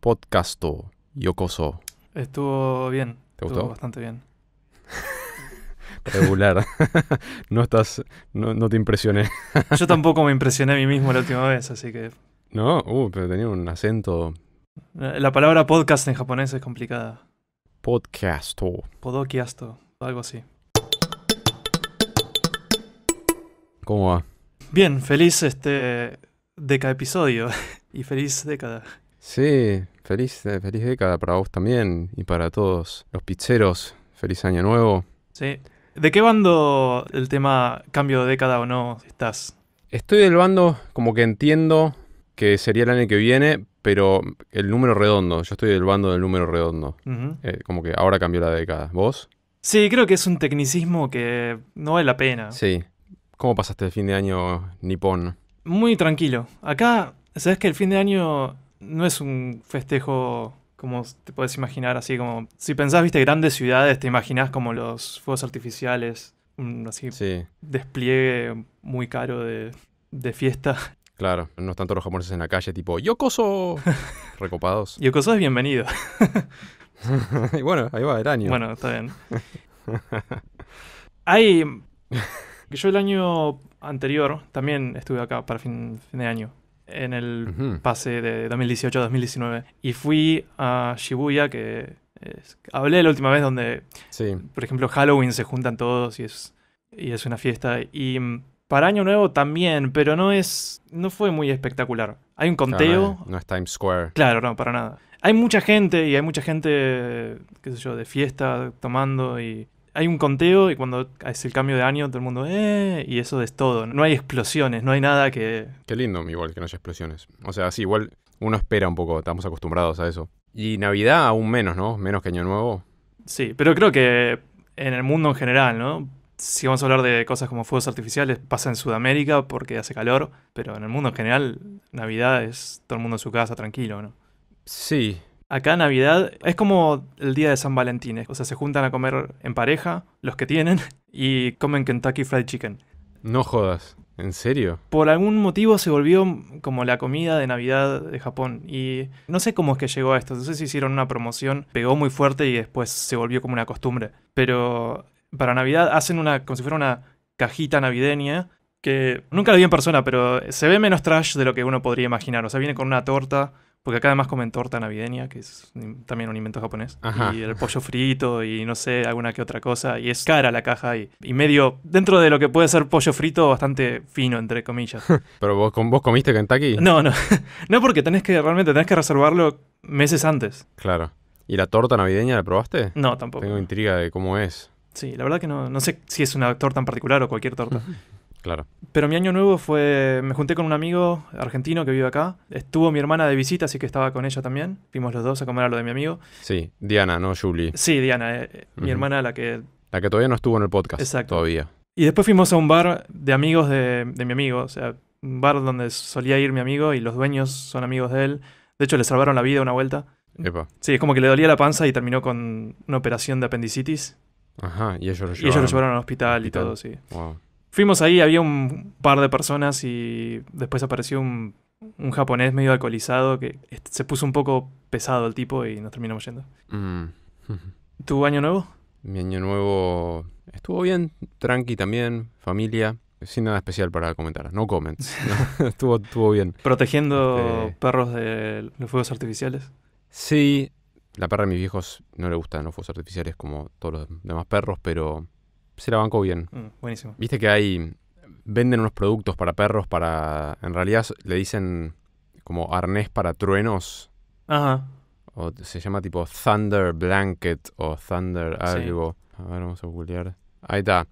Podcasto Yokoso. Estuvo bien. ¿Te Estuvo bastante bien. Regular. no estás. No, te impresioné. Yo tampoco me impresioné a mí mismo la última vez, así que. No, uh, pero tenía un acento. La, palabra podcast en japonés es complicada. Podcasto. Podokiasto, algo así. ¿Cómo va? Bien, feliz este cada episodio y feliz década. Sí, feliz, eh, feliz década para vos también y para todos los picheros. Feliz año nuevo. Sí. ¿De qué bando el tema cambio de década o no estás? Estoy del bando como que entiendo que sería el año que viene, pero el número redondo. Yo estoy del bando del número redondo. Eh, como que ahora cambió la década. ¿Vos? Sí, creo que es un tecnicismo que no vale la pena. Sí. ¿Cómo pasaste el fin de año nipón? Muy tranquilo. Acá Sabes que el fin de año no es un festejo como te puedes imaginar, así como. Si pensás, viste, grandes ciudades, te imaginás como los fuegos artificiales, un así despliegue muy caro de, de fiesta. Claro, no están todos los japoneses en la calle, tipo, ¡Yokoso! Recopados. Yokoso es bienvenido. y bueno, ahí va el año. Bueno, está bien. Hay. Yo el año anterior también estuve acá para fin de año en el pase de 2018 a 2019. Y fui a Shibuya, que hablé la última vez donde, por ejemplo, Halloween se juntan todos y es, y es una fiesta. Y mm, para Año Nuevo también, pero no es no fue muy espectacular. Hay un conteo. no es Times Square. Claro, no, para nada. Hay mucha gente y hay mucha gente, qué sé yo, de fiesta, tomando y hay un conteo y cuando es el cambio de año todo el mundo, ¡eh! Y eso es todo. No hay explosiones, no hay nada que... Qué lindo igual que no haya explosiones. O sea, sí, igual uno espera un poco, estamos acostumbrados a eso. Y Navidad aún menos, ¿no? Menos que Año Nuevo. Sí, pero creo que en el mundo en general, ¿no? Si vamos a hablar de cosas como fuegos artificiales, pasa en Sudamérica porque hace calor, pero en el mundo en general, Navidad es todo el mundo en su casa tranquilo, ¿no? Sí, Acá Navidad es como el día de San Valentín. ¿eh? O sea, se juntan a comer en pareja, los que tienen, y comen Kentucky Fried Chicken. No jodas. ¿En serio? Por algún motivo se volvió como la comida de Navidad de Japón. Y no sé cómo es que llegó a esto. No sé si hicieron una promoción, pegó muy fuerte y después se volvió como una costumbre. Pero para Navidad hacen una, como si fuera una cajita navideña. Que nunca la vi en persona, pero se ve menos trash de lo que uno podría imaginar. O sea, viene con una torta, porque acá además comen torta navideña, que es también un invento japonés. Y el pollo frito y no sé, alguna que otra cosa. Y es cara la caja y, medio, dentro de lo que puede ser pollo frito, bastante fino, entre comillas. Pero vos, vos comiste Kentucky. No, no. no porque tenés que, realmente tenés que reservarlo meses antes. Claro. ¿Y la torta navideña la probaste? No, tampoco. Tengo intriga de cómo es. Sí, la verdad que no, no sé si es una torta en particular o cualquier torta. Claro. Pero mi año nuevo fue. Me junté con un amigo argentino que vive acá. Estuvo mi hermana de visita, así que estaba con ella también. Fuimos los dos a comer a lo de mi amigo. Sí, Diana, ¿no, Julie? Sí, Diana, eh, mi hermana, la que. La que todavía no estuvo en el podcast. Exacto. Todavía. Y después fuimos a un bar de amigos de, mi amigo, o sea, un bar donde solía ir mi amigo y los dueños son amigos de él. De hecho, le salvaron la vida una vuelta. Epa. Sí, es como que le dolía la panza y terminó con una operación de apendicitis. Ajá, y ellos lo llevaron, al hospital, hospital, y todo, sí. Wow. Fuimos ahí, había un par de personas y después apareció un, japonés medio alcoholizado que se puso un poco pesado el tipo y nos terminamos yendo. Mm. ¿Tu año nuevo? Mi año nuevo estuvo bien, tranqui también, familia, sin nada especial para comentar, no comments. estuvo, estuvo bien. ¿Protegiendo este perros de los fuegos artificiales? Sí, la perra de mis viejos no le gustan los fuegos artificiales como todos los demás perros, pero se la banco bien. Mm, buenísimo. Viste que hay. Venden unos productos para perros para. En realidad le dicen como arnés para truenos. Ajá. O se llama tipo Thunder Blanket o Thunder algo. A ver, vamos a googlear. Ahí está.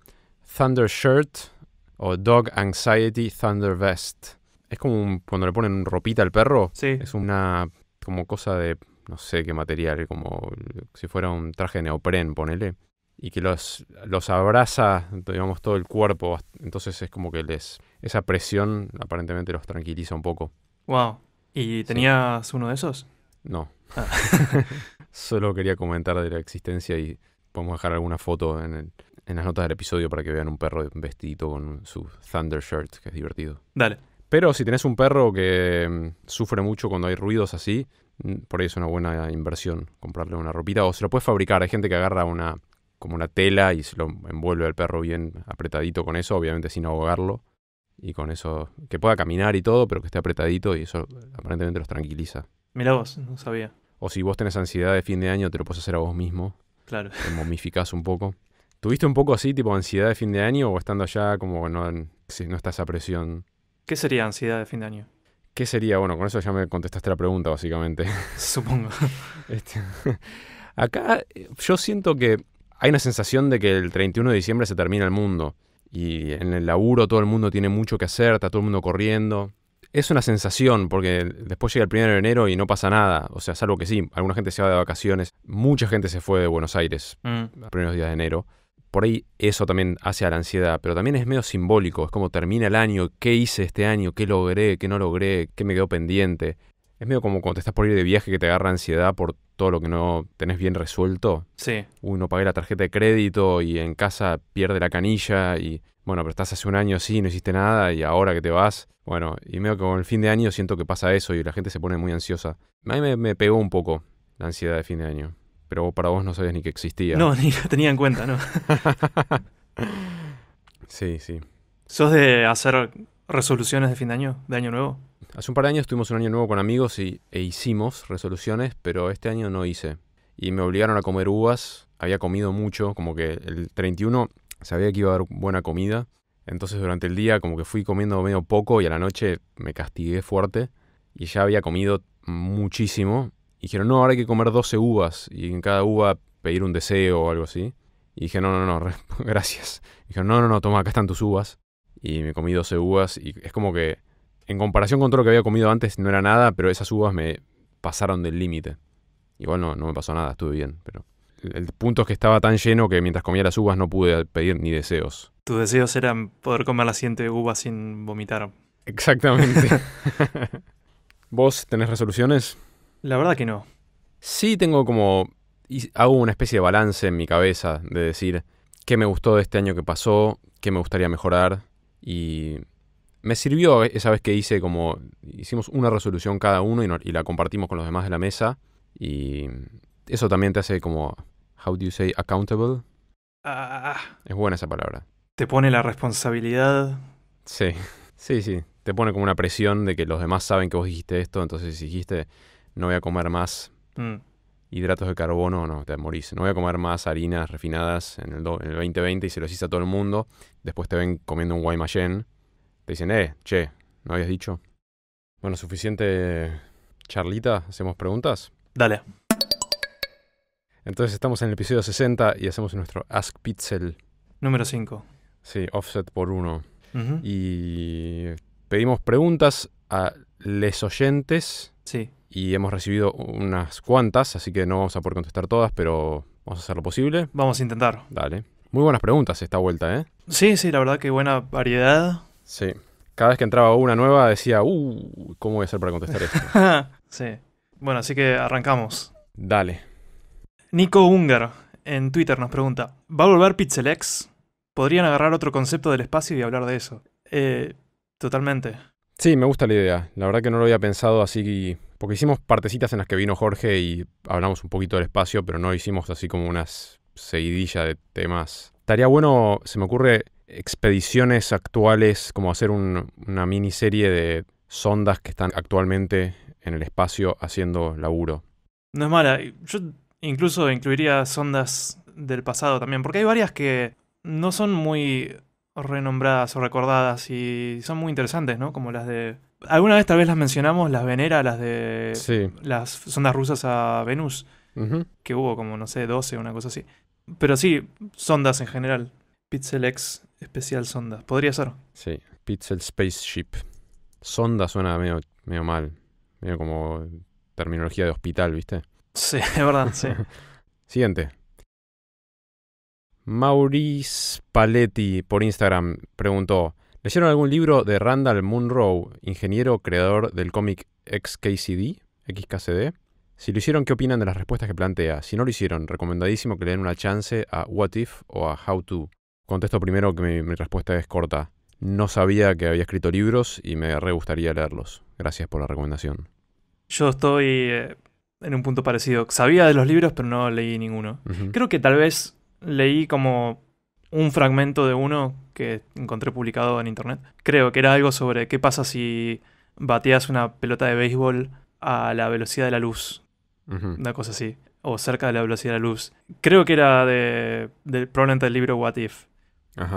Thunder Shirt o Dog Anxiety Thunder Vest. Es como cuando le ponen ropita al perro. Sí. Es una como cosa de no sé qué material, como si fuera un traje neopren, ponele y que los, los abraza, digamos, todo el cuerpo. Entonces es como que les esa presión aparentemente los tranquiliza un poco. Wow. ¿Y tenías uno de esos? No. Ah. Solo quería comentar de la existencia y podemos dejar alguna foto en, las notas del episodio para que vean un perro vestido con su Thunder Shirt, que es divertido. Dale. Pero si tenés un perro que mm, sufre mucho cuando hay ruidos así, mm, por ahí es una buena inversión comprarle una ropita o se lo puedes fabricar. Hay gente que agarra una, como una tela y se lo envuelve al perro bien apretadito con eso, obviamente sin ahogarlo. Y con eso, que pueda caminar y todo, pero que esté apretadito y eso aparentemente los tranquiliza. Mira vos, no sabía. O si vos tenés ansiedad de fin de año, te lo puedes hacer a vos mismo. Claro. Te momificás un poco. ¿Tuviste un poco así, tipo ansiedad de fin de año o estando allá como no, no estás a presión? ¿Qué sería ansiedad de fin de año? ¿Qué sería? Bueno, con eso ya me contestaste la pregunta, básicamente. Supongo. Este, acá eh, yo siento que hay una sensación de que el 31 de diciembre se termina el mundo y en el laburo todo el mundo tiene mucho que hacer, está todo el mundo corriendo. Es una sensación porque después llega el 1 de enero y no pasa nada. O sea, salvo que sí, alguna gente se va de vacaciones, mucha gente se fue de Buenos Aires mm. los primeros días de enero. Por ahí eso también hace a la ansiedad, pero también es medio simbólico, es como termina el año, qué hice este año, qué logré, qué no logré, qué me quedó pendiente. Es medio como cuando estás por ir de viaje que te agarra ansiedad por todo lo que no tenés bien resuelto. Sí. Uy, no pagué la tarjeta de crédito y en casa pierde la canilla y bueno, pero estás hace un año así, no hiciste nada y ahora que te vas. Bueno, y medio que con el fin de año siento que pasa eso y la gente se pone muy ansiosa. A mí me, pegó un poco la ansiedad de fin de año, pero para vos no sabías ni que existía. No, ni la tenía en cuenta, ¿no? sí, sí. ¿Sos de hacer resoluciones de fin de año, de año nuevo? hace un par de años estuvimos un año nuevo con amigos y, e hicimos resoluciones, pero este año no hice. Y me obligaron a comer uvas, había comido mucho, como que el 31 sabía que iba a haber buena comida. Entonces durante el día como que fui comiendo medio poco y a la noche me castigué fuerte y ya había comido muchísimo. Y dijeron, no, ahora hay que comer 12 uvas y en cada uva pedir un deseo o algo así. Y dije, no, no, no, gracias. Dijeron, no, no, no, toma, acá están tus uvas. Y me comí 12 uvas y es como que en comparación con todo lo que había comido antes no era nada, pero esas uvas me pasaron del límite. Igual no, no me pasó nada, estuve bien, pero... El punto es que estaba tan lleno que mientras comía las uvas no pude pedir ni deseos. Tus deseos eran poder comer la siguiente uva sin vomitar. Exactamente. ¿Vos tenés resoluciones? La verdad que no. Sí tengo como... Hago una especie de balance en mi cabeza de decir qué me gustó de este año que pasó, qué me gustaría mejorar y me sirvió esa vez que hice como, hicimos una resolución cada uno y, la compartimos con los demás de la mesa. Y eso también te hace como, how do you say accountable? Ah, es buena esa palabra. Te pone la responsabilidad. Sí, sí, sí. Te pone como una presión de que los demás saben que vos dijiste esto, entonces si dijiste, no voy a comer más mm. hidratos de carbono, no, te morís. No voy a comer más harinas refinadas en el, 2020 y se lo hiciste a todo el mundo. Después te ven comiendo un Guaymallén dicen, eh, che, ¿no habías dicho? Bueno, suficiente charlita, hacemos preguntas. Dale. Entonces estamos en el episodio 60 y hacemos nuestro Ask Pixel. Número 5. Sí, offset por uno. Y pedimos preguntas a les oyentes. Sí. Y hemos recibido unas cuantas, así que no vamos a poder contestar todas, pero vamos a hacer lo posible. Vamos a intentar. Dale. Muy buenas preguntas esta vuelta, ¿eh? Sí, sí, la verdad que buena variedad. Sí. Cada vez que entraba una nueva decía, uh, ¿cómo voy a hacer para contestar esto? sí. Bueno, así que arrancamos. Dale. Nico Unger, en Twitter nos pregunta, ¿va a volver X? Podrían agarrar otro concepto del espacio y hablar de eso. Eh, totalmente. Sí, me gusta la idea. La verdad que no lo había pensado así, porque hicimos partecitas en las que vino Jorge y hablamos un poquito del espacio, pero no hicimos así como unas seguidilla de temas. Estaría bueno, se me ocurre, expediciones actuales, como hacer una miniserie de sondas que están actualmente en el espacio haciendo laburo. No es mala. Yo incluso incluiría sondas del pasado también, porque hay varias que no son muy renombradas o recordadas y son muy interesantes, ¿no? Como las de... Alguna vez tal vez las mencionamos, las Venera, las de... Las sondas rusas a Venus, que hubo como, no sé, 12, una cosa así. Pero sí, sondas en general. X especial sonda. Podría ser. Sí, Pixel Spaceship. Sonda suena medio, medio mal. Medio como terminología de hospital, ¿viste? Sí, es verdad, sí. Siguiente. Maurice Paletti por Instagram preguntó: ¿le hicieron algún libro de Randall Munroe, ingeniero creador del cómic XKCD? XKCD. Si lo hicieron, ¿qué opinan de las respuestas que plantea? Si no lo hicieron, recomendadísimo que le den una chance a What If o a How To. Contesto primero que mi, respuesta es corta. No sabía que había escrito libros y me re gustaría leerlos. Gracias por la recomendación. Yo estoy eh, en un punto parecido. Sabía de los libros, pero no leí ninguno. Creo que tal vez leí como un fragmento de uno que encontré publicado en internet. Creo que era algo sobre qué pasa si bateas una pelota de béisbol a la velocidad de la luz. Una cosa así. O cerca de la velocidad de la luz. Creo que era de, de probablemente del libro What If.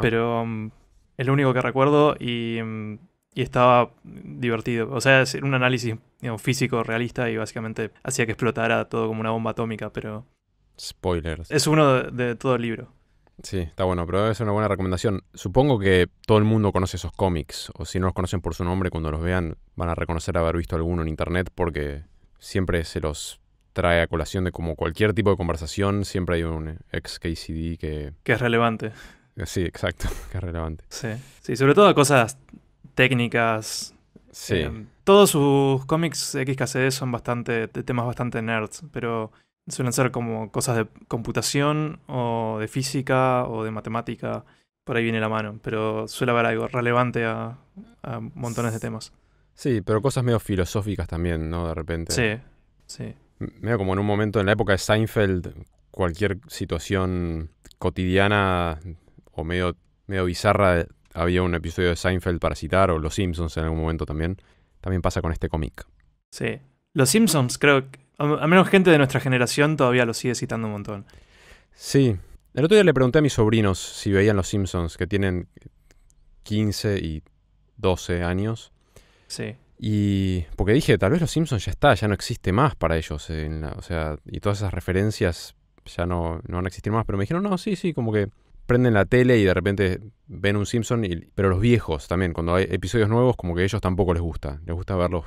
Pero mm, es lo único que recuerdo mm, y, estaba divertido. O sea, es un análisis físico realista y básicamente hacía que explotara todo como una bomba atómica, pero... Spoilers. Es uno de, todo el libro. Sí, está bueno, pero es una buena recomendación. Supongo que todo el mundo conoce esos cómics, o si no los conocen por su nombre, cuando los vean van a reconocer haber visto alguno en internet, porque siempre se los trae a colación de como cualquier tipo de conversación, siempre hay un ex KCD que... Que es relevante. Eh, sí, exacto, que es relevante. Sí, sí sobre todo cosas técnicas. Sí. Eh, todos sus cómics XKCD son bastante, de temas bastante nerds, pero suelen ser como cosas de computación o de física o de matemática. Por ahí viene la mano, pero suele haber algo relevante a, montones de temas. Sí, pero cosas medio filosóficas también, ¿no? De repente. Sí, sí. Medio como en un momento en la época de Seinfeld, cualquier situación cotidiana o medio, medio bizarra. Eh, había un episodio de Seinfeld para citar, o Los Simpsons en algún momento también. También pasa con este cómic. Sí. Los Simpsons, creo que. A menos gente de nuestra generación todavía lo sigue citando un montón. Sí. El otro día le pregunté a mis sobrinos si veían Los Simpsons, que tienen 15 y 12 años. Sí. Y porque dije, tal vez Los Simpsons ya está, ya no existe más para ellos. Eh, o sea, y todas esas referencias ya no, no van a existir más. Pero me dijeron, no, sí, sí, como que prenden la tele y de repente ven un Simpson, pero los viejos también, cuando hay episodios nuevos, como que a ellos tampoco les gusta, les gusta ver los,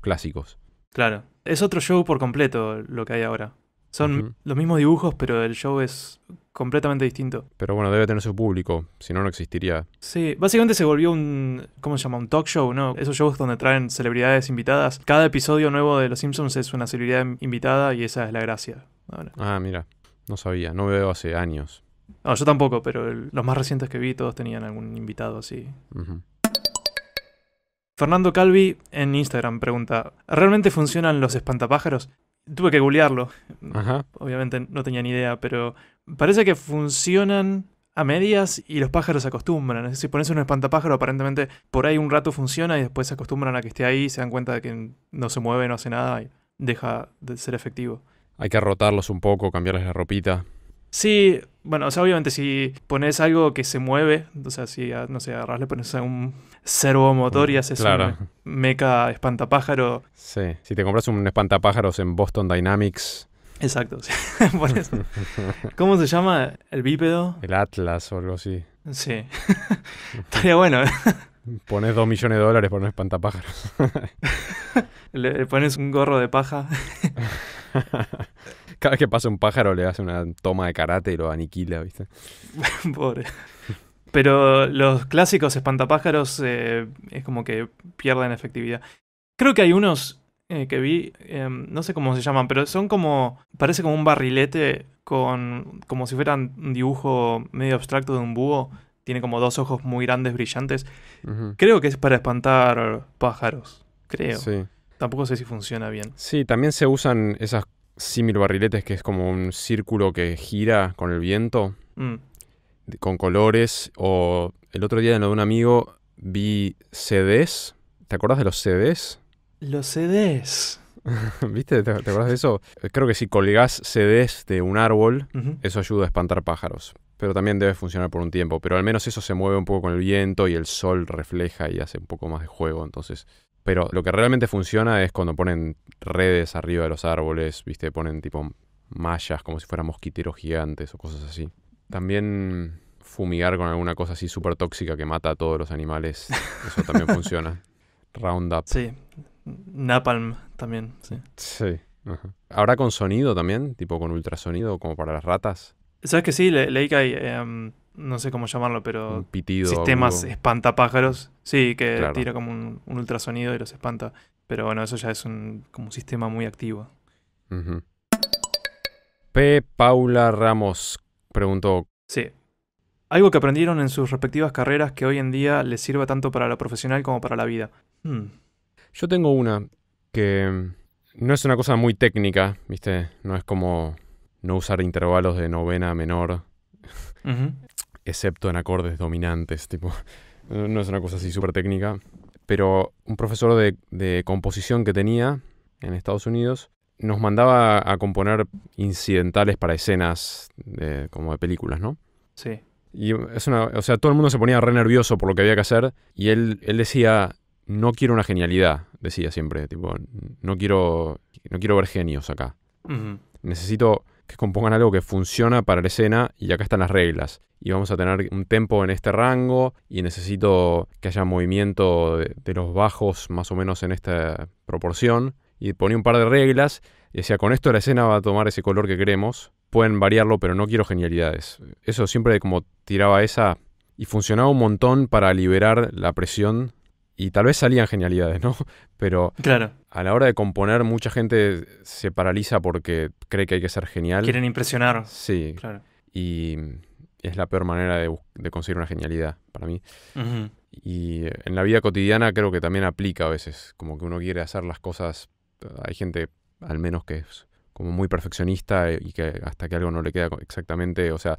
clásicos. Claro, es otro show por completo lo que hay ahora. Son los mismos dibujos, pero el show es completamente distinto. Pero bueno, debe tener su público, si no, no existiría. Sí, básicamente se volvió un, ¿cómo se llama? Un talk show, ¿no? Esos shows donde traen celebridades invitadas. Cada episodio nuevo de Los Simpsons es una celebridad invitada y esa es la gracia. Ah, mira, no sabía, no veo hace años. No, yo tampoco, pero los más recientes que vi todos tenían algún invitado así. Fernando Calvi en Instagram pregunta, ¿realmente funcionan los espantapájaros? Tuve que googlearlo. Obviamente no tenía ni idea, pero parece que funcionan a medias y los pájaros se acostumbran. Si pones un espantapájaro, aparentemente por ahí un rato funciona y después se acostumbran a que esté ahí, se dan cuenta de que no se mueve, no hace nada y deja de ser efectivo. Hay que rotarlos un poco, cambiarles la ropita. Sí, bueno, o sea, obviamente si pones algo que se mueve, o sea, si, no sé, agarras, le pones a un servomotor y mm, haces un meca espantapájaro. Sí, si te compras un espantapájaros en Boston Dynamics. Exacto, sí. ¿Cómo se llama? ¿El bípedo? El Atlas o algo así. Sí. Estaría bueno. ¿eh? Pones dos millones de dólares por un espantapájaros. le pones un gorro de paja. Cada vez que pasa un pájaro le hace una toma de karate y lo aniquila, ¿viste? Pobre. Pero los clásicos espantapájaros eh, es como que pierden efectividad. Creo que hay unos eh, que vi, em, no sé cómo se llaman, pero son como, parece como un barrilete con, como si fueran un dibujo medio abstracto de un búho. Tiene como dos ojos muy grandes, brillantes. Creo que es para espantar pájaros, creo. Sí. Tampoco sé si funciona bien. Sí, también se usan esas mil barriletes, que es como un círculo que gira con el viento, mm. con colores. O el otro día en lo de un amigo vi CDs. ¿Te acordás de los CDs? Los CDs. ¿Viste? ¿Te, acordás de eso? Creo que si colgás CDs de un árbol, eso ayuda a espantar pájaros. Pero también debe funcionar por un tiempo. Pero al menos eso se mueve un poco con el viento y el sol refleja y hace un poco más de juego. Entonces pero lo que realmente funciona es cuando ponen redes arriba de los árboles, ¿viste? Ponen tipo mallas como si fueran mosquiteros gigantes o cosas así. También fumigar con alguna cosa así súper tóxica que mata a todos los animales, eso también funciona. Roundup. Sí. Napalm también, sí. Sí. Ajá. ¿Habrá con sonido también? ¿Tipo con ultrasonido como para las ratas? ¿Sabes que sí? Le leí que hay... Em, no sé cómo llamarlo, pero. Un Sistemas espantapájaros. Sí, que tira como un, ultrasonido y los espanta. Pero bueno, eso ya es un, como un sistema muy activo. P. Paula Ramos preguntó. Sí. Algo que aprendieron en sus respectivas carreras que hoy en día les sirva tanto para lo profesional como para la vida. Hmm. Yo tengo una que no es una cosa muy técnica, ¿viste? No es como no usar intervalos de novena menor excepto en acordes dominantes, tipo, no es una cosa así súper técnica, pero un profesor de, composición que tenía en Estados Unidos nos mandaba a componer incidentales para escenas de, como de películas, ¿no? Sí. Y es una, o sea, todo el mundo se ponía re nervioso por lo que había que hacer y él, él decía, no quiero una genialidad, decía siempre, tipo, no quiero, no quiero ver genios acá. Necesito que compongan algo que funciona para la escena y acá están las reglas. Y vamos a tener un tempo en este rango y necesito que haya movimiento de, los bajos más o menos en esta proporción. Y ponía un par de reglas y decía, con esto la escena va a tomar ese color que queremos. Pueden variarlo, pero no quiero genialidades. Eso siempre como tiraba esa y funcionaba un montón para liberar la presión y tal vez salían genialidades, ¿no? Pero claro. a la hora de componer, mucha gente se paraliza porque cree que hay que ser genial. Quieren impresionar. Sí. Claro. Y es la peor manera de, conseguir una genialidad para mí. Y en la vida cotidiana creo que también aplica a veces, como que uno quiere hacer las cosas, hay gente al menos que es como muy perfeccionista eh, y que hasta que algo no le queda exactamente, o sea,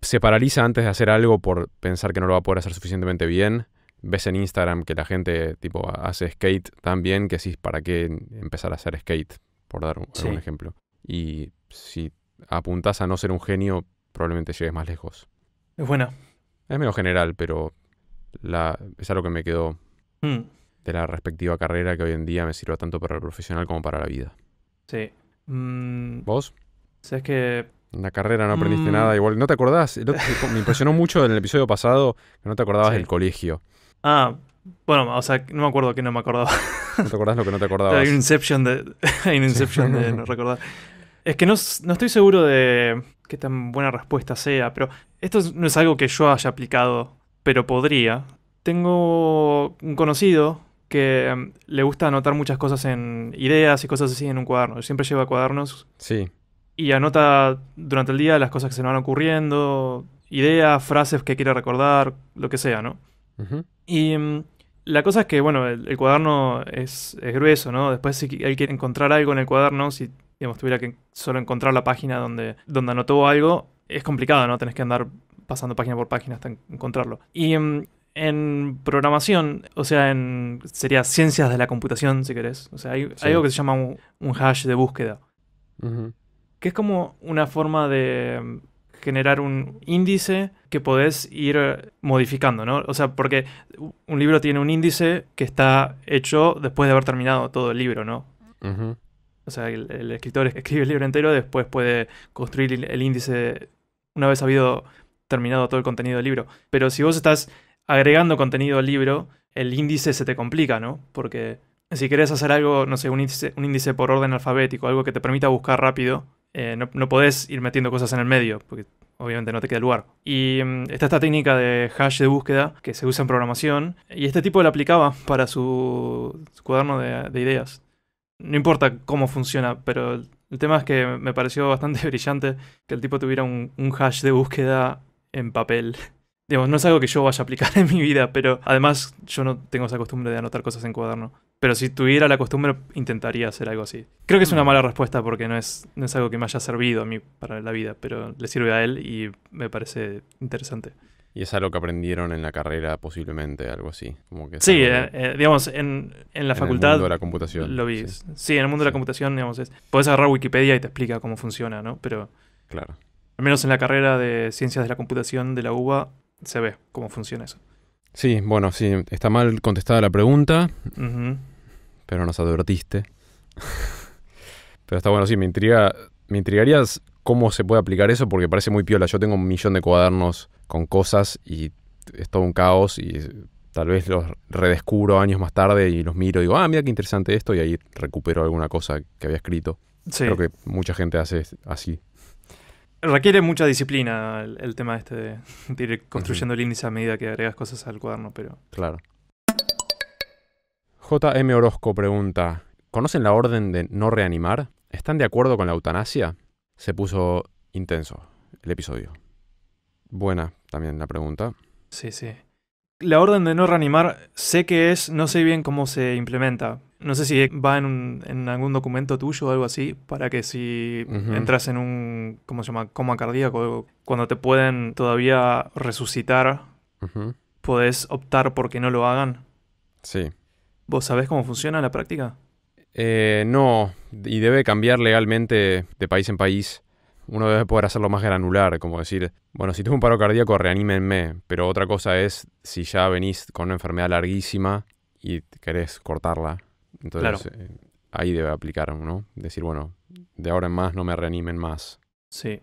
se paraliza antes de hacer algo por pensar que no lo va a poder hacer suficientemente bien ves en Instagram que la gente tipo hace skate tan bien que sí, ¿para qué empezar a hacer skate? Por dar un, algún ejemplo. Y si apuntás a no ser un genio, probablemente llegues más lejos. Es buena. Es medio general, pero la, es algo que me quedó hmm. de la respectiva carrera que hoy en día me sirve tanto para el profesional como para la vida. Sí. Mm, ¿Vos? Sabes que en la carrera no aprendiste mm. nada, igual no te acordás. me impresionó mucho en el episodio pasado que no te acordabas del colegio. Ah, bueno, o sea, no me acuerdo que no me acordaba. te acordás lo que no te acordabas. hay un Inception de. Inception de no recordar. Es que no, estoy seguro de qué tan buena respuesta sea, pero esto no es algo que yo haya aplicado, pero podría. Tengo un conocido que em, le gusta anotar muchas cosas en ideas y cosas así en un cuaderno. Siempre lleva cuadernos. Sí. Y anota durante el día las cosas que se me van ocurriendo, ideas, frases que quiere recordar, lo que sea, ¿no? Y mm, la cosa es que, bueno, el, cuaderno es, grueso, ¿no? Después si él quiere encontrar algo en el cuaderno, si digamos, tuviera que solo encontrar la página donde, donde anotó algo, es complicado, ¿no? Tenés que andar pasando página por página hasta encontrarlo. Y mm, en programación, o sea, en sería ciencias de la computación, si querés. O sea, hay, algo que se llama un, hash de búsqueda. Que es como una forma de generar un índice que podés ir eh, modificando, ¿no? O sea, porque un libro tiene un índice que está hecho después de haber terminado todo el libro, ¿no? O sea, el, escritor escribe el libro entero, después puede construir el, índice una vez habido terminado todo el contenido del libro. Pero si vos estás agregando contenido al libro, el índice se te complica, ¿no? Porque si querés hacer algo, no sé, un índice por orden alfabético, algo que te permita buscar rápido, eh, no, podés ir metiendo cosas en el medio, porque obviamente no te queda lugar. Y mm, está esta técnica de hash de búsqueda que se usa en programación, y este tipo la aplicaba para su, cuaderno de, ideas. No importa cómo funciona, pero el tema es que me pareció bastante brillante que el tipo tuviera un hash de búsqueda en papel. Digamos, no es algo que yo vaya a aplicar en mi vida, pero además yo no tengo esa costumbre de anotar cosas en cuaderno. Pero si tuviera la costumbre, intentaría hacer algo así. Creo que es una mm. mala respuesta porque no es, no es algo que me haya servido a mí para la vida, pero le sirve a él y me parece interesante. Y es algo que aprendieron en la carrera, posiblemente, algo así. Como que sí, eh, eh, digamos, en, la facultad. En el mundo de la computación. Lo vi. Sí, en el mundo de la computación, digamos, es. Podés agarrar Wikipedia y te explica cómo funciona, ¿no? Pero. Claro. Al menos en la carrera de Ciencias de la Computación de la UBA se ve cómo funciona eso. Sí, bueno, sí, está mal contestada la pregunta pero nos advertiste. pero está bueno, sí, me intriga. Me intrigaría cómo se puede aplicar eso porque parece muy piola. Yo tengo un millón de cuadernos con cosas y es todo un caos y tal vez los redescubro años más tarde y los miro y digo, ah, mira qué interesante esto y ahí recupero alguna cosa que había escrito. Creo que mucha gente hace así. Requiere mucha disciplina el, tema este de, ir construyendo el índice a medida que agregas cosas al cuaderno, pero... Claro. J.M. Orozco pregunta, ¿conocen la orden de no reanimar? ¿Están de acuerdo con la eutanasia? Se puso intenso el episodio. Buena también la pregunta. Sí, sí. La orden de no reanimar sé que es, no sé bien cómo se implementa. No sé si va en, algún documento tuyo o algo así, para que si entras en un, ¿cómo se llama?, coma cardíaco, cuando te pueden todavía resucitar, puedes podés optar por que no lo hagan. Sí. ¿Vos sabés cómo funciona la práctica? Eh, no, y debe cambiar legalmente de país en país. Uno debe poder hacerlo más granular, como decir, bueno, si tuve un paro cardíaco, reanímenme, pero otra cosa es si ya venís con una enfermedad larguísima y querés cortarla. Entonces eh, ahí debe aplicar, ¿no? Decir, bueno, de ahora en más no me reanimen más. Sí.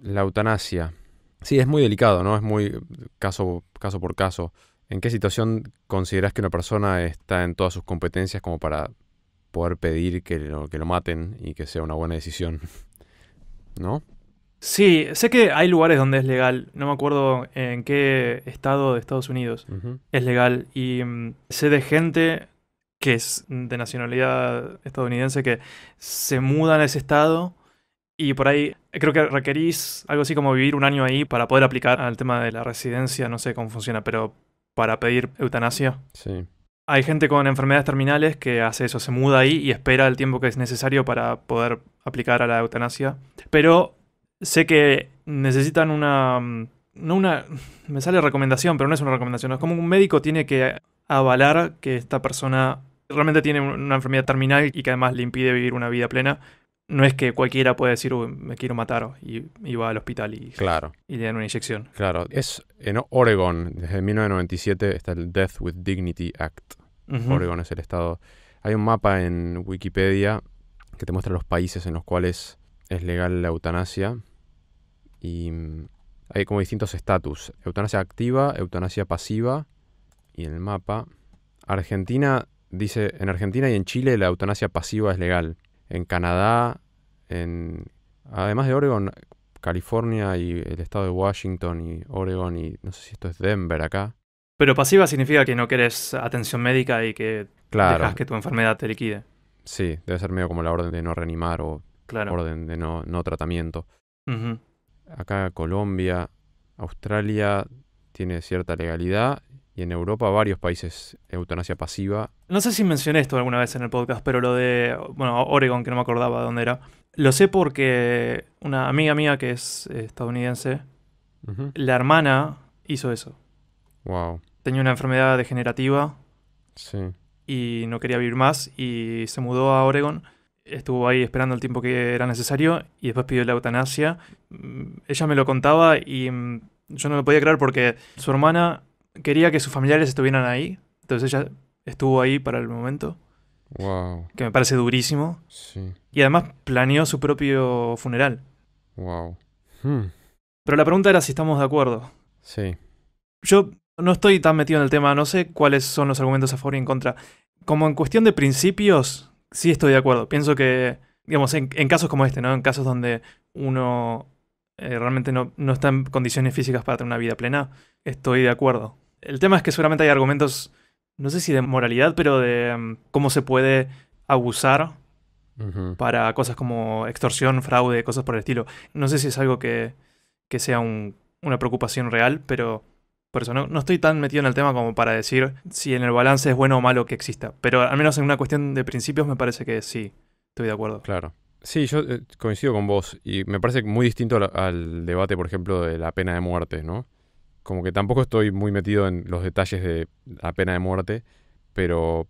La eutanasia. Sí, es muy delicado, ¿no? Es muy caso, caso por caso. ¿En qué situación consideras que una persona está en todas sus competencias como para poder pedir que lo, maten y que sea una buena decisión? ¿No? Sí, sé que hay lugares donde es legal, no me acuerdo en qué estado de Estados Unidos es legal, y mm, sé de gente que es de nacionalidad estadounidense que se muda a ese estado y por ahí creo que requerís algo así como vivir un año ahí para poder aplicar al tema de la residencia, no sé cómo funciona, pero para pedir eutanasia. Sí. Hay gente con enfermedades terminales que hace eso, se muda ahí y espera el tiempo que es necesario para poder aplicar a la eutanasia. Pero sé que necesitan una... Mm, no una... Me sale recomendación, pero no es una recomendación. Es como un médico tiene que avalar que esta persona realmente tiene una enfermedad terminal y que además le impide vivir una vida plena no es que cualquiera puede decir, me quiero matar y, va al hospital y, claro. y le dan una inyección. Claro, es en Oregon, desde 1997 está el Death with Dignity Act. Oregon es el estado. Hay un mapa en Wikipedia que te muestra los países en los cuales es legal la eutanasia y mm, hay como distintos estatus. Eutanasia activa, eutanasia pasiva y en el mapa. Argentina dice, en Argentina y en Chile la eutanasia pasiva es legal en Canadá, en, además de Oregon, California y el estado de Washington y Oregon y no sé si esto es Denver acá. Pero pasiva significa que no querés atención médica y que dejas que tu enfermedad te liquide. Sí, debe ser medio como la orden de no reanimar o orden de no, no tratamiento. Acá Colombia, Australia tiene cierta legalidad y en Europa varios países eutanasia pasiva. No sé si mencioné esto alguna vez en el podcast, pero lo de, bueno, Oregon, que no me acordaba de dónde era. Lo sé porque una amiga mía que es estadounidense, la hermana hizo eso. Wow. Tenía una enfermedad degenerativa. Sí. Y no quería vivir más y se mudó a Oregon. Estuvo ahí esperando el tiempo que era necesario y después pidió la eutanasia. Mm, ella me lo contaba y mm, yo no lo podía creer porque su hermana quería que sus familiares estuvieran ahí, entonces ella estuvo ahí para el momento. Wow. Que me parece durísimo. Sí. Y además planeó su propio funeral. Wow. Hmm. Pero la pregunta era si estamos de acuerdo. Sí. Yo no estoy tan metido en el tema, no sé cuáles son los argumentos a favor y en contra. Como en cuestión de principios, sí estoy de acuerdo. Pienso que, digamos, en, casos como este, ¿no? En casos donde uno eh, realmente no está en condiciones físicas para tener una vida plena, estoy de acuerdo. El tema es que seguramente hay argumentos, no sé si de moralidad, pero de em, cómo se puede abusar para cosas como extorsión, fraude, cosas por el estilo. No sé si es algo que, sea una preocupación real, pero por eso no, estoy tan metido en el tema como para decir si en el balance es bueno o malo que exista. Pero al menos en una cuestión de principios me parece que sí, estoy de acuerdo. Claro. Sí, yo eh, coincido con vos y me parece muy distinto al debate, por ejemplo, de la pena de muerte, ¿no? como que tampoco estoy muy metido en los detalles de la pena de muerte, pero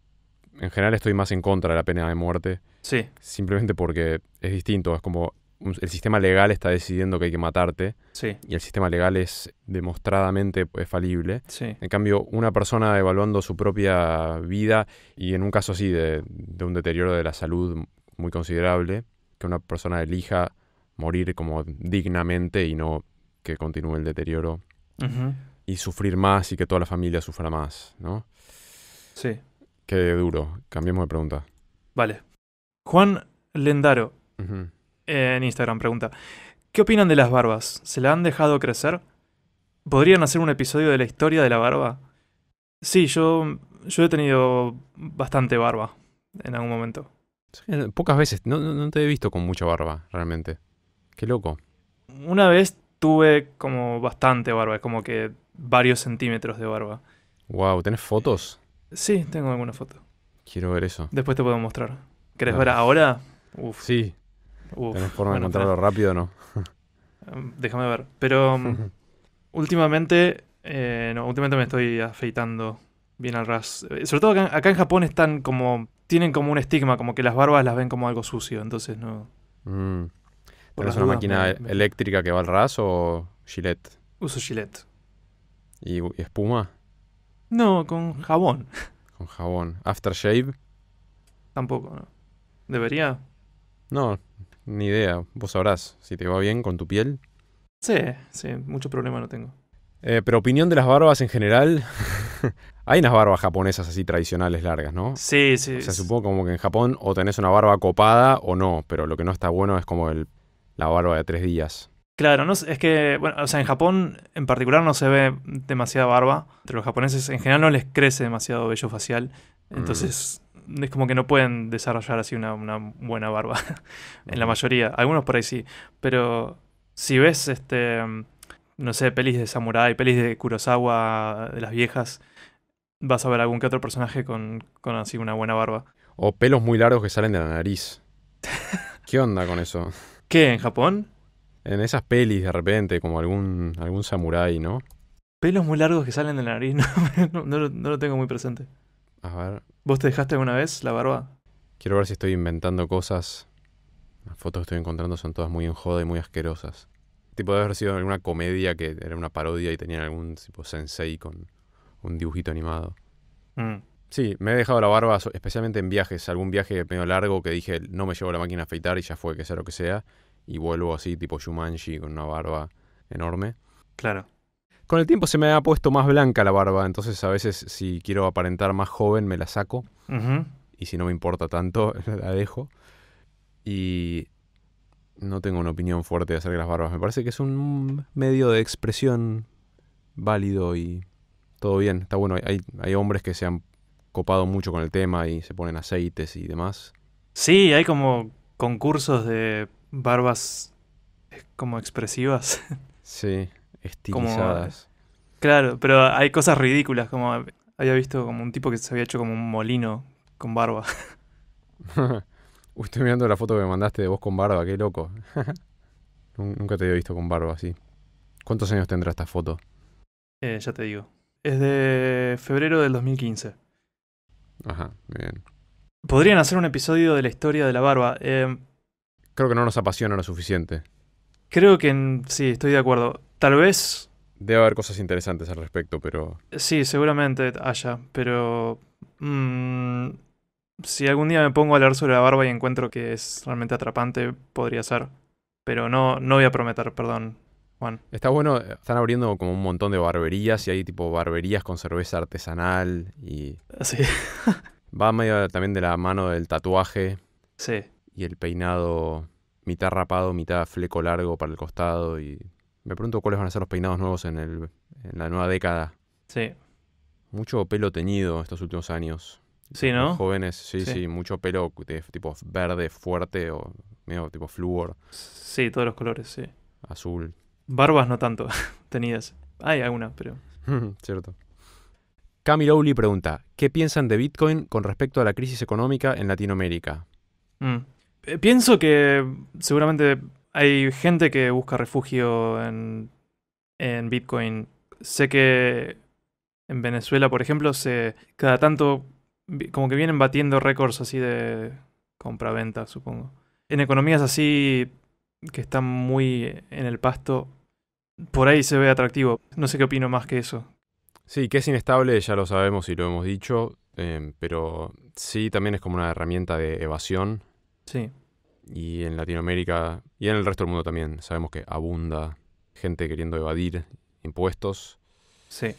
en general estoy más en contra de la pena de muerte. Sí. Simplemente porque es distinto, es como el sistema legal está decidiendo que hay que matarte. Y el sistema legal es demostradamente pues, falible. En cambio, una persona evaluando su propia vida y en un caso así de, de un deterioro de la salud muy considerable, que una persona elija morir como dignamente y no que continúe el deterioro y sufrir más y que toda la familia sufra más, ¿no? Sí. Qué duro. Cambiemos de pregunta. Vale. Juan Lendaro en Instagram pregunta: ¿Qué opinan de las barbas? ¿Se la han dejado crecer? ¿Podrían hacer un episodio de la historia de la barba? Sí, yo, yo he tenido bastante barba en algún momento. Pocas veces, no, no, te he visto con mucha barba, realmente. Qué loco. Una vez tuve como bastante barba, es como que varios centímetros de barba. Wow, ¿tenés fotos? Sí, tengo alguna foto. Quiero ver eso. Después te puedo mostrar. ¿Querés ver ahora? Uf. Sí. Uf. ¿Tenés forma de encontrarlo rápido no? Em, déjame ver. Pero em, últimamente, eh, no, últimamente me estoy afeitando bien al ras. Eh, sobre todo acá, en Japón están como, tienen como un estigma, como que las barbas las ven como algo sucio, entonces no. Mm. ¿Tenés una máquina e-, eléctrica que va al ras o Gillette? Uso Gillette. ¿Y, espuma? No, con jabón. Con jabón. ¿Aftershave? Tampoco, no. ¿Debería? No, ni idea. Vos sabrás si te va bien con tu piel. Sí, sí, mucho problema no tengo. Eh, pero opinión de las barbas en general. Hay unas barbas japonesas así tradicionales largas, ¿no? Sí, sí. O sea, supongo como que en Japón o tenés una barba copada o no, pero lo que no está bueno es como el la barba de tres días. Claro, no, es que, bueno, o sea, en Japón en particular no se ve demasiada barba. Entre los japoneses en general no les crece demasiado vello facial. Mm. Entonces es como que no pueden desarrollar así una, buena barba. en la mayoría. Algunos por ahí sí. Pero si ves, este, no sé, pelis de samurái, pelis de Kurosawa, de las viejas, vas a ver algún que otro personaje con, con así una buena barba. O pelos muy largos que salen de la nariz. ¿Qué onda con eso? ¿Qué? ¿En Japón? En esas pelis de repente, como algún, algún samurái, ¿no? Pelos muy largos que salen de la nariz, no, no, lo tengo muy presente. A ver. ¿Vos te dejaste alguna vez la barba? Quiero ver si estoy inventando cosas. Las fotos que estoy encontrando son todas muy en y muy asquerosas. Tipo, debe haber sido alguna comedia que era una parodia y tenían algún tipo sensei con un dibujito animado. Mm. Sí, me he dejado la barba, especialmente en viajes, algún viaje medio largo que dije, no me llevo la máquina a afeitar y ya fue, que sea lo que sea, y vuelvo así, tipo Shumanji, con una barba enorme. Claro. Con el tiempo se me ha puesto más blanca la barba, entonces a veces si quiero aparentar más joven me la saco, y si no me importa tanto, la dejo. Y no tengo una opinión fuerte acerca de las barbas, me parece que es un medio de expresión válido y todo bien, está bueno, hay, hay hombres que sean copado mucho con el tema y se ponen aceites y demás. Sí, hay como concursos de barbas eh, como expresivas. Sí, estilizadas. claro, pero hay cosas ridículas, como había visto como un tipo que se había hecho como un molino con barba. Estoy mirando la foto que me mandaste de vos con barba, qué loco. Nunca te había visto con barba así. ¿Cuántos años tendrá esta foto? Eh, ya te digo. Es de febrero del 2015. Ajá, bien. Podrían hacer un episodio de la historia de la barba. Eh, creo que no nos apasiona lo suficiente. Creo que sí, estoy de acuerdo. Tal vez. Debe haber cosas interesantes al respecto, pero. Sí, seguramente haya, pero. Mm, si algún día me pongo a hablar sobre la barba y encuentro que es realmente atrapante, podría ser. Pero no, no voy a prometer, perdón. Está bueno, eh, están abriendo como un montón de barberías y hay tipo barberías con cerveza artesanal y... Ah, va medio también de la mano del tatuaje. Sí. Y el peinado mitad rapado, mitad fleco largo para el costado y... Me pregunto cuáles van a ser los peinados nuevos en, el, en la nueva década. Sí. Mucho pelo teñido estos últimos años. Sí, ¿no? Los jóvenes, sí, sí, mucho pelo tipo verde fuerte o medio tipo flúor. Sí, todos los colores, sí. Azul. Barbas no tanto tenidas. Hay algunas, pero. Cierto. Camilo pregunta: ¿Qué piensan de Bitcoin con respecto a la crisis económica en Latinoamérica? Mm. Eh, pienso que seguramente hay gente que busca refugio en, en Bitcoin. Sé que en Venezuela, por ejemplo, se cada tanto como que vienen batiendo récords así de compra-venta, supongo. En economías así que están muy en el pasto, por ahí se ve atractivo. No sé qué opino más que eso. Sí, que es inestable, ya lo sabemos y lo hemos dicho, em, pero sí también es como una herramienta de evasión. Sí. Y en Latinoamérica y en el resto del mundo también sabemos que abunda gente queriendo evadir impuestos. Sí.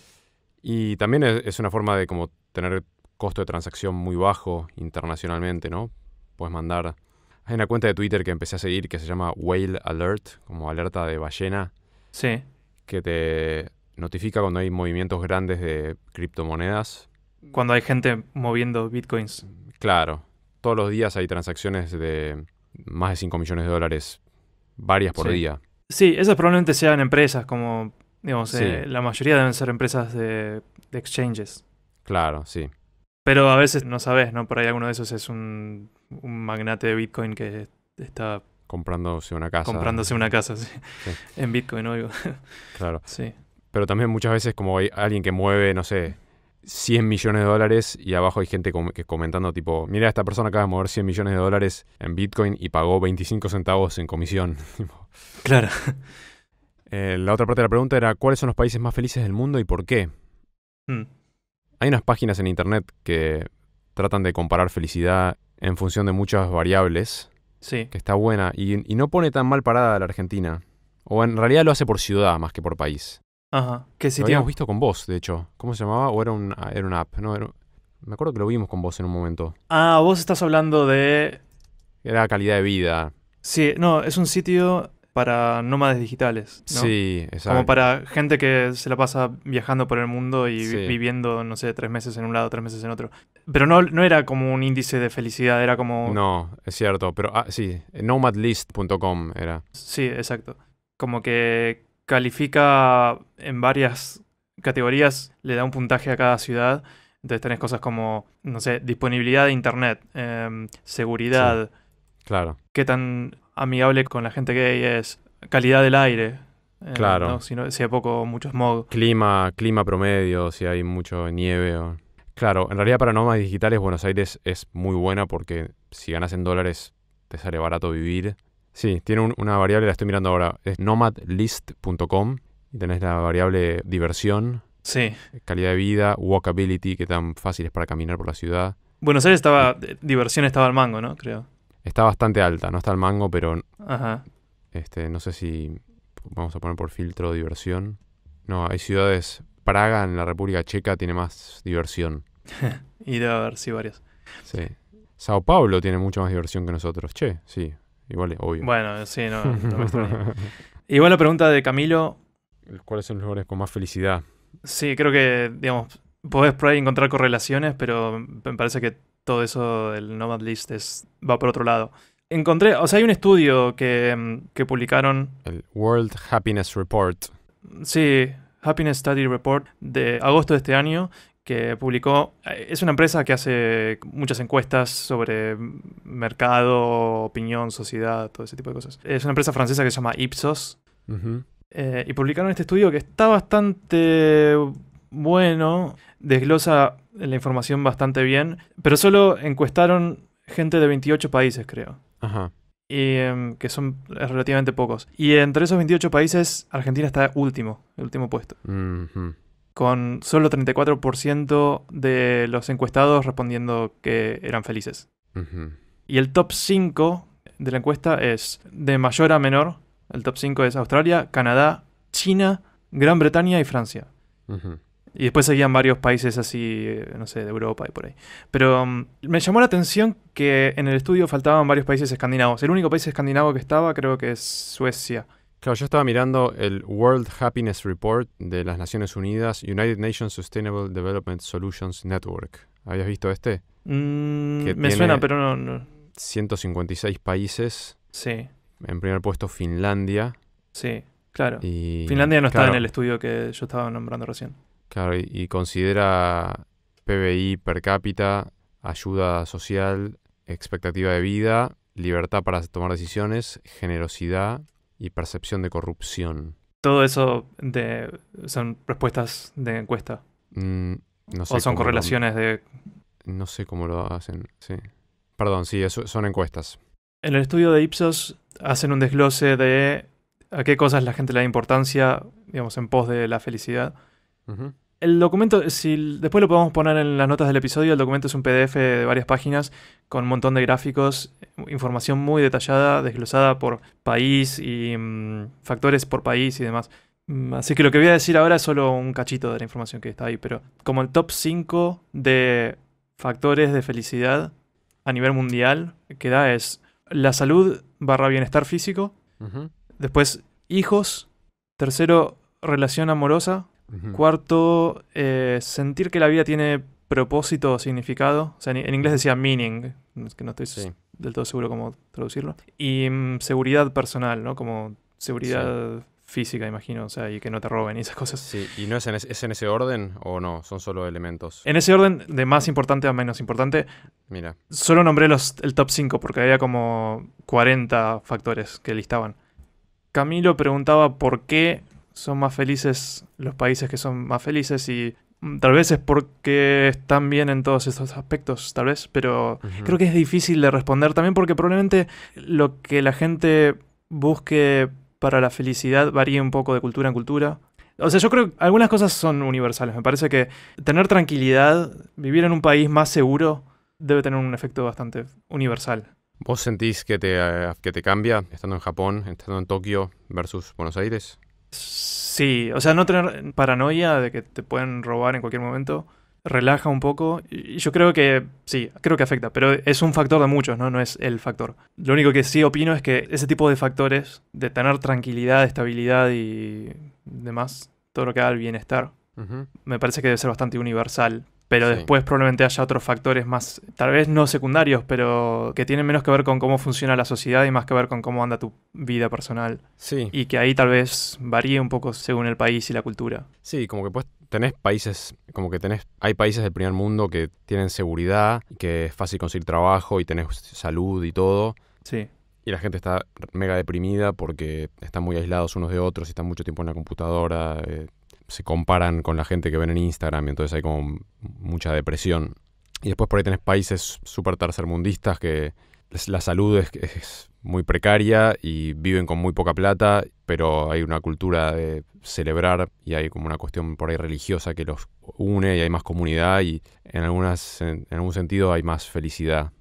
Y también es, una forma de como tener costo de transacción muy bajo internacionalmente, ¿no? Puedes mandar... Hay una cuenta de Twitter que empecé a seguir que se llama Whale Alert, como alerta de ballena, Sí. Que te notifica cuando hay movimientos grandes de criptomonedas. Cuando hay gente moviendo bitcoins. Claro. Todos los días hay transacciones de más de 5 millones de dólares, varias por día. Sí, esas probablemente sean empresas, como, digamos, eh, la mayoría deben ser empresas de, exchanges. Claro, sí. Pero a veces no sabes, ¿no? Por ahí alguno de esos es un magnate de Bitcoin que está Comprándose una casa. Comprándose una casa, sí. En Bitcoin, algo. Claro. Sí. Pero también muchas veces como hay alguien que mueve, no sé, 100 millones de dólares y abajo hay gente que que comentando tipo, mira, esta persona acaba de mover 100 millones de dólares en Bitcoin y pagó 25 centavos en comisión. claro. Eh, la otra parte de la pregunta era, ¿cuáles son los países más felices del mundo y por qué? Mm. Hay unas páginas en Internet que tratan de comparar felicidad en función de muchas variables Sí. Que está buena. Y, no pone tan mal parada a la Argentina. O en realidad lo hace por ciudad más que por país. Ajá. ¿Qué sitio? Lo habíamos visto con vos, de hecho. ¿Cómo se llamaba? ¿O era, un, ah, era una app? No, me acuerdo que lo vimos con vos en un momento. Ah, vos estás hablando de... Era calidad de vida. Sí, no, es un sitio para nómades digitales. Sí, exacto. Como para gente que se la pasa viajando por el mundo y viviendo, no sé, tres meses en un lado, tres meses en otro. Pero no, no era como un índice de felicidad, era como... No, es cierto, pero ah, sí, nomadlist.com era. Sí, exacto. Como que califica en varias categorías, le da un puntaje a cada ciudad. Entonces tenés cosas como, no sé, disponibilidad de internet, em, seguridad. Claro. ¿Qué tan amigable con la gente gay es calidad del aire. Eh, claro. Si, no, hay poco, mucho smog. Clima, clima promedio, si hay mucho nieve. O... Claro, en realidad para nómadas digitales Buenos Aires es muy buena porque si ganas en dólares te sale barato vivir. Sí, tiene una variable, la estoy mirando ahora, es nomadlist.com y tenés la variable diversión, sí. calidad de vida, walkability, que tan fácil es para caminar por la ciudad. Buenos Aires estaba, eh, diversión estaba al mango, ¿no? Creo. Está bastante alta, no está el mango, pero. Ajá. Este, no sé si. Vamos a poner por filtro diversión. No, hay ciudades. Praga en la República Checa tiene más diversión. y debe haber, sí, varios. Sí. Sao Paulo tiene mucho más diversión que nosotros. Che, sí. Igual, obvio. Bueno, sí, no, me Igual la pregunta de Camilo. ¿Cuáles son los lugares con más felicidad? Sí, creo que, digamos, podés por ahí encontrar correlaciones, pero me parece que todo eso del Nomad List va por otro lado. Encontré, o sea, hay un estudio mm, que, publicaron. El World Happiness Report. Sí, Happiness Study Report de agosto de este año, que publicó. Eh, es una empresa que hace muchas encuestas sobre mercado, opinión, sociedad, todo ese tipo de cosas. Es una empresa francesa que se llama Ipsos. Eh, y publicaron este estudio que está bastante bueno. Desglosa la información bastante bien, pero solo encuestaron gente de 28 países, creo. Ajá. Y, em, que son relativamente pocos. Y entre esos 28 países, Argentina está último, el último puesto. Con solo 34% de los encuestados respondiendo que eran felices. Y el top 5 de la encuesta es de mayor a menor. El top 5 es Australia, Canadá, China, Gran Bretaña y Francia. Ajá. Y después seguían varios países así, eh, no sé, de Europa y por ahí. Pero mm, me llamó la atención que en el estudio faltaban varios países escandinavos. El único país escandinavo que estaba creo que es Suecia. Claro, yo estaba mirando el World Happiness Report de las Naciones Unidas, United Nations Sustainable Development Solutions Network. ¿Habías visto este? Mm, me suena, pero no, 156 países. Sí. En primer puesto Finlandia. Sí, claro. Finlandia no estaba en el estudio que yo estaba nombrando recién. Claro, y, considera PBI per cápita, ayuda social, expectativa de vida, libertad para tomar decisiones, generosidad y percepción de corrupción. Todo eso son respuestas de encuesta. Mm, no sé o son correlaciones de... No sé cómo lo hacen, sí. Perdón, sí, eso, son encuestas. En el estudio de Ipsos hacen un desglose de a qué cosas la gente le da importancia, digamos, en pos de la felicidad. El documento, si después lo podemos poner en las notas del episodio, el documento es un PDF de varias páginas con un montón de gráficos, información muy detallada, desglosada por país y mm, factores por país y demás. Mm, así que lo que voy a decir ahora es solo un cachito de la información que está ahí, pero como el top 5 de factores de felicidad a nivel mundial que da es la salud barra bienestar físico, después hijos, tercero relación amorosa, Cuarto, eh, sentir que la vida tiene propósito o significado. O sea, en, inglés decía meaning, que no estoy del todo seguro cómo traducirlo. Y mm, seguridad personal, ¿no? Como seguridad física, imagino, o sea, y que no te roben y esas cosas. Sí, ¿y no es en, ese orden o no? Son solo elementos. En ese orden, de más importante a menos importante. Mira. Solo nombré los, el top 5 porque había como 40 factores que listaban. Camilo preguntaba por qué son más felices los países que son más felices y mm, tal vez es porque están bien en todos estos aspectos, tal vez, pero creo que es difícil de responder también porque probablemente lo que la gente busque para la felicidad varía un poco de cultura en cultura. O sea, yo creo que algunas cosas son universales. Me parece que tener tranquilidad, vivir en un país más seguro, debe tener un efecto bastante universal. ¿Vos sentís que te, eh, que te cambia estando en Japón, estando en Tokio versus Buenos Aires? Sí, o sea, no tener paranoia de que te pueden robar en cualquier momento relaja un poco. Y yo creo que sí, creo que afecta, pero es un factor de muchos, ¿no? No es el factor. Lo único que sí opino es que ese tipo de factores, de tener tranquilidad, estabilidad y demás, todo lo que da al bienestar, me parece que debe ser bastante universal pero después probablemente haya otros factores más, tal vez no secundarios, pero que tienen menos que ver con cómo funciona la sociedad y más que ver con cómo anda tu vida personal. Sí. Y que ahí tal vez varíe un poco según el país y la cultura. Sí, como que pues tenés países, como que tenés, hay países del primer mundo que tienen seguridad, que es fácil conseguir trabajo y tenés salud y todo. Sí. Y la gente está mega deprimida porque están muy aislados unos de otros y están mucho tiempo en la computadora. Eh, se comparan con la gente que ven en Instagram y entonces hay como mucha depresión. Y después por ahí tenés países súper tercermundistas que la salud es, muy precaria y viven con muy poca plata, pero hay una cultura de celebrar y hay como una cuestión por ahí religiosa que los une y hay más comunidad y en, algunas, en, en algún sentido hay más felicidad.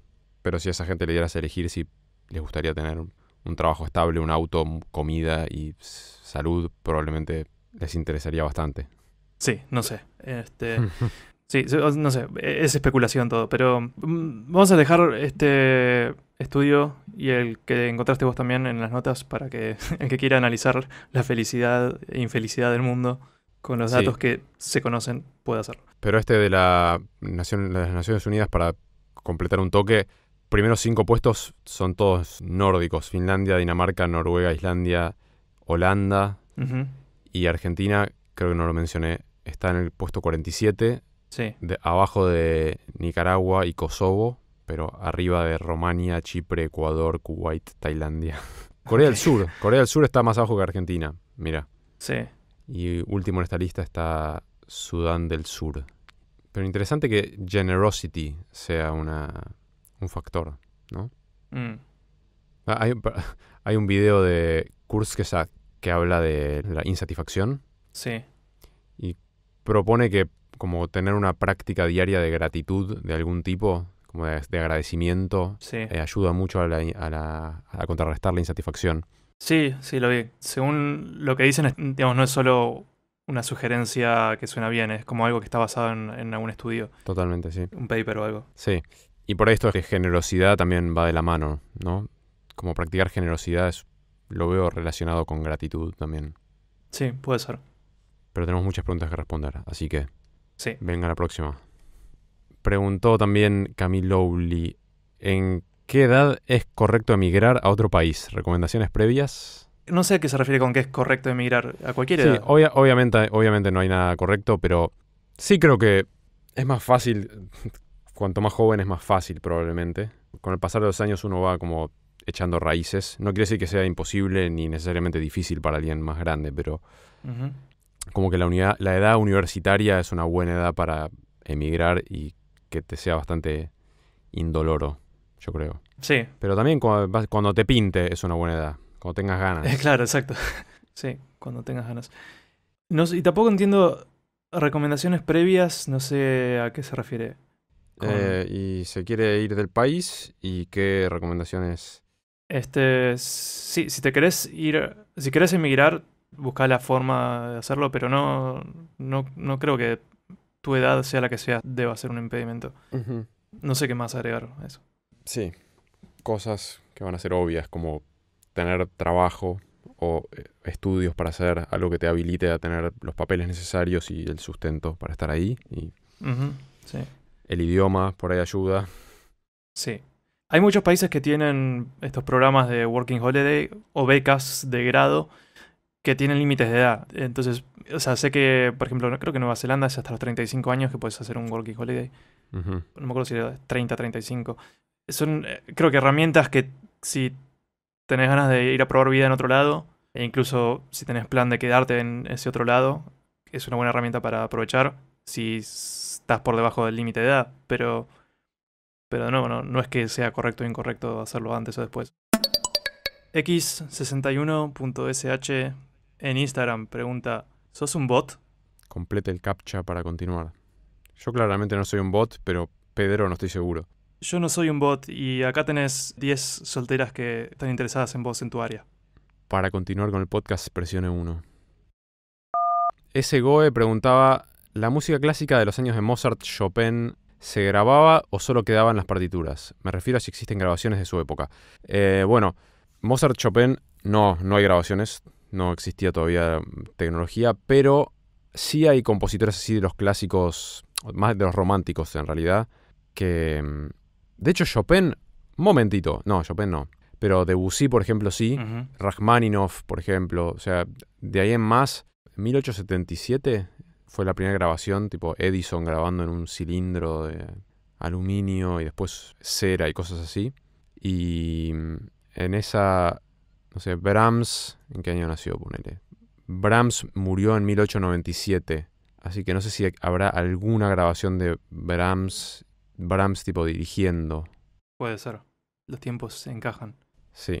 Pero si a esa gente le dieras a elegir si les gustaría tener un trabajo estable, un auto, comida y salud, probablemente les interesaría bastante. Sí, no sé. Este, sí, no sé, e, es especulación todo, pero mm, vamos a dejar este estudio y el que encontraste vos también en las notas para que el que quiera analizar la felicidad e infelicidad del mundo con los datos que se conocen pueda hacerlo. Pero este de la Nación, las Naciones Unidas, para completar un toque, primeros cinco puestos son todos nórdicos, Finlandia, Dinamarca, Noruega, Islandia, Holanda. Y Argentina, creo que no lo mencioné, está en el puesto 47, de, abajo de Nicaragua y Kosovo, pero arriba de Romania, Chipre, Ecuador, Kuwait, Tailandia. Corea del Sur. Corea del Sur está más abajo que Argentina, mira. Sí. Y último en esta lista está Sudán del Sur. Pero interesante que generosity sea una, un factor, ¿no? Mm. Ah, hay, hay, un video de Kurzgesagt que habla de la insatisfacción. Sí. Y propone que como tener una práctica diaria de gratitud de algún tipo, como de, agradecimiento, eh, ayuda mucho a, contrarrestar la insatisfacción. Sí, sí, lo vi. Según lo que dicen, digamos, no es solo una sugerencia que suena bien, es como algo que está basado en, en algún estudio. Totalmente, sí. Un paper o algo. Sí. Y por esto es que generosidad también va de la mano, ¿no? Como practicar generosidad es lo veo relacionado con gratitud también. Sí, puede ser. Pero tenemos muchas preguntas que responder, así que sí. venga la próxima. Preguntó también Camille Lowley, ¿en qué edad es correcto emigrar a otro país? ¿Recomendaciones previas? No sé a qué se refiere con que es correcto emigrar a cualquier edad. Sí, obviamente, obviamente no hay nada correcto, pero sí creo que es más fácil, cuanto más joven es más fácil probablemente. Con el pasar de los años uno va como echando raíces. No quiere decir que sea imposible ni necesariamente difícil para alguien más grande, pero como que la, unidad, la edad universitaria es una buena edad para emigrar y que te sea bastante indoloro, yo creo. Sí. Pero también cuando, te pinte es una buena edad, cuando tengas ganas. claro, exacto. sí, cuando tengas ganas. No, y tampoco entiendo recomendaciones previas, no sé a qué se refiere. Eh, y se quiere ir del país y qué recomendaciones este, sí, si te querés ir, si quieres emigrar, busca la forma de hacerlo, pero no, no, no creo que tu edad, sea la que sea, deba ser un impedimento. No sé qué más agregar a eso. Sí, cosas que van a ser obvias, como tener trabajo o eh, estudios para hacer algo que te habilite a tener los papeles necesarios y el sustento para estar ahí. Y sí. El idioma por ahí ayuda. Sí. Hay muchos países que tienen estos programas de Working Holiday o becas de grado que tienen límites de edad. Entonces, o sea, sé que, por ejemplo, creo que Nueva Zelanda es hasta los 35 años que puedes hacer un Working Holiday. No me acuerdo si era 30, 35. Son, eh, creo que herramientas que si tenés ganas de ir a probar vida en otro lado, e incluso si tenés plan de quedarte en ese otro lado, es una buena herramienta para aprovechar si estás por debajo del límite de edad. Pero pero no, no es que sea correcto o incorrecto hacerlo antes o después. X61.sh en Instagram pregunta, ¿sos un bot? Complete el captcha para continuar. Yo claramente no soy un bot, pero Pedro no estoy seguro. Yo no soy un bot y acá tenés 10 solteras que están interesadas en vos en tu área. Para continuar con el podcast, presione 1. Ese Goe preguntaba, ¿la música clásica de los años de Mozart, Chopin se grababa o solo quedaban las partituras. Me refiero a si existen grabaciones de su época. Eh, bueno, Mozart Chopin no, no hay grabaciones, no existía todavía tecnología, pero sí hay compositores así de los clásicos, más de los románticos en realidad, que... Mm, de hecho, Chopin, momentito, no, Chopin no. Pero Debussy, por ejemplo, sí. Rachmaninoff, por ejemplo. O sea, de ahí en más, 1877 fue la primera grabación, tipo Edison grabando en un cilindro de aluminio y después cera y cosas así. Y mm, en esa, no sé, Brahms, ¿en qué año nació? Ponele. Brahms murió en 1897, así que no sé si habrá alguna grabación de Brahms, Brahms tipo dirigiendo. Puede ser, los tiempos se encajan. Sí.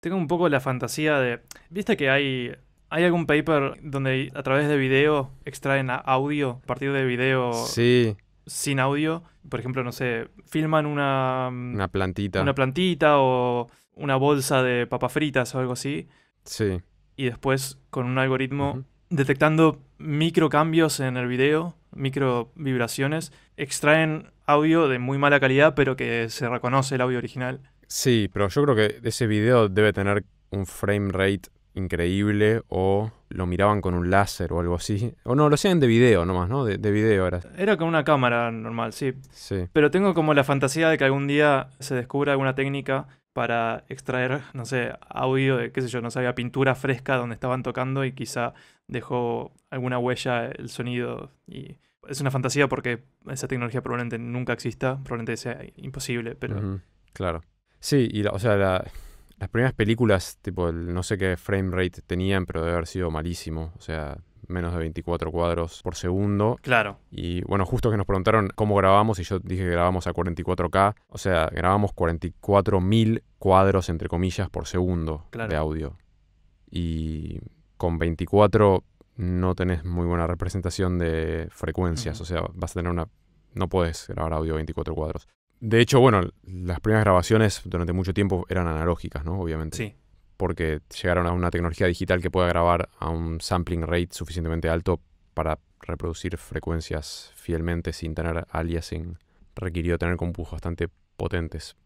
Tengo un poco la fantasía de, viste que hay ¿Hay algún paper donde a través de video extraen audio, a partir de video sin audio? Por ejemplo, no sé, filman una... plantita. Una plantita o una bolsa de papas fritas o algo así. Sí. Y después con un algoritmo detectando micro cambios en el video, micro vibraciones, extraen audio de muy mala calidad, pero que se reconoce el audio original. Sí, pero yo creo que ese video debe tener un frame rate increíble o lo miraban con un láser o algo así. O no, lo hacían de video nomás, ¿no? De, video era. Era con una cámara normal, sí. Sí. Pero tengo como la fantasía de que algún día se descubra alguna técnica para extraer, no sé, audio de, qué sé yo, no sabía, pintura fresca donde estaban tocando y quizá dejó alguna huella el sonido y es una fantasía porque esa tecnología probablemente nunca exista, probablemente sea imposible, pero... Claro. Sí, y o sea, la, las primeras películas, tipo, el, no sé qué frame rate tenían, pero debe haber sido malísimo. O sea, menos de 24 cuadros por segundo. Claro. Y bueno, justo que nos preguntaron cómo grabamos y yo dije que grabamos a 44K, o sea, grabamos 44.000 cuadros, entre comillas, por segundo de audio. Y con 24 no tenés muy buena representación de frecuencias, o sea, vas a tener una... No puedes grabar audio 24 cuadros. De hecho, bueno, las primeras grabaciones durante mucho tiempo eran analógicas, ¿no? Obviamente. Sí. Porque llegaron a una tecnología digital que pueda grabar a un sampling rate suficientemente alto para reproducir frecuencias fielmente sin tener aliasing. Requirió tener compujos bastante potentes.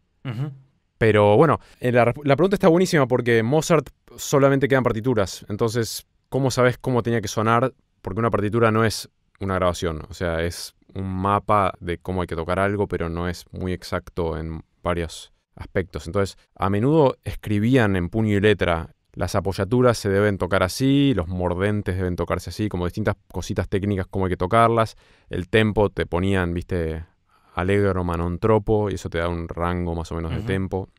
Pero bueno, eh, la, la, pregunta está buenísima porque Mozart solamente quedan partituras. Entonces, ¿cómo sabes cómo tenía que sonar? Porque una partitura no es una grabación. O sea, es un mapa de cómo hay que tocar algo, pero no es muy exacto en varios aspectos. Entonces, a menudo escribían en puño y letra las apoyaturas se deben tocar así, los mordentes deben tocarse así, como distintas cositas técnicas cómo hay que tocarlas. El tempo te ponían, viste, alegro, manontropo, y eso te da un rango más o menos de tempo.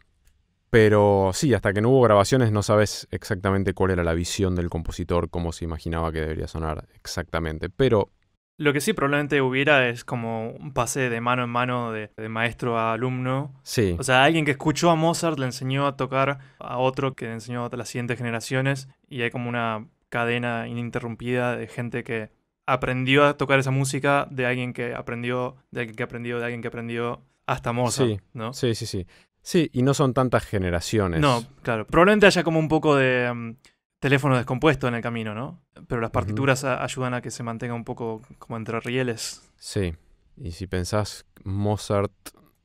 Pero sí, hasta que no hubo grabaciones no sabes exactamente cuál era la visión del compositor, cómo se imaginaba que debería sonar exactamente. Pero lo que sí probablemente hubiera es como un pase de mano en mano de, maestro a alumno. Sí. O sea, alguien que escuchó a Mozart le enseñó a tocar a otro que le enseñó a las siguientes generaciones y hay como una cadena ininterrumpida de gente que aprendió a tocar esa música de alguien que aprendió, de alguien que aprendió, de alguien que aprendió hasta Mozart, sí, ¿no? Sí, sí, sí. Sí, y no son tantas generaciones. No, claro. Probablemente haya como un poco de... Mm, teléfono descompuesto en el camino, ¿no? Pero las partituras ayudan a que se mantenga un poco como entre rieles. Sí, y si pensás Mozart,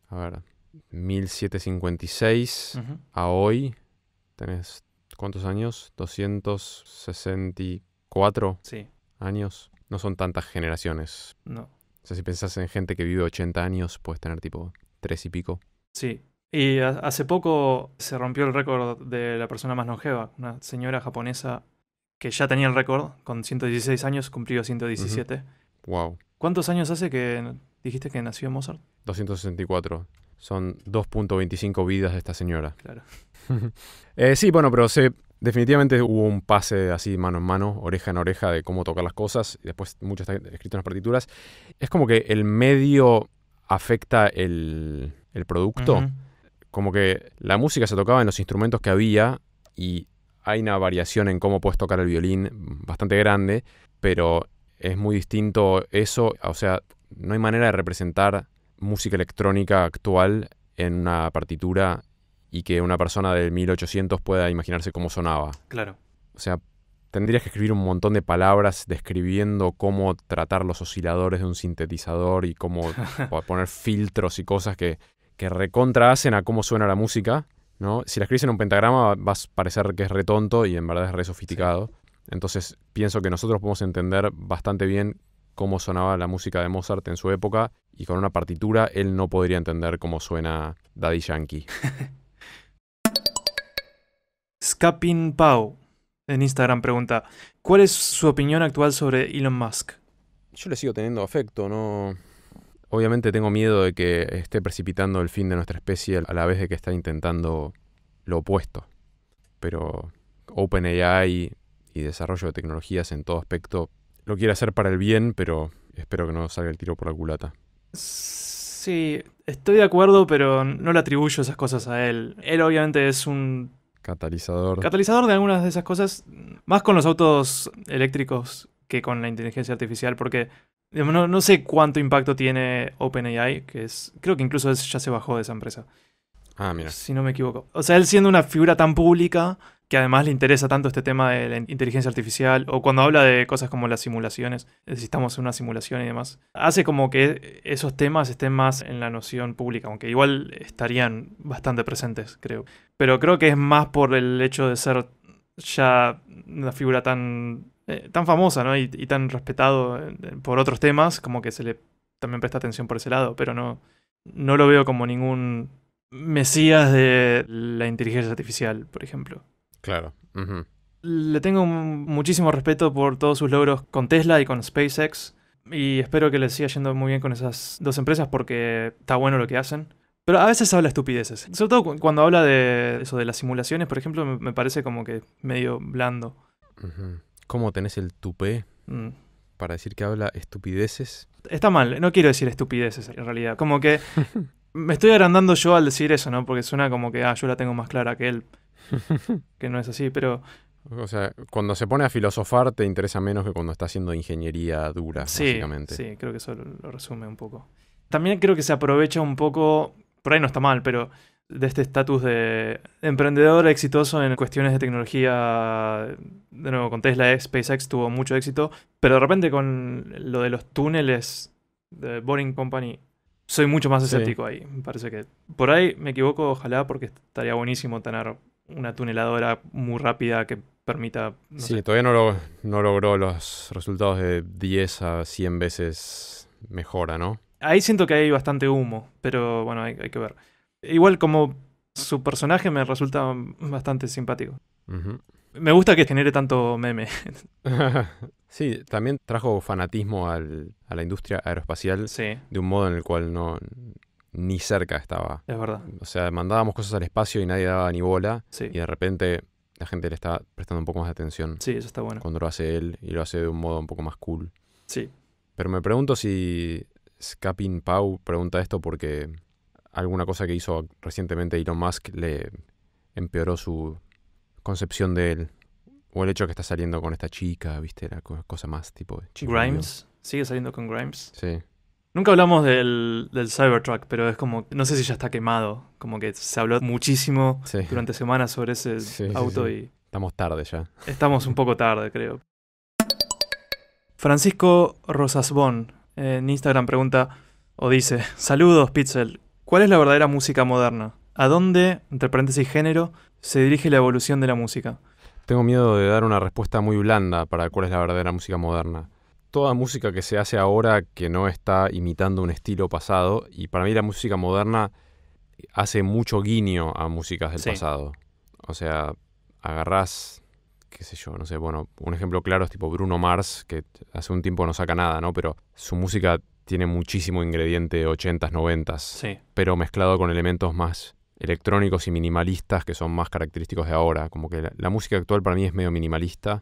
a ver, 1756 a hoy, tenés ¿cuántos años? 264 sí. años. No son tantas generaciones. No. O sea, si pensás en gente que vive 80 años, puedes tener tipo tres y pico. Sí, y hace poco se rompió el récord de la persona más longeva, una señora japonesa que ya tenía el récord, con 116 años cumplió 117. Wow. ¿Cuántos años hace que dijiste que nació Mozart? 264. Son 2.25 vidas de esta señora. Claro. Eh, sí, bueno, pero se, definitivamente hubo un pase así mano en mano, oreja en oreja de cómo tocar las cosas. después mucho está escrito en las partituras. Es como que el medio afecta el, producto como que la música se tocaba en los instrumentos que había y hay una variación en cómo puedes tocar el violín bastante grande, pero es muy distinto eso, o sea, no hay manera de representar música electrónica actual en una partitura y que una persona del 1800 pueda imaginarse cómo sonaba. Claro. O sea, tendrías que escribir un montón de palabras describiendo cómo tratar los osciladores de un sintetizador y cómo poner filtros y cosas que que recontra hacen a cómo suena la música, ¿no? Si la escribes en un pentagrama vas a parecer que es retonto y en verdad es re sofisticado. Entonces pienso que nosotros podemos entender bastante bien cómo sonaba la música de Mozart en su época y con una partitura él no podría entender cómo suena Daddy Yankee. Scapin Pau en Instagram pregunta, ¿cuál es su opinión actual sobre Elon Musk? Yo le sigo teniendo afecto, no, Obviamente tengo miedo de que esté precipitando el fin de nuestra especie a la vez de que está intentando lo opuesto. Pero OpenAI y desarrollo de tecnologías en todo aspecto lo quiere hacer para el bien, pero espero que no salga el tiro por la culata. Sí, estoy de acuerdo, pero no le atribuyo esas cosas a él. Él obviamente es un... Catalizador. Catalizador de algunas de esas cosas, más con los autos eléctricos que con la inteligencia artificial, porque no, sé cuánto impacto tiene OpenAI, que es. Creo que incluso ya se bajó de esa empresa. Ah, mira. Si no me equivoco. O sea, él siendo una figura tan pública que además le interesa tanto este tema de la inteligencia artificial, o cuando habla de cosas como las simulaciones, necesitamos una simulación y demás, hace como que esos temas estén más en la noción pública, aunque igual estarían bastante presentes, creo. Pero creo que es más por el hecho de ser ya una figura tan eh, tan famosa ¿no? y, tan respetado eh, por otros temas, como que se le también presta atención por ese lado, pero no, no lo veo como ningún mesías de la inteligencia artificial, por ejemplo. Claro. Le tengo muchísimo respeto por todos sus logros con Tesla y con SpaceX. Y espero que le siga yendo muy bien con esas dos empresas porque está bueno lo que hacen. Pero a veces habla estupideces. Sobre todo cuando habla de eso de las simulaciones, por ejemplo, me parece como que medio blando. ¿Cómo tenés el tupé mm. para decir que habla estupideces? Está mal, no quiero decir estupideces en realidad. Como que me estoy agrandando yo al decir eso, ¿no? Porque suena como que, ah, yo la tengo más clara que él. que no es así, pero... O sea, cuando se pone a filosofar te interesa menos que cuando está haciendo ingeniería dura, básicamente. Sí, creo que eso lo resume un poco. También creo que se aprovecha un poco, por ahí no está mal, pero de este estatus de emprendedor exitoso en cuestiones de tecnología. De nuevo, con Tesla, SpaceX tuvo mucho éxito, pero de repente con lo de los túneles de Boring Company, soy mucho más escéptico ahí. Me parece que por ahí me equivoco, ojalá, porque estaría buenísimo tener una tuneladora muy rápida que permita... sí, todavía no, logró los resultados de 10 a 100 veces mejora, ¿no? Ahí siento que hay bastante humo, pero bueno, hay que ver. Igual como su personaje me resulta bastante simpático. Me gusta que genere tanto meme. sí, también trajo fanatismo a la industria aeroespacial de un modo en el cual no ni cerca estaba. Es verdad. O sea, mandábamos cosas al espacio y nadie daba ni bola. Sí. Y de repente la gente le está prestando un poco más de atención. Sí, eso está bueno. Cuando lo hace él y lo hace de un modo un poco más cool. Sí. Pero me pregunto si Scapin Pau pregunta esto porque alguna cosa que hizo recientemente Elon Musk le empeoró su concepción de él. O el hecho que está saliendo con esta chica, ¿viste? La cosa más tipo. Grimes. ¿Sigue saliendo con Grimes? Sí. Nunca hablamos del, del, Cybertruck, pero es como. No sé si ya está quemado. Como que se habló muchísimo durante semanas sobre ese auto y. Estamos tarde ya. Estamos un poco tarde, creo. Francisco Rosasbon en Instagram pregunta o dice: Saludos, Pixel. ¿Cuál es la verdadera música moderna? ¿A dónde, entre paréntesis género, se dirige la evolución de la música? Tengo miedo de dar una respuesta muy blanda para cuál es la verdadera música moderna. Toda música que se hace ahora que no está imitando un estilo pasado, y para mí la música moderna hace mucho guiño a músicas del pasado. O sea, agarrás, qué sé yo, no sé, bueno, un ejemplo claro es tipo Bruno Mars, que hace un tiempo no saca nada, ¿no? Pero su música tiene muchísimo ingrediente 80s, 90s, sí. pero mezclado con elementos más electrónicos y minimalistas que son más característicos de ahora. Como que la, música actual para mí es medio minimalista.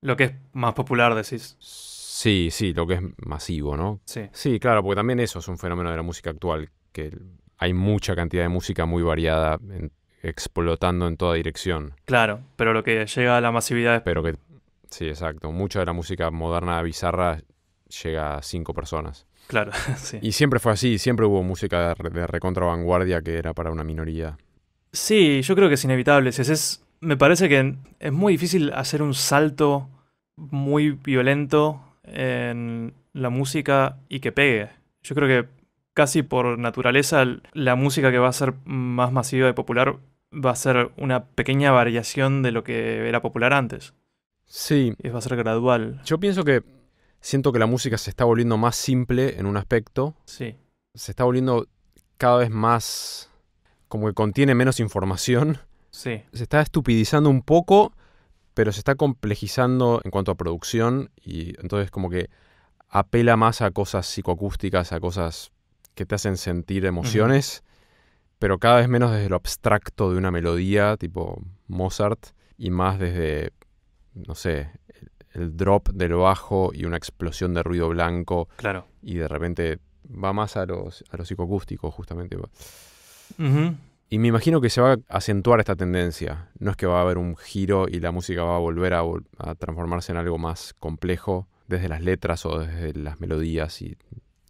Lo que es más popular, decís. Sí, sí, lo que es masivo, ¿no? Sí. Sí, claro, porque también eso es un fenómeno de la música actual, que hay mucha cantidad de música muy variada explotando en toda dirección. Claro, pero lo que llega a la masividad es... Pero que, sí, exacto. Mucha de la música moderna bizarra llega a cinco personas. Claro, Y siempre fue así, siempre hubo música de recontra vanguardia que era para una minoría. Sí, yo creo que es inevitable. es, me parece que es muy difícil hacer un salto muy violento en la música y que pegue. Yo creo que casi por naturaleza la música que va a ser más masiva y popular va a ser una pequeña variación de lo que era popular antes. Sí. Y va a ser gradual. Yo pienso que siento que la música se está volviendo más simple en un aspecto. Sí. Se está volviendo cada vez más. como que contiene menos información. Sí. Se está estupidizando un poco, pero se está complejizando en cuanto a producción. Y entonces, como que apela más a cosas psicoacústicas, a cosas que te hacen sentir emociones, pero cada vez menos desde lo abstracto de una melodía tipo Mozart y más desde, no sé, el drop del bajo y una explosión de ruido blanco. Claro. Y de repente va más a los, a los psicoacústicos, justamente. Y me imagino que se va a acentuar esta tendencia. No es que va a haber un giro y la música va a volver a, transformarse en algo más complejo desde las letras o desde las melodías y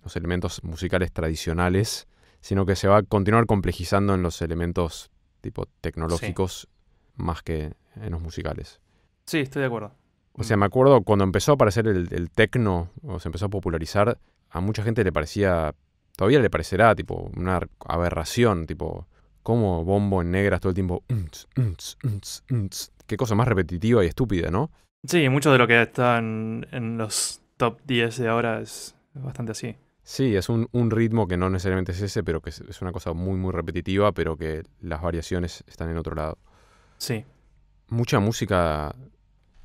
los elementos musicales tradicionales, sino que se va a continuar complejizando en los elementos tipo tecnológicos más que en los musicales. Sí, estoy de acuerdo. O sea, me acuerdo cuando empezó a aparecer el, tecno, o se empezó a popularizar, a mucha gente le parecía, todavía le parecerá, tipo, una aberración, tipo, como bombo en negras todo el tiempo. Qué cosa más repetitiva y estúpida, ¿no? Sí, mucho de lo que está en, los top 10 de ahora es bastante así. Sí, es un, ritmo que no necesariamente es ese, pero que es, una cosa muy, muy repetitiva, pero que las variaciones están en otro lado. Sí. Mucha música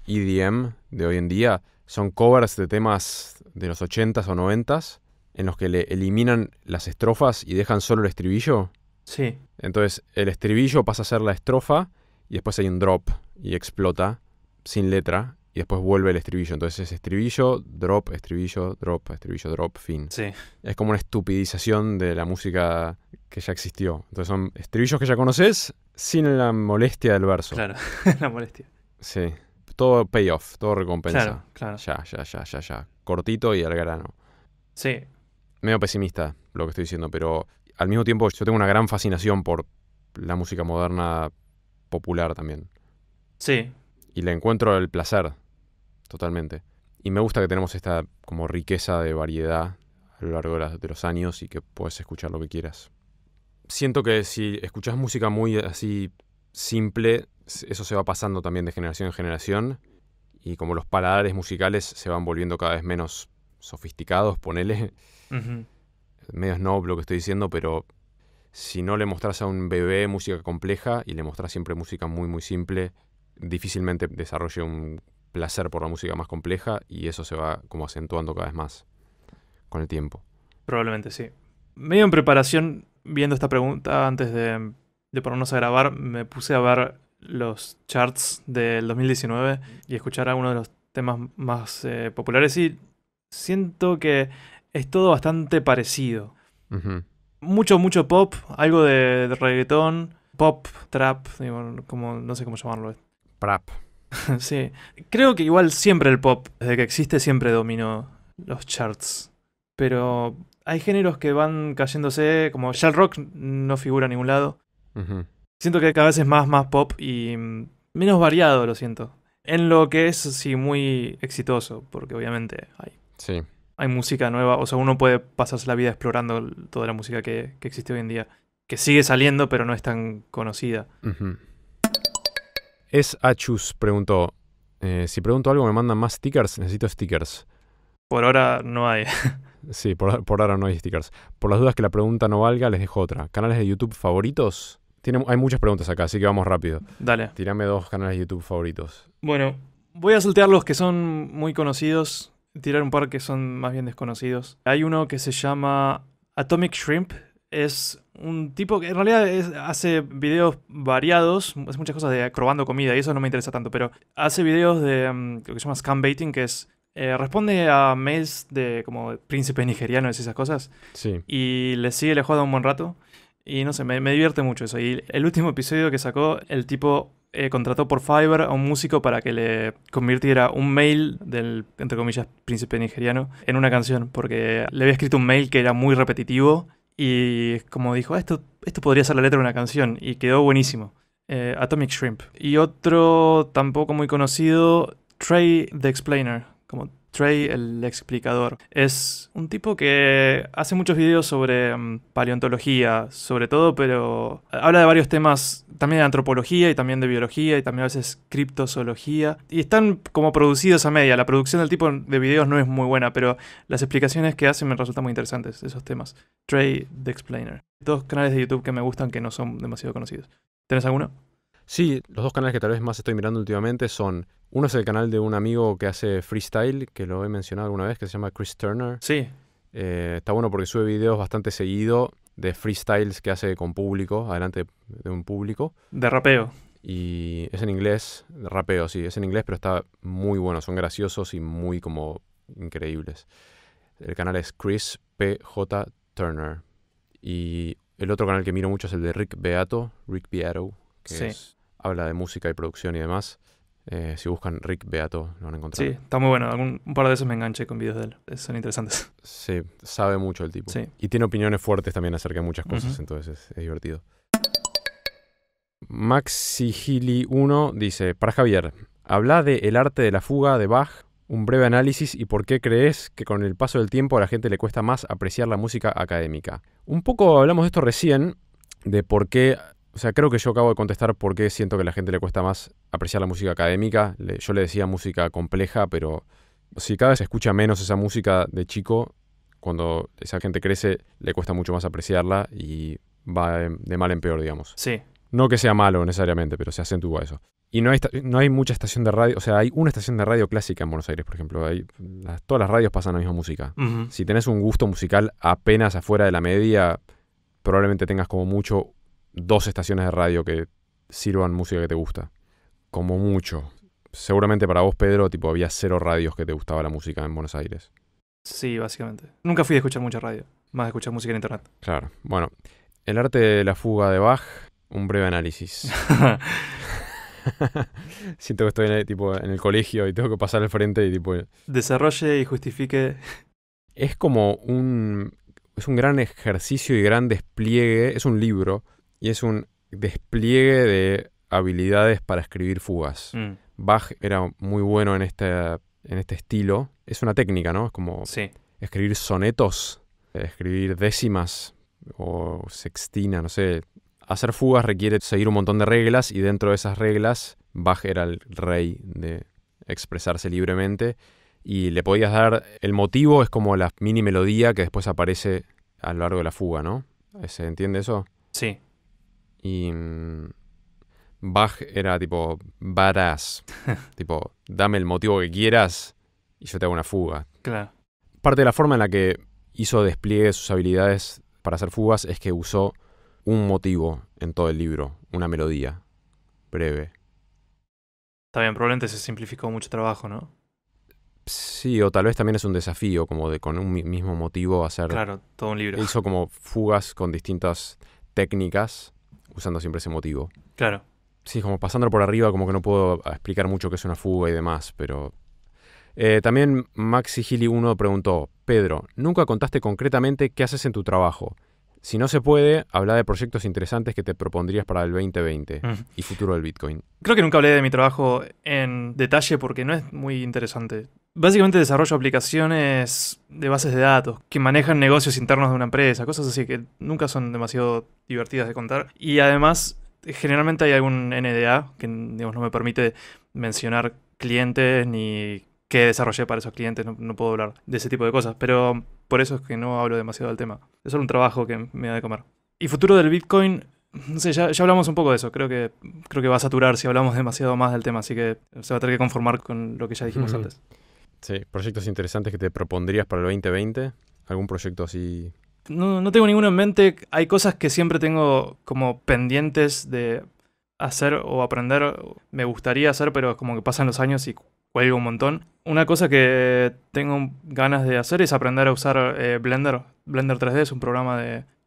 EDM de hoy en día son covers de temas de los 80s o 90s en los que le eliminan las estrofas y dejan solo el estribillo. Sí. Entonces el estribillo pasa a ser la estrofa y después hay un drop y explota sin letra y después vuelve el estribillo. Entonces es estribillo, drop, estribillo, drop, estribillo, drop, fin. Sí. Es como una estupidización de la música que ya existió. Entonces son estribillos que ya conoces sin la molestia del verso. Claro, la molestia. Sí todo payoff, todo recompensa. Claro, Ya, ya, ya, ya, ya. Cortito y al grano. Sí. Medio pesimista lo que estoy diciendo, pero al mismo tiempo yo tengo una gran fascinación por la música moderna popular también. Sí. Y le encuentro el placer, totalmente. Y me gusta que tenemos esta como riqueza de variedad a lo largo de, de los años y que puedes escuchar lo que quieras. Siento que si escuchas música muy así simple, eso se va pasando también de generación en generación y como los paladares musicales se van volviendo cada vez menos sofisticados, ponele. es Medio lo que estoy diciendo, pero si no le mostras a un bebé música compleja y le mostras siempre música muy, muy simple, difícilmente desarrolle un placer por la música más compleja y eso se va como acentuando cada vez más con el tiempo. Probablemente sí. Medio en preparación, viendo esta pregunta antes de, de ponernos a grabar, me puse a ver los charts del 2019 y escuchar a uno de los temas más eh, populares y siento que es todo bastante parecido. Mucho, mucho pop, algo de, reggaetón, pop, trap, como, no sé cómo llamarlo. Trap. sí, creo que igual siempre el pop, desde que existe, siempre dominó los charts. Pero hay géneros que van cayéndose, como ya el rock no figura en ningún lado. Siento que cada vez es más, más pop y mm, menos variado, lo siento. En lo que es, sí, muy exitoso, porque obviamente hay, sí. hay música nueva. O sea, uno puede pasarse la vida explorando toda la música que, que existe hoy en día, que sigue saliendo, pero no es tan conocida. Es Achus, preguntó. Eh, si pregunto algo, me mandan más stickers. Necesito stickers. Por ahora no hay. sí, por ahora no hay stickers. Por las dudas que la pregunta no valga, les dejo otra. ¿Canales de YouTube favoritos? hay muchas preguntas acá, así que vamos rápido. Dale. Tírame dos canales de YouTube favoritos. Bueno, voy a soltear los que son muy conocidos, tirar un par que son más bien desconocidos. Hay uno que se llama Atomic Shrimp. Es un tipo que en realidad hace videos variados, hace muchas cosas de probando comida y eso no me interesa tanto, pero hace videos de mm, lo que se llama scam baiting, que es eh, responde a mails de como príncipes nigerianos y esas cosas. Sí. Y le sigue le juega un buen rato. Y no sé, me, divierte mucho eso. Y el último episodio que sacó, el tipo eh, contrató por Fiverr a un músico para que le convirtiera un mail del, entre comillas, príncipe nigeriano en una canción, porque le había escrito un mail que era muy repetitivo y como dijo, ah, esto, esto podría ser la letra de una canción y quedó buenísimo. Eh, Atomic Shrimp. Y otro tampoco muy conocido, Trey the Explainer, como Trey, el explicador, es un tipo que hace muchos videos sobre mm, paleontología, sobre todo, pero eh, habla de varios temas también de antropología y también de biología y también a veces criptozoología. Y están como producidos a media. La producción del tipo de videos no es muy buena, pero las explicaciones que hace me resultan muy interesantes esos temas. Trey, The Explainer. Dos canales de YouTube que me gustan que no son demasiado conocidos. ¿Tenés alguno? Sí, los dos canales que tal vez más estoy mirando últimamente son. Uno es el canal de un amigo que hace freestyle, que lo he mencionado alguna vez, que se llama Chris Turner. Sí. Eh, está bueno porque sube videos bastante seguido de freestyles que hace con público, adelante de un público. De rapeo. Y es en inglés, rapeo, sí, es en inglés, pero está muy bueno. Son graciosos y muy como increíbles. El canal es Chris PJ Turner. Y el otro canal que miro mucho es el de Rick Beato, Rick Beato, que es habla de música y producción y demás. Eh, si buscan Rick Beato, lo van a encontrar. Sí, está muy bueno. Algún, un par de esos me enganché con videos de él. Eh, son interesantes. Sí, sabe mucho el tipo. Y tiene opiniones fuertes también acerca de muchas cosas, entonces es divertido. Maxi Gili 1 dice, para Javier, habla de El arte de la fuga de Bach, un breve análisis y por qué crees que con el paso del tiempo a la gente le cuesta más apreciar la música académica. Un poco hablamos de esto recién, de por qué o sea, creo que yo acabo de contestar por qué siento que a la gente le cuesta más apreciar la música académica. yo le decía música compleja, pero si cada vez se escucha menos esa música de chico, cuando esa gente crece, le cuesta mucho más apreciarla y va de, mal en peor, digamos. Sí. No que sea malo necesariamente, pero se acentúa eso. Y no hay, no hay mucha estación de radio, o sea, hay una estación de radio clásica en Buenos Aires, por ejemplo. Hay, todas las radios pasan la misma música. Si tenés un gusto musical apenas afuera de la media, probablemente tengas como mucho dos estaciones de radio que sirvan música que te gusta. Como mucho. Seguramente para vos, Pedro, tipo, había cero radios que te gustaba la música en Buenos Aires. Sí, básicamente. Nunca fui a escuchar mucha radio, más de escuchar música en internet. Claro. Bueno, el arte de la fuga de Bach, un breve análisis. Siento que estoy en el, tipo, en el colegio y tengo que pasar al frente y tipo... Desarrolle y justifique. Es como un... Es un gran ejercicio y gran despliegue. Es un libro y es un despliegue de habilidades para escribir fugas. Mm. Bach era muy bueno en este, en este estilo. Es una técnica, ¿no? Es como escribir sonetos, escribir décimas o sextina, no sé. Hacer fugas requiere seguir un montón de reglas y dentro de esas reglas Bach era el rey de expresarse libremente y le podías dar el motivo, es como la mini melodía que después aparece a lo largo de la fuga, ¿no? ¿Se entiende eso? Sí, y mm, Bach era tipo badass. tipo, dame el motivo que quieras y yo te hago una fuga. Claro. Parte de la forma en la que hizo despliegue sus habilidades para hacer fugas es que usó un motivo en todo el libro, una melodía breve. Está bien, probablemente se simplificó mucho trabajo, ¿no? Sí, o tal vez también es un desafío, como de con un mismo motivo hacer. Claro, todo un libro. Hizo como fugas con distintas técnicas usando siempre ese motivo. Claro. Sí, como pasándolo por arriba, como que no puedo ah, explicar mucho qué es una fuga y demás, pero. Eh, también Maxi Gili 1 preguntó: Pedro, nunca contaste concretamente qué haces en tu trabajo. Si no se puede, habla de proyectos interesantes que te propondrías para el 2020 y futuro del Bitcoin. Creo que nunca hablé de mi trabajo en detalle porque no es muy interesante. Básicamente desarrollo aplicaciones de bases de datos que manejan negocios internos de una empresa, cosas así que nunca son demasiado divertidas de contar. Y además, generalmente hay algún NDA que digamos, no me permite mencionar clientes ni qué desarrollé para esos clientes, no, puedo hablar de ese tipo de cosas, pero por eso es que no hablo demasiado del tema. Es solo un trabajo que me da de comer. Y futuro del Bitcoin, no sé, ya, ya, hablamos un poco de eso, creo que, creo que va a saturar si hablamos demasiado más del tema, así que se va a tener que conformar con lo que ya dijimos antes. Sí, proyectos interesantes que te propondrías para el 2020, algún proyecto así. No, no tengo ninguno en mente, hay cosas que siempre tengo como pendientes de hacer o aprender, me gustaría hacer, pero como que pasan los años y cuelgo un montón. Una cosa que tengo ganas de hacer es aprender a usar eh, Blender. Blender 3D es un programa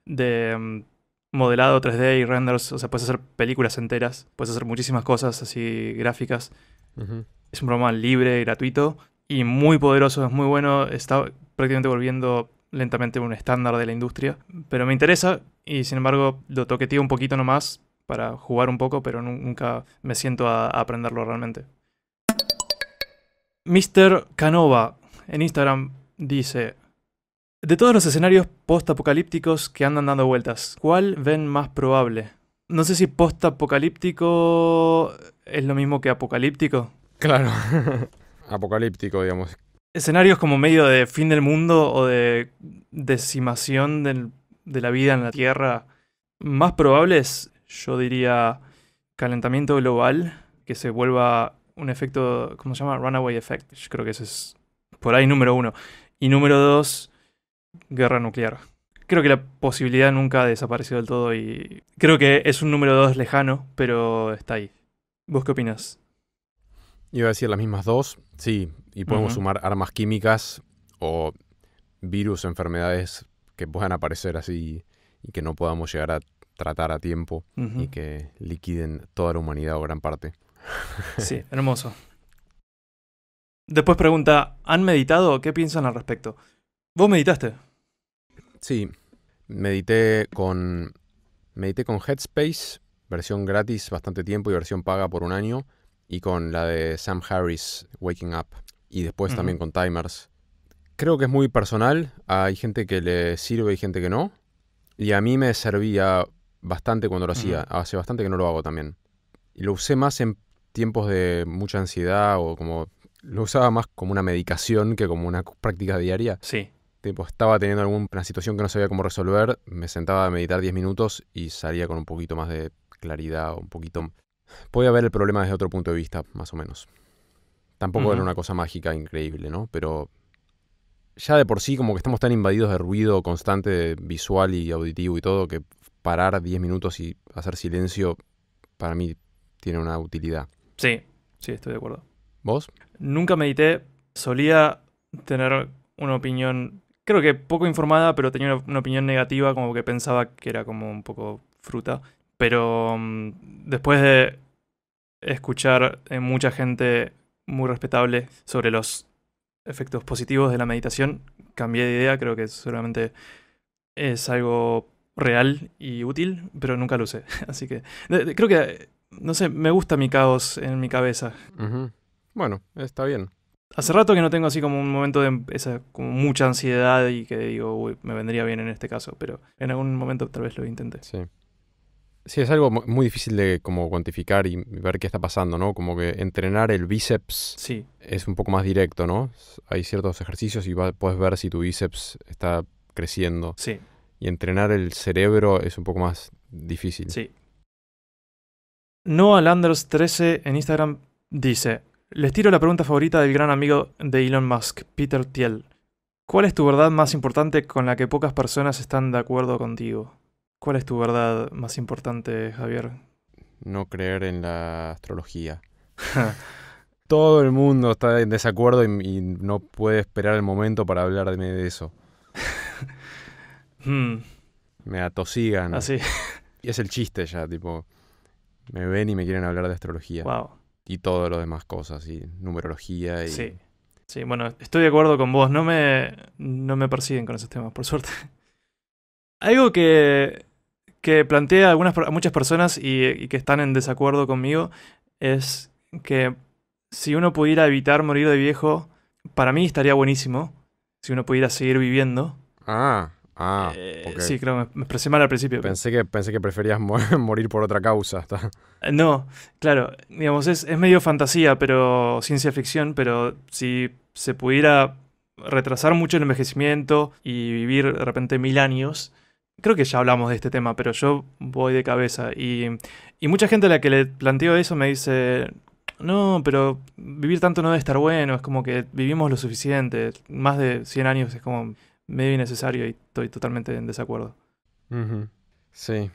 de, mm, modelado 3D y renders, o sea, puedes hacer películas enteras, puedes hacer muchísimas cosas así gráficas. Es un programa libre, y gratuito, y muy poderoso, es muy bueno, está prácticamente volviendo lentamente un estándar de la industria, pero me interesa y sin embargo lo toqueteo un poquito nomás para jugar un poco, pero nunca me siento a, aprenderlo realmente. Mr. Canova en Instagram dice, de todos los escenarios postapocalípticos que andan dando vueltas, ¿cuál ven más probable? No sé si postapocalíptico es lo mismo que apocalíptico. Claro. apocalíptico, digamos. Escenarios como medio de fin del mundo o de decimación de la vida en la Tierra más probables, yo diría calentamiento global, que se vuelva un efecto, ¿cómo se llama? Runaway effect. creo que ese es por ahí número uno. Y número dos, guerra nuclear. Creo que la posibilidad nunca ha desaparecido del todo y creo que es un número dos lejano, pero está ahí. ¿Vos qué opinas? Iba a decir las mismas dos, sí, y podemos sumar armas químicas o virus, enfermedades que puedan aparecer así y que no podamos llegar a tratar a tiempo y que liquiden toda la humanidad o gran parte. Sí, hermoso. Después pregunta, ¿han meditado? ¿Qué piensan al respecto? ¿Vos meditaste? Sí, medité con medité con Headspace, versión gratis bastante tiempo y versión paga por un año y con la de Sam Harris, Waking Up, y después también con Timers. Creo que es muy personal, hay gente que le sirve y gente que no, y a mí me servía bastante cuando lo hacía, hace bastante que no lo hago también. Y lo usé más en tiempos de mucha ansiedad o como... Lo usaba más como una medicación que como una práctica diaria. Sí. estaba teniendo alguna situación que no sabía cómo resolver, me sentaba a meditar 10 minutos y salía con un poquito más de claridad, un poquito Puede ver el problema desde otro punto de vista, más o menos. Tampoco era una cosa mágica increíble, ¿no? Pero ya de por sí, como que estamos tan invadidos de ruido constante, visual y auditivo y todo, que parar 10 minutos y hacer silencio, para mí tiene una utilidad. Sí, sí, estoy de acuerdo. ¿Vos? Nunca medité. Solía tener una opinión, creo que poco informada, pero tenía una opinión negativa, como que pensaba que era como un poco fruta. Pero mm, después de escuchar eh, mucha gente muy respetable sobre los efectos positivos de la meditación, cambié de idea, creo que solamente es algo real y útil, pero nunca lo usé. Así que creo que, no sé, me gusta mi caos en mi cabeza. Bueno, está bien. Hace rato que no tengo así como un momento de em, esa, mucha ansiedad y que digo, uy, me vendría bien en este caso, pero en algún momento tal vez lo intenté. Sí. Sí, es algo muy difícil de cuantificar y ver qué está pasando, ¿no? Como que entrenar el bíceps es un poco más directo, ¿no? Hay ciertos ejercicios y puedes ver si tu bíceps está creciendo. Sí. Y entrenar el cerebro es un poco más difícil. Sí. Noah Landers 13 en Instagram dice, les tiro la pregunta favorita del gran amigo de Elon Musk, Peter Thiel. ¿Cuál es tu verdad más importante con la que pocas personas están de acuerdo contigo? ¿Cuál es tu verdad más importante, Javier? No creer en la astrología. Todo el mundo está en desacuerdo y, no puede esperar el momento para hablarme de eso. Hmm. Me atosigan. Así. Ah, y es el chiste ya, tipo. Me ven y me quieren hablar de astrología. Wow. Y todo lo demás cosas, y numerología y. Sí. Sí, bueno, estoy de acuerdo con vos. No me, no me persiguen con esos temas, por suerte. Algo que que plantea algunas, muchas personas y, que están en desacuerdo conmigo es que si uno pudiera evitar morir de viejo, para mí estaría buenísimo. Si uno pudiera seguir viviendo. Ah, ah. Eh, sí, creo que me, expresé mal al principio. Pensé que, pensé que preferías morir por otra causa. Eh, no, claro. Digamos, es, es medio fantasía, pero ciencia ficción, pero si se pudiera retrasar mucho el envejecimiento y vivir de repente mil años, creo que ya hablamos de este tema, pero yo voy de cabeza. Y, mucha gente a la que le planteo eso me dice, no, pero vivir tanto no debe estar bueno, es como que vivimos lo suficiente, más de 100 años es como medio innecesario y estoy totalmente en desacuerdo. Sí.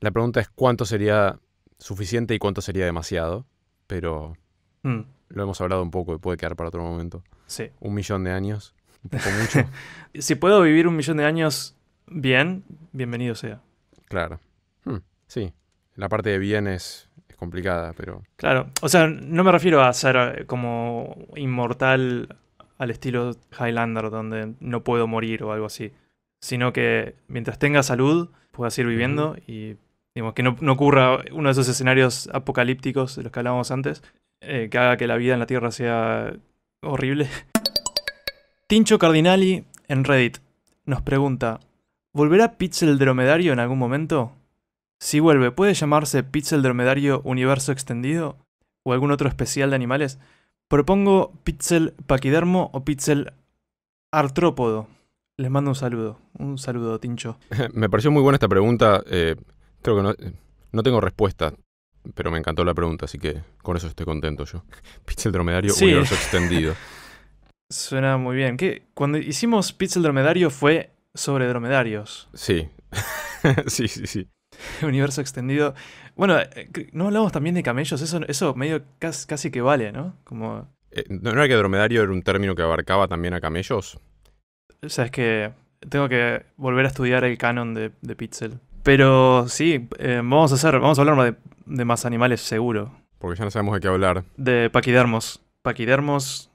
La pregunta es cuánto sería suficiente y cuánto sería demasiado, pero mm. lo hemos hablado un poco y puede quedar para otro momento. Sí. Un millón de años, mucho. si puedo vivir un millón de años bien, bienvenido sea. Claro. Hmm, sí, la parte de bien es, complicada, pero... Claro, o sea, no me refiero a ser eh, como inmortal al estilo Highlander, donde no puedo morir o algo así, sino que mientras tenga salud pueda ir viviendo y digamos, que no, ocurra uno de esos escenarios apocalípticos de los que hablábamos antes, eh, que haga que la vida en la Tierra sea horrible. Tincho Cardinali en Reddit nos pregunta, ¿Volverá Pixel Dromedario en algún momento? Si vuelve, ¿puede llamarse Pixel Dromedario Universo Extendido? ¿O algún otro especial de animales? Propongo Pixel Paquidermo o Pixel Artrópodo. Les mando un saludo. Un saludo, Tincho. me pareció muy buena esta pregunta. Eh, creo que no, tengo respuesta, pero me encantó la pregunta, así que con eso estoy contento yo. Pixel Dromedario Universo Extendido. Suena muy bien. ¿Qué? Cuando hicimos Pixel Dromedario fue sobre dromedarios. Sí, sí, sí, sí. Universo extendido. Bueno, eh, no hablamos también de camellos, eso, eso medio casi, que vale, ¿no? Como... Eh, ¿No era que dromedario era un término que abarcaba también a camellos? O sea, es que tengo que volver a estudiar el canon de, de Pero sí, eh, vamos a hacer, vamos a hablar de, de, más animales seguro. Porque ya no sabemos de qué hablar. De paquidermos. Paquidermos,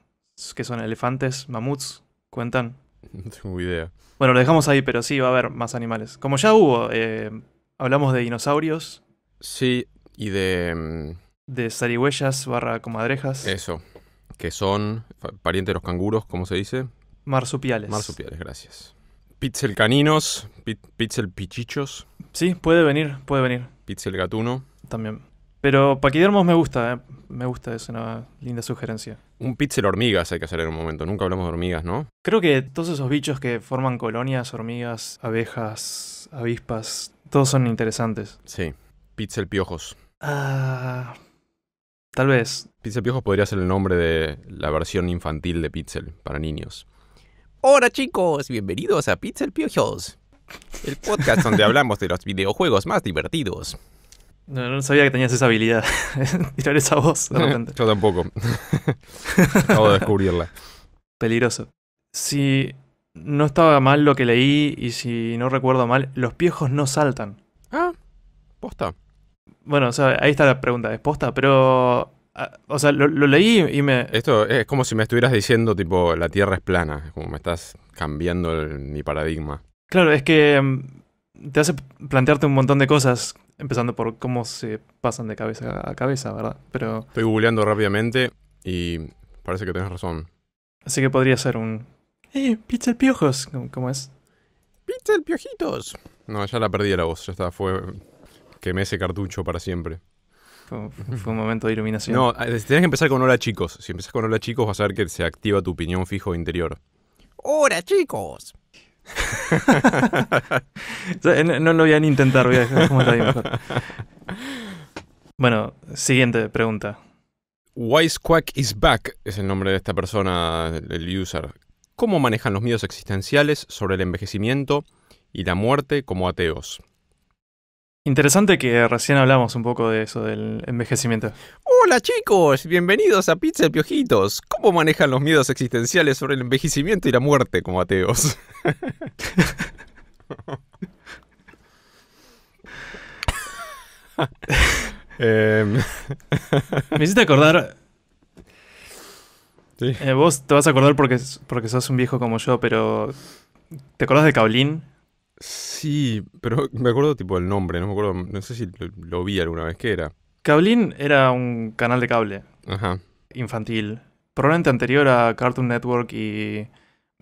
que son elefantes, mamuts, cuentan. No tengo idea. Bueno, lo dejamos ahí, pero sí, va a haber más animales. Como ya hubo, eh, hablamos de dinosaurios. Sí, y de... Mm, de zarigüeyas barra comadrejas. Eso, que son parientes de los canguros, ¿cómo se dice? Marsupiales. Marsupiales, gracias. Pixel caninos, pixel pichichos. Sí, puede venir, puede venir. Pixel gatuno. También. Pero Paquidermos me gusta, eh. me gusta, es una linda sugerencia. Un pixel hormigas hay que hacer en un momento, nunca hablamos de hormigas, ¿no? Creo que todos esos bichos que forman colonias, hormigas, abejas, avispas, todos son interesantes. Sí, pixel piojos. Ah, tal vez. Pixel piojos podría ser el nombre de la versión infantil de pixel para niños. Hola chicos, bienvenidos a Pixel Piojos, el podcast donde hablamos de los videojuegos más divertidos. No, no sabía que tenías esa habilidad. Tirar esa voz de repente. Yo tampoco. Acabo de descubrirla. Peligroso. Si no estaba mal lo que leí y si no recuerdo mal, los piejos no saltan. Ah, posta. Bueno, o sea, ahí está la pregunta, es posta, pero. Ah, o sea, lo, leí y me. Esto es como si me estuvieras diciendo, tipo, la tierra es plana. como me estás cambiando mi paradigma. Claro, es que mm, te hace plantearte un montón de cosas empezando por cómo se pasan de cabeza a cabeza, ¿verdad? Pero... Estoy googleando rápidamente y parece que tenés razón. Así que podría ser un... ¡Eh, pizza piojos! ¿Cómo es? ¡Pizza piojitos! No, ya la perdí la voz, ya está, fue... Quemé ese cartucho para siempre. Fue, un momento de iluminación. No, eh, tenés que empezar con hola chicos. Si empezás con hola chicos vas a ver que se activa tu opinión fijo interior. ¡Hola chicos! no, lo voy a ni intentar, voy a mejor. Bueno, siguiente pregunta. Quack is back es el nombre de esta persona, el user. ¿Cómo manejan los miedos existenciales sobre el envejecimiento y la muerte como ateos? Interesante que recién hablamos un poco de eso, del envejecimiento. Hola chicos, bienvenidos a Pizza Piojitos. ¿Cómo manejan los miedos existenciales sobre el envejecimiento y la muerte como ateos? Em. Me hiciste acordar... Sí. Eh, vos te vas a acordar porque, porque sos un viejo como yo, pero ¿te acordás de Caolín? Sí, pero me acuerdo tipo el nombre, no me acuerdo, no sé si lo, vi alguna vez, que era? Cablin era un canal de cable infantil, probablemente anterior a Cartoon Network y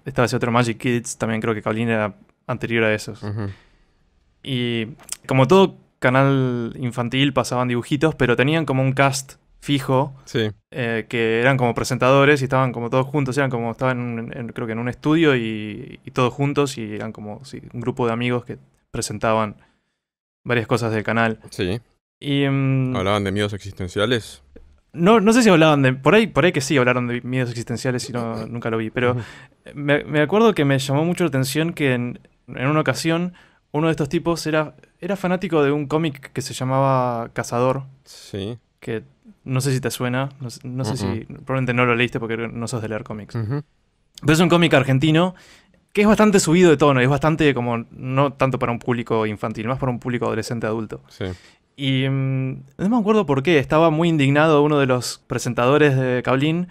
estaba ese otro Magic Kids, también creo que Cablin era anterior a esos. Y como todo canal infantil pasaban dibujitos, pero tenían como un cast fijo, eh, que eran como presentadores y estaban como todos juntos, eran como estaban creo que en un estudio y, todos juntos y eran como un grupo de amigos que presentaban varias cosas del canal. Sí. Y, mm, ¿Hablaban de miedos existenciales? No, no sé si hablaban de... Por ahí, por ahí que sí hablaron de miedos existenciales y nunca lo vi, pero me, acuerdo que me llamó mucho la atención que en, una ocasión uno de estos tipos era, era fanático de un cómic que se llamaba Cazador. Sí que no sé si te suena, no, sé si, probablemente no lo leíste porque no sos de leer cómics. Pero es un cómic argentino que es bastante subido de tono, es bastante como, no tanto para un público infantil, más para un público adolescente adulto. Sí. Y mm, no me acuerdo por qué, estaba muy indignado uno de los presentadores de Cablín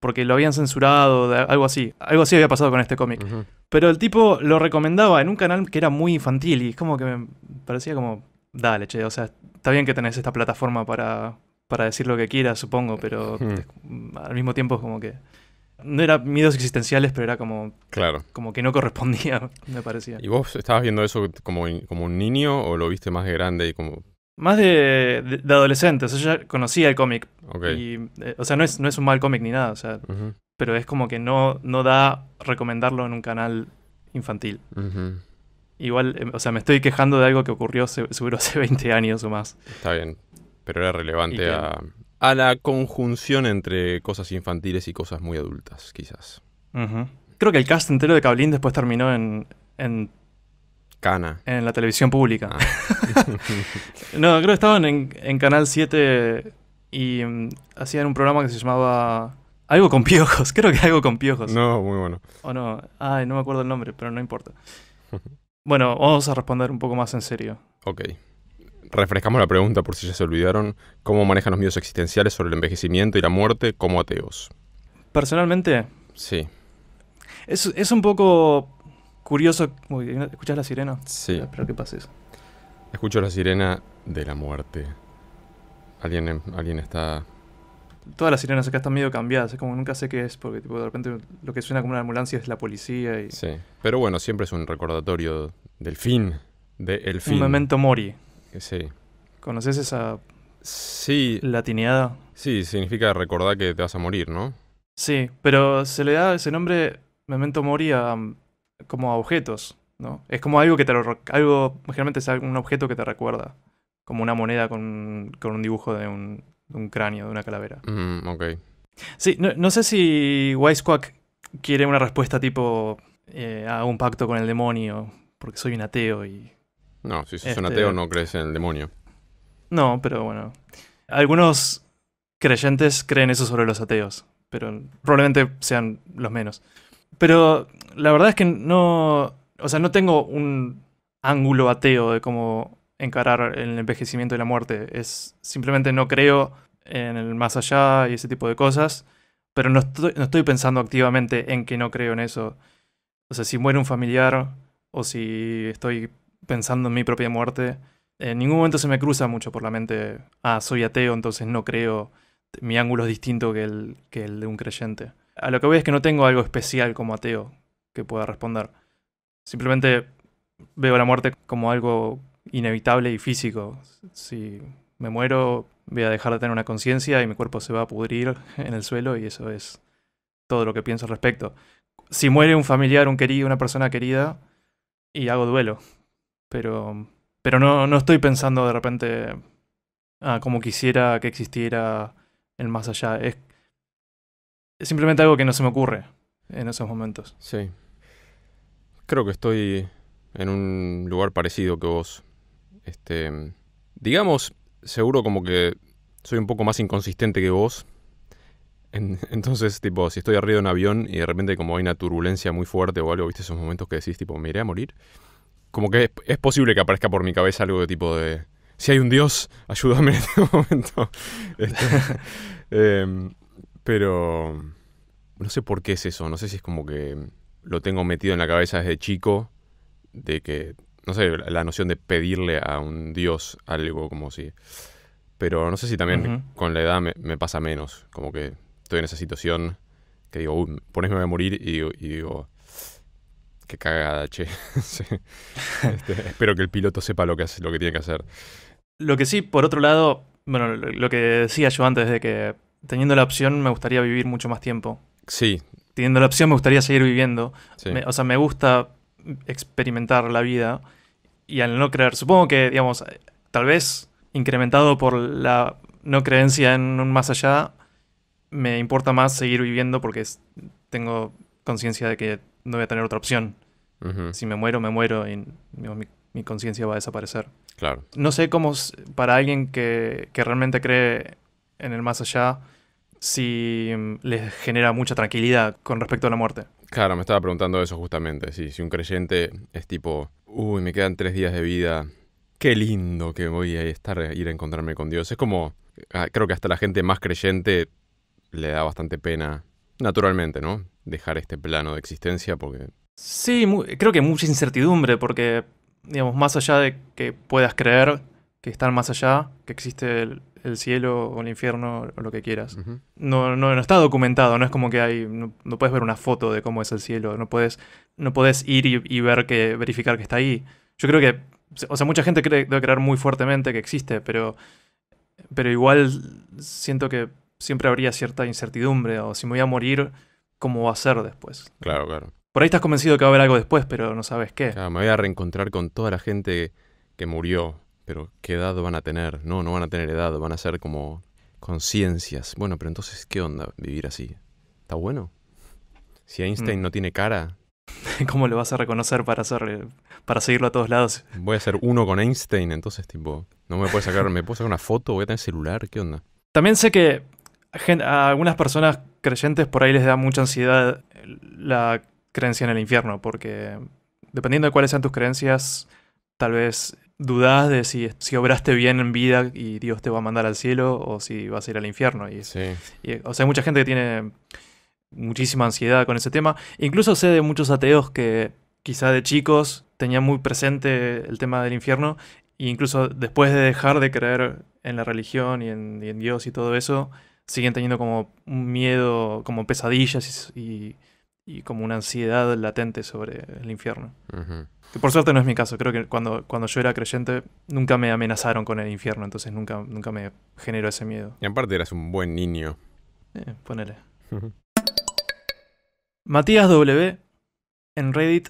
porque lo habían censurado, algo así. Algo así había pasado con este cómic. Pero el tipo lo recomendaba en un canal que era muy infantil y es como que me parecía como, dale, che, o sea, está bien que tenés esta plataforma para para decir lo que quiera, supongo, pero hmm. al mismo tiempo es como que... No era miedos existenciales, pero era como... Claro. Como que no correspondía, me parecía. ¿Y vos estabas viendo eso como, como un niño o lo viste más de grande y como... Más de, adolescente, o sea, yo ya conocía el cómic. Eh, o sea, no es, no es un mal cómic ni nada, o sea, pero es como que no, no da recomendarlo en un canal infantil. Igual, eh, o sea, me estoy quejando de algo que ocurrió seguro hace 20 años o más. Está bien pero era relevante a, la conjunción entre cosas infantiles y cosas muy adultas, quizás. Creo que el cast entero de Cablín después terminó en, en Cana. En la televisión pública. Ah. no, creo que estaban en, Canal 7 y mm, hacían un programa que se llamaba Algo con piojos, creo que algo con piojos. No, muy bueno. O no, ay, no me acuerdo el nombre, pero no importa. bueno, vamos a responder un poco más en serio. Ok refrescamos la pregunta por si ya se olvidaron, ¿cómo manejan los miedos existenciales sobre el envejecimiento y la muerte como ateos? Personalmente. Sí. Es, un poco curioso. escuchas la sirena? Sí. Espero que pase eso. Escucho la sirena de la muerte. Alguien, alguien está. Todas las sirenas acá están medio cambiadas, es como nunca sé qué es, porque de repente lo que suena como una ambulancia es la policía Sí. Pero bueno, siempre es un recordatorio del fin. De el fin. Un momento mori. Sí. ¿Conoces esa sí. latineada? Sí, significa recordar que te vas a morir, ¿no? Sí, pero se le da ese nombre memento mori a, um, como a objetos, ¿no? Es como algo que te lo... Algo, generalmente es un objeto que te recuerda, como una moneda con, con un dibujo de un, cráneo, de una calavera. Mm, ok. Sí, no, sé si Wisequack quiere una respuesta tipo a eh, hago un pacto con el demonio porque soy un ateo y no, si sos un este, ateo no crees en el demonio. No, pero bueno. Algunos creyentes creen eso sobre los ateos, pero probablemente sean los menos. Pero la verdad es que no. O sea, no tengo un ángulo ateo de cómo encarar el envejecimiento y la muerte. Es simplemente no creo en el más allá y ese tipo de cosas. Pero no estoy, no estoy pensando activamente en que no creo en eso. O sea, si muere un familiar o si estoy pensando en mi propia muerte, en ningún momento se me cruza mucho por la mente, ah, soy ateo, entonces no creo, mi ángulo es distinto que el, que el de un creyente. A lo que voy es que no tengo algo especial como ateo que pueda responder. Simplemente veo la muerte como algo inevitable y físico. Si me muero, voy a dejar de tener una conciencia y mi cuerpo se va a pudrir en el suelo y eso es todo lo que pienso al respecto. Si muere un familiar, un querido, una persona querida, y hago duelo. Pero, pero no, no estoy pensando de repente a ah, como quisiera que existiera el más allá. Es, es simplemente algo que no se me ocurre en esos momentos. Sí. Creo que estoy en un lugar parecido que vos. Este, digamos, seguro como que soy un poco más inconsistente que vos. entonces, tipo, si estoy arriba de un avión y de repente como hay una turbulencia muy fuerte o algo, viste esos momentos que decís, tipo, me iré a morir como que es, posible que aparezca por mi cabeza algo de tipo de, si hay un Dios, ayúdame en este momento. Este, em, pero no sé por qué es eso, no sé si es como que lo tengo metido en la cabeza desde chico, de que, no sé, la noción de pedirle a un Dios algo como si... Pero no sé si también con la edad me, pasa menos, como que estoy en esa situación que digo, uy, ponésme a morir y digo, Qué cagada, che. Este, espero que el piloto sepa lo que, hace, lo que tiene que hacer. Lo que sí, por otro lado, bueno, lo que decía yo antes de que teniendo la opción me gustaría vivir mucho más tiempo. Sí. Teniendo la opción me gustaría seguir viviendo. o sea, me gusta experimentar la vida y al no creer, supongo que, digamos, tal vez incrementado por la no creencia en un más allá, me importa más seguir viviendo porque tengo conciencia de que no voy a tener otra opción. Si me muero, me muero y mi, conciencia va a desaparecer. Claro. No sé cómo, para alguien que, realmente cree en el más allá, si mm, les genera mucha tranquilidad con respecto a la muerte. Claro, me estaba preguntando eso justamente. si un creyente es tipo, uy, me quedan tres días de vida, qué lindo que voy a ir a encontrarme con Dios. Es como, ah, creo que hasta la gente más creyente le da bastante pena, naturalmente, ¿no? dejar este plano de existencia porque... Sí, creo que mucha incertidumbre porque, digamos, más allá de que puedas creer que están más allá, que existe el, cielo o el infierno o lo que quieras, no, no, no, está documentado, no es como que hay, no, puedes ver una foto de cómo es el cielo, no puedes, no puedes ir y, ver que, verificar que está ahí. Yo creo que, o sea, mucha gente cree, debe creer muy fuertemente que existe, pero, pero igual siento que siempre habría cierta incertidumbre, o si me voy a morir, cómo va a ser después. Claro, claro. Por ahí estás convencido que va a haber algo después, pero no sabes qué. me voy a reencontrar con toda la gente que murió, pero ¿qué edad van a tener? No, no van a tener edad, van a ser como conciencias. Bueno, pero entonces, ¿qué onda vivir así? ¿Está bueno? Si Einstein mm. no tiene cara, ¿Cómo lo vas a reconocer para hacer, para seguirlo a todos lados? Voy a ser uno con Einstein, entonces, tipo, no me puedes sacar, me puedo sacar una foto, voy a tener celular, ¿qué onda? También sé que algunas personas creyentes por ahí les da mucha ansiedad la creencia en el infierno, porque dependiendo de cuáles sean tus creencias, tal vez dudás de si, si obraste bien en vida y Dios te va a mandar al cielo o si vas a ir al infierno. Y, o sea, hay mucha gente que tiene muchísima ansiedad con ese tema. Incluso sé de muchos ateos que quizá de chicos tenían muy presente el tema del infierno e incluso después de dejar de creer en la religión y en Dios y todo eso, siguen teniendo como un miedo, como pesadillas y, como una ansiedad latente sobre el infierno. Que por suerte no es mi caso, creo que cuando, cuando yo era creyente nunca me amenazaron con el infierno, entonces nunca, nunca me generó ese miedo. Y aparte eras un buen niño. Eh, ponele. Matías W. en Reddit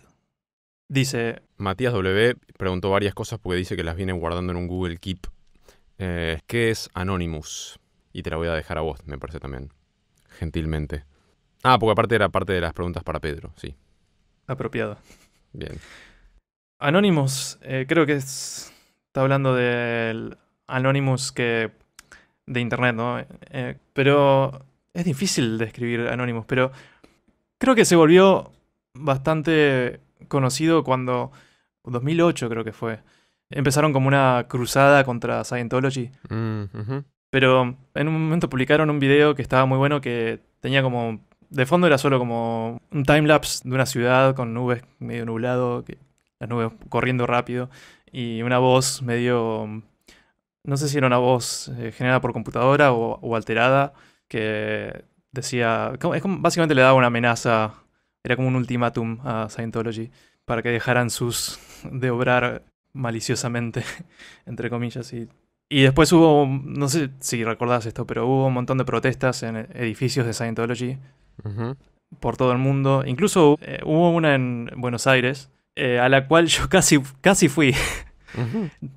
dice... Matías W. preguntó varias cosas porque dice que las viene guardando en un Google Keep. Eh, ¿Qué es Anonymous? Y te la voy a dejar a vos, me parece también. Gentilmente. Ah, porque aparte era parte de las preguntas para Pedro, sí. Apropiado. Bien. Anonymous, eh, creo que es, está hablando del Anonymous que de internet, ¿no? Eh, pero es difícil describir Anonymous, pero creo que se volvió bastante conocido cuando 2008 creo que fue. Empezaron como una cruzada contra Scientology. Mm, pero en un momento publicaron un video que estaba muy bueno que tenía como. De fondo era solo como un timelapse de una ciudad con nubes medio nublado, las nubes corriendo rápido, y una voz medio. No sé si era una voz eh, generada por computadora o, alterada, que decía. básicamente le daba una amenaza, era como un ultimátum a Scientology para que dejaran sus. de obrar maliciosamente, entre comillas, y y después hubo, no sé si recordás esto, pero hubo un montón de protestas en edificios de Scientology por todo el mundo. Incluso eh, hubo una en Buenos Aires, eh, a la cual yo casi, casi fui.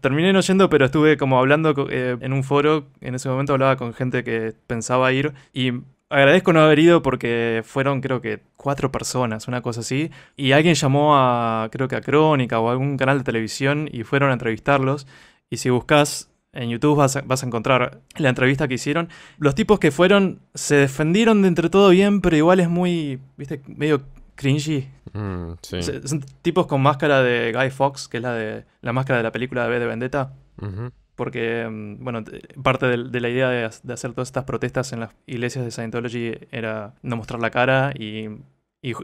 Terminé no yendo, pero estuve como hablando eh, en un foro. En ese momento hablaba con gente que pensaba ir y agradezco no haber ido porque fueron creo que cuatro personas, una cosa así. Y alguien llamó a, creo que a Crónica o algún canal de televisión y fueron a entrevistarlos. Y si buscas en YouTube vas a, encontrar la entrevista que hicieron. Los tipos que fueron se defendieron de entre todo bien, pero igual es muy, viste, medio cringy. Mm, son tipos con máscara de Guy Fox, que es la de la máscara de la película de B de Vendetta. Porque, mm, bueno, parte de, la idea de, hacer todas estas protestas en las iglesias de Scientology era no mostrar la cara y,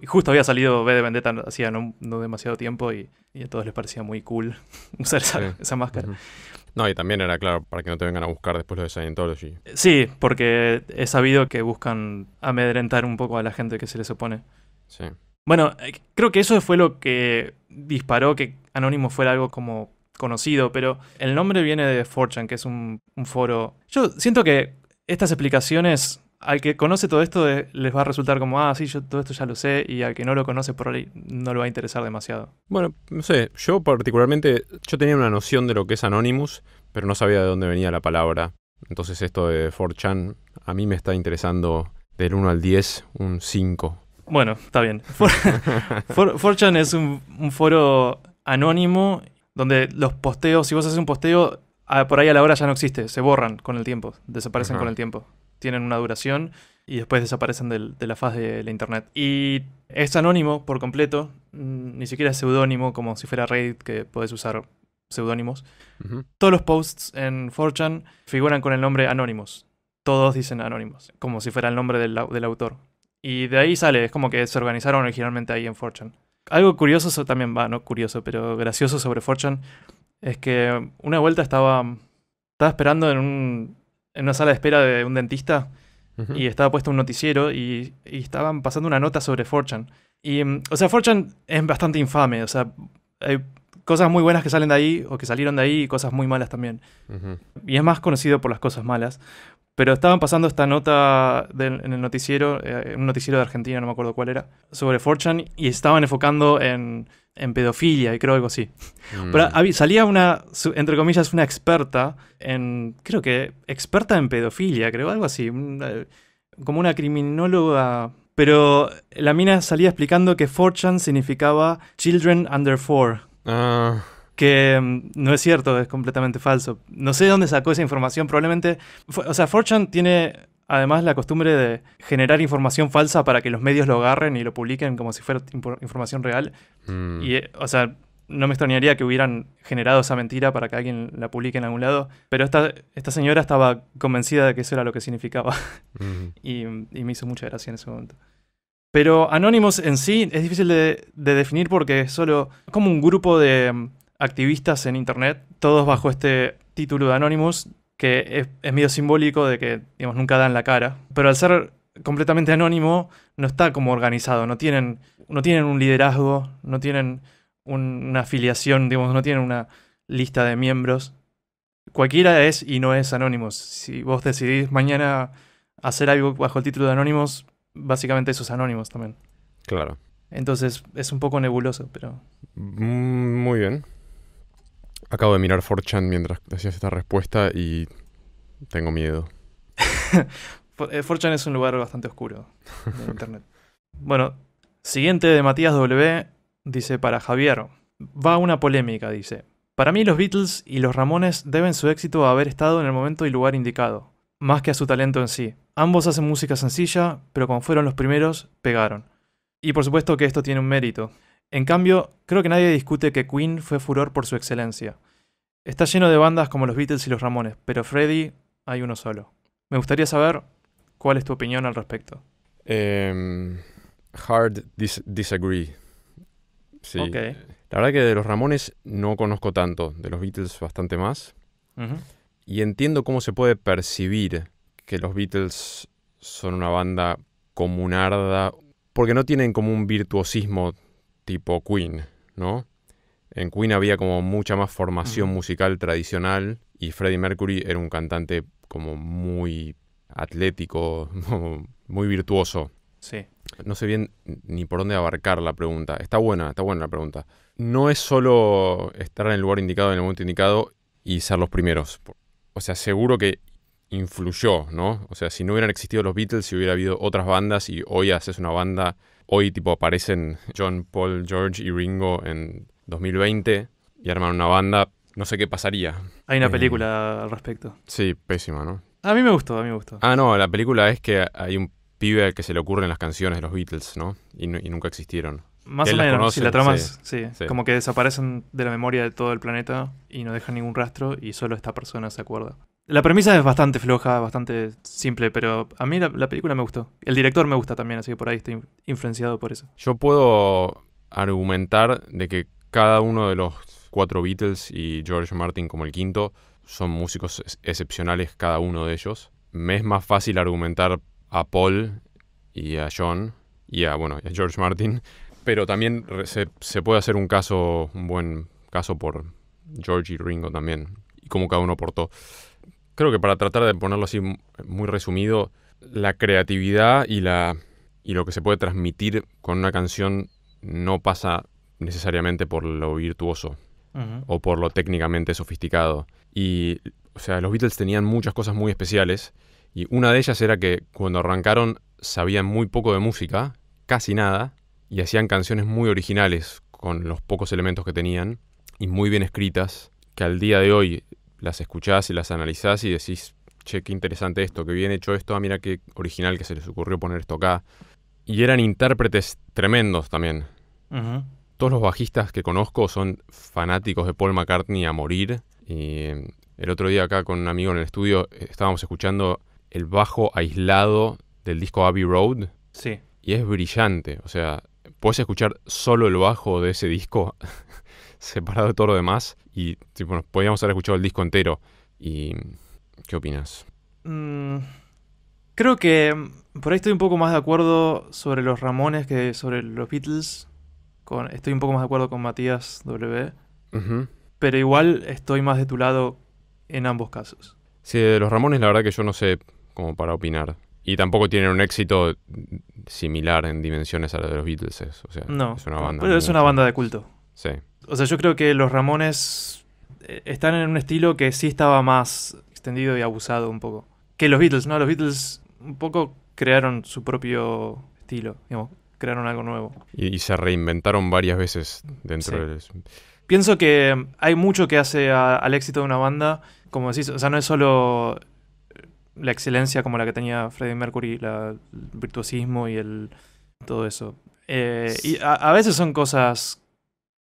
justo había salido B de Vendetta hacía no, demasiado tiempo y, a todos les parecía muy cool usar esa, máscara. No, y también era claro, para que no te vengan a buscar después lo de Scientology. Sí, porque he sabido que buscan amedrentar un poco a la gente que se les opone. Sí. Bueno, eh, creo que eso fue lo que disparó que Anónimo fuera algo como conocido, pero el nombre viene de Fortune, que es un foro. Yo siento que estas explicaciones al que conoce todo esto eh, les va a resultar como, ah, sí, yo todo esto ya lo sé, y al que no lo conoce por ahí no lo va a interesar demasiado. Bueno, no sé, yo particularmente, yo tenía una noción de lo que es Anonymous, pero no sabía de dónde venía la palabra. Entonces esto de 4chan a mí me está interesando del 1 al 10 un 5. Bueno, está bien. 4chan es un, foro anónimo donde los posteos, si vos haces un posteo, ah, por ahí a la hora ya no existe, se borran con el tiempo, desaparecen con el tiempo tienen una duración y después desaparecen de la faz de la internet. Y es anónimo por completo, mm, ni siquiera es seudónimo como si fuera Reddit que puedes usar seudónimos. Todos los posts en 4chan figuran con el nombre anónimos. Todos dicen anónimos, como si fuera el nombre del, autor. Y de ahí sale, es como que se organizaron originalmente ahí en 4 Algo curioso también va, no curioso, pero gracioso sobre 4 es que una vuelta estaba, estaba esperando en un, en una sala de espera de un dentista y estaba puesto un noticiero y, estaban pasando una nota sobre Fortune. Y, mm, o sea, Fortune es bastante infame, o sea, hay cosas muy buenas que salen de ahí o que salieron de ahí y cosas muy malas también. Y es más conocido por las cosas malas. Pero estaban pasando esta nota en el noticiero, eh, un noticiero de Argentina, no me acuerdo cuál era, sobre Fortune y estaban enfocando en en pedofilia y creo algo así. Mm. Pero salía una, entre comillas, una experta en, creo que, experta en pedofilia, creo, algo así, eh, como una criminóloga. Pero la mina salía explicando que 4 significaba Children Under 4. Ah. que mm, no es cierto, es completamente falso. No sé dónde sacó esa información, probablemente... O sea, Fortune tiene Además, la costumbre de generar información falsa para que los medios lo agarren y lo publiquen como si fuera información real. Mm. Y, eh, o sea, no me extrañaría que hubieran generado esa mentira para que alguien la publique en algún lado, pero esta, esta señora estaba convencida de que eso era lo que significaba mm. y, me hizo mucha gracia en ese momento. Pero Anonymous en sí es difícil de, definir porque es solo como un grupo de mm, activistas en Internet, todos bajo este título de Anonymous, que es, medio simbólico de que, digamos, nunca dan la cara. Pero al ser completamente anónimo, no está como organizado, no tienen, no tienen un liderazgo, no tienen una afiliación, digamos, no tienen una lista de miembros. Cualquiera es y no es Anonymous. Si vos decidís mañana hacer algo bajo el título de anónimos, básicamente eso anónimos también. Claro. Entonces es un poco nebuloso, pero... Mm, muy bien. Acabo de mirar 4chan mientras hacías esta respuesta y tengo miedo. 4chan eh, es un lugar bastante oscuro en internet. bueno, siguiente de Matías W. Dice para Javier. Va una polémica, dice. Para mí los Beatles y los Ramones deben su éxito a haber estado en el momento y lugar indicado, más que a su talento en sí. Ambos hacen música sencilla, pero como fueron los primeros, pegaron. Y por supuesto que esto tiene un mérito. En cambio, creo que nadie discute que Queen fue furor por su excelencia. Está lleno de bandas como los Beatles y los Ramones, pero Freddy hay uno solo. Me gustaría saber cuál es tu opinión al respecto. Em, hard disagree. Sí. La verdad que de los Ramones no conozco tanto, de los Beatles bastante más. Y entiendo cómo se puede percibir que los Beatles son una banda comunarda, porque no tienen como un virtuosismo tipo Queen, ¿no? En Queen había como mucha más formación musical tradicional y Freddie Mercury era un cantante como muy atlético, muy virtuoso. Sí. No sé bien ni por dónde abarcar la pregunta. Está buena, está buena la pregunta. No es solo estar en el lugar indicado, en el momento indicado y ser los primeros. O sea, seguro que influyó, ¿no? O sea, si no hubieran existido los Beatles, si hubiera habido otras bandas y hoy haces una banda hoy tipo aparecen John, Paul, George y Ringo en 2020 y arman una banda, no sé qué pasaría. Hay una eh, película al respecto. Sí, pésima, ¿no? A mí me gustó, a mí me gustó. Ah, no, la película es que hay un pibe al que se le ocurren las canciones de los Beatles, ¿no? Y, nunca existieron. Más o menos, si la trama es como que desaparecen de la memoria de todo el planeta y no dejan ningún rastro y solo esta persona se acuerda. La premisa es bastante floja, bastante simple, pero a mí la, película me gustó. El director me gusta también, así que por ahí estoy influenciado por eso. Yo puedo argumentar de que cada uno de los cuatro Beatles y George Martin como el quinto son músicos excepcionales cada uno de ellos. Me es más fácil argumentar a Paul y a John y a, bueno, George Martin, pero también se, puede hacer un caso, un buen caso por George y Ringo también, y cómo cada uno aportó creo que para tratar de ponerlo así muy resumido, la creatividad y, la, y lo que se puede transmitir con una canción no pasa necesariamente por lo virtuoso o por lo técnicamente sofisticado. Y, o sea, los Beatles tenían muchas cosas muy especiales y una de ellas era que cuando arrancaron sabían muy poco de música, casi nada, y hacían canciones muy originales con los pocos elementos que tenían y muy bien escritas, que al día de hoy las escuchás y las analizás y decís, che, qué interesante esto, qué bien hecho esto, ah, mira qué original que se les ocurrió poner esto acá. Y eran intérpretes tremendos también. Todos los bajistas que conozco son fanáticos de Paul McCartney a morir. Y em, el otro día acá con un amigo en el estudio eh, estábamos escuchando el bajo aislado del disco Abbey Road. Sí. Y es brillante. O sea, puedes escuchar solo el bajo de ese disco separado de todo lo demás y tipo, nos podíamos haber escuchado el disco entero. ¿Y qué opinas? Mm, creo que por ahí estoy un poco más de acuerdo sobre los Ramones que sobre los Beatles. estoy un poco más de acuerdo con Matías W. Pero igual estoy más de tu lado en ambos casos. Sí, de los Ramones la verdad que yo no sé cómo para opinar. Y tampoco tienen un éxito similar en dimensiones a la de los Beatles. O sea, no, es una banda. Pero es una banda de culto. Sí. O sea, yo creo que los Ramones eh, están en un estilo que sí estaba más extendido y abusado un poco. Que los Beatles, ¿no? Los Beatles un poco crearon su propio estilo, digamos, crearon algo nuevo. Y, se reinventaron varias veces dentro de Pienso que hay mucho que hace al éxito de una banda, como decís, o sea, no es solo la excelencia como la que tenía Freddie Mercury, el virtuosismo y el todo eso. Eh, y a veces son cosas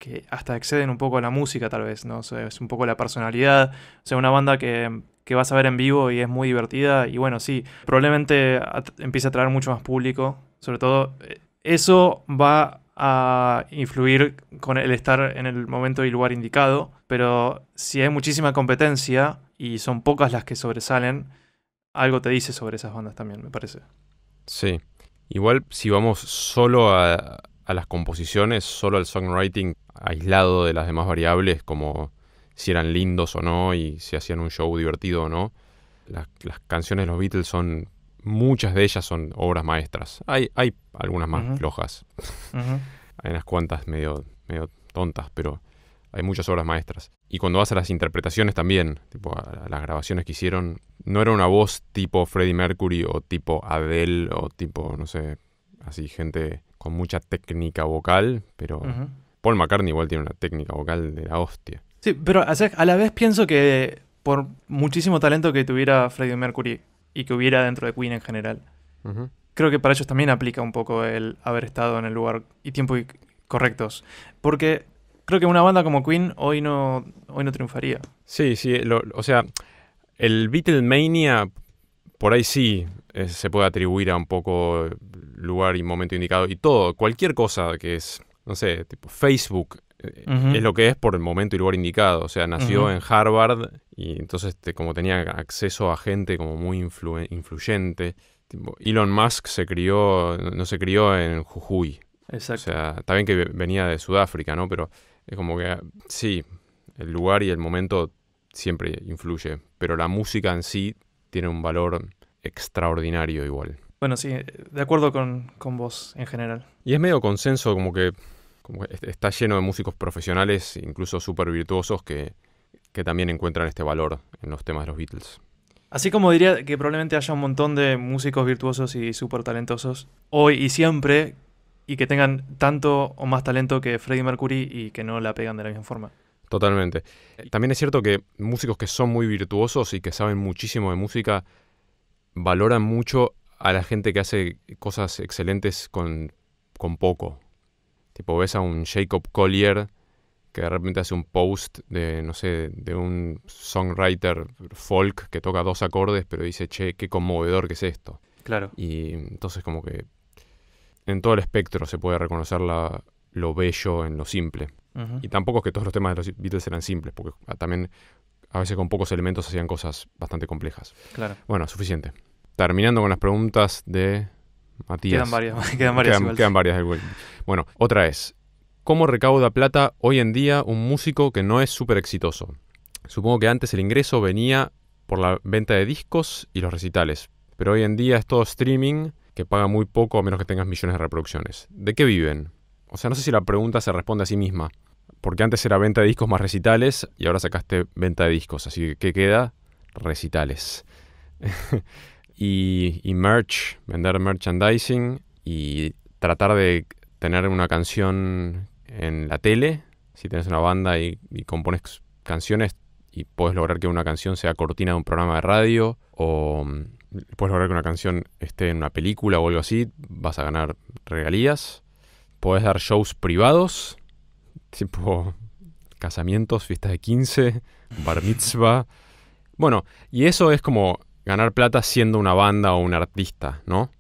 que hasta exceden un poco a la música tal vez, ¿no? es un poco la personalidad, o sea, una banda que, que, vas a ver en vivo y es muy divertida y bueno, sí, probablemente empiece a atraer mucho más público, sobre todo eh, eso va a influir con el estar en el momento y lugar indicado, pero si hay muchísima competencia y son pocas las que sobresalen, algo te dice sobre esas bandas también, me parece. Sí. Igual si vamos solo a, a las composiciones, solo al songwriting aislado de las demás variables, como si eran lindos o no y si hacían un show divertido o no. Las, canciones de los Beatles son, muchas de ellas son obras maestras. Hay, hay algunas más flojas, hay unas cuantas medio, medio tontas, pero hay muchas obras maestras. Y cuando vas a las interpretaciones también, tipo a las grabaciones que hicieron, no era una voz tipo Freddie Mercury o tipo Adele o tipo, no sé, así gente con mucha técnica vocal, pero Paul McCartney igual tiene una técnica vocal de la hostia. Sí, pero a la vez pienso que por muchísimo talento que tuviera Freddie Mercury y que hubiera dentro de Queen en general, creo que para ellos también aplica un poco el haber estado en el lugar y tiempo correctos. Porque creo que una banda como Queen hoy no, hoy no triunfaría. Sí, sí, o sea, el Beatlemania por ahí sí eh, se puede atribuir a un poco lugar y momento indicado y todo, cualquier cosa que es, no sé, tipo Facebook. Eh, es lo que es por el momento y lugar indicado. O sea, nació en Harvard y entonces como tenía acceso a gente como muy influyente. Tipo, Elon Musk se crió, no se crió en Jujuy. Exacto. O sea, está bien que venía de Sudáfrica, ¿no? Pero es como que sí, el lugar y el momento siempre influye, pero la música en sí tiene un valor extraordinario igual. Bueno, sí, de acuerdo con, vos en general. Y es medio consenso, como que, está lleno de músicos profesionales, incluso súper virtuosos, que, que también encuentran este valor en los temas de los Beatles. Así como diría que probablemente haya un montón de músicos virtuosos y súper talentosos hoy y siempre y que tengan tanto o más talento que Freddie Mercury y que no la pegan de la misma forma. Totalmente. También es cierto que músicos que son muy virtuosos y que saben muchísimo de música valoran mucho a la gente que hace cosas excelentes con, poco. Tipo, ves a un Jacob Collier que de repente hace un post de, no sé, de un songwriter folk que toca dos acordes, pero dice, che, qué conmovedor que es esto. Claro. Y entonces como que en todo el espectro se puede reconocer la, lo bello en lo simple. Y tampoco es que todos los temas de los Beatles eran simples, porque también a veces con pocos elementos hacían cosas bastante complejas. Claro. Bueno, suficiente terminando con las preguntas de Matías. Quedan varias, quedan varias. Bueno, otra es, ¿cómo recauda plata hoy en día un músico que no es súper exitoso? Supongo que antes el ingreso venía por la venta de discos y los recitales, pero hoy en día es todo streaming que paga muy poco a menos que tengas millones de reproducciones. ¿De qué viven? O sea, no sé si la pregunta se responde a sí misma, porque antes era venta de discos más recitales y ahora sacaste venta de discos, así que ¿qué queda? Recitales. y, merch, vender merchandising y tratar de tener una canción en la tele. Si tienes una banda y, y compones canciones y puedes lograr que una canción sea cortina de un programa de radio o mm, puedes lograr que una canción esté en una película o algo así, vas a ganar regalías. Podés dar shows privados, tipo casamientos, fiestas de 15, bar mitzvah. Bueno, y eso es como ganar plata siendo una banda o un artista, ¿no?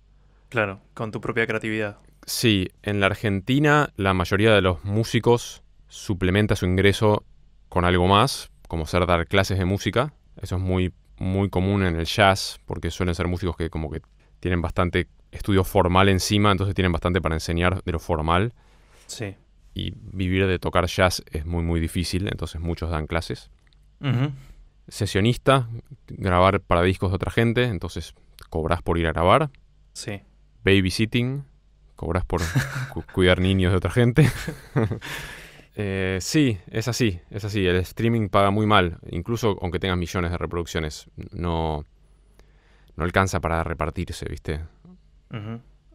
Claro, con tu propia creatividad. Sí, en la Argentina la mayoría de los músicos suplementa su ingreso con algo más, como ser dar clases de música. Eso es muy, muy común en el jazz, porque suelen ser músicos que como que tienen bastante estudio formal encima, entonces tienen bastante para enseñar de lo formal. Sí. Y vivir de tocar jazz es muy, muy difícil, entonces muchos dan clases sesionista, grabar para discos de otra gente, entonces cobras por ir a grabar. Sí. Babysitting, cobras por cuidar niños de otra gente. Eh, sí, es así, es así. El streaming paga muy mal, incluso aunque tengas millones de reproducciones, no, no alcanza para repartirse, ¿viste?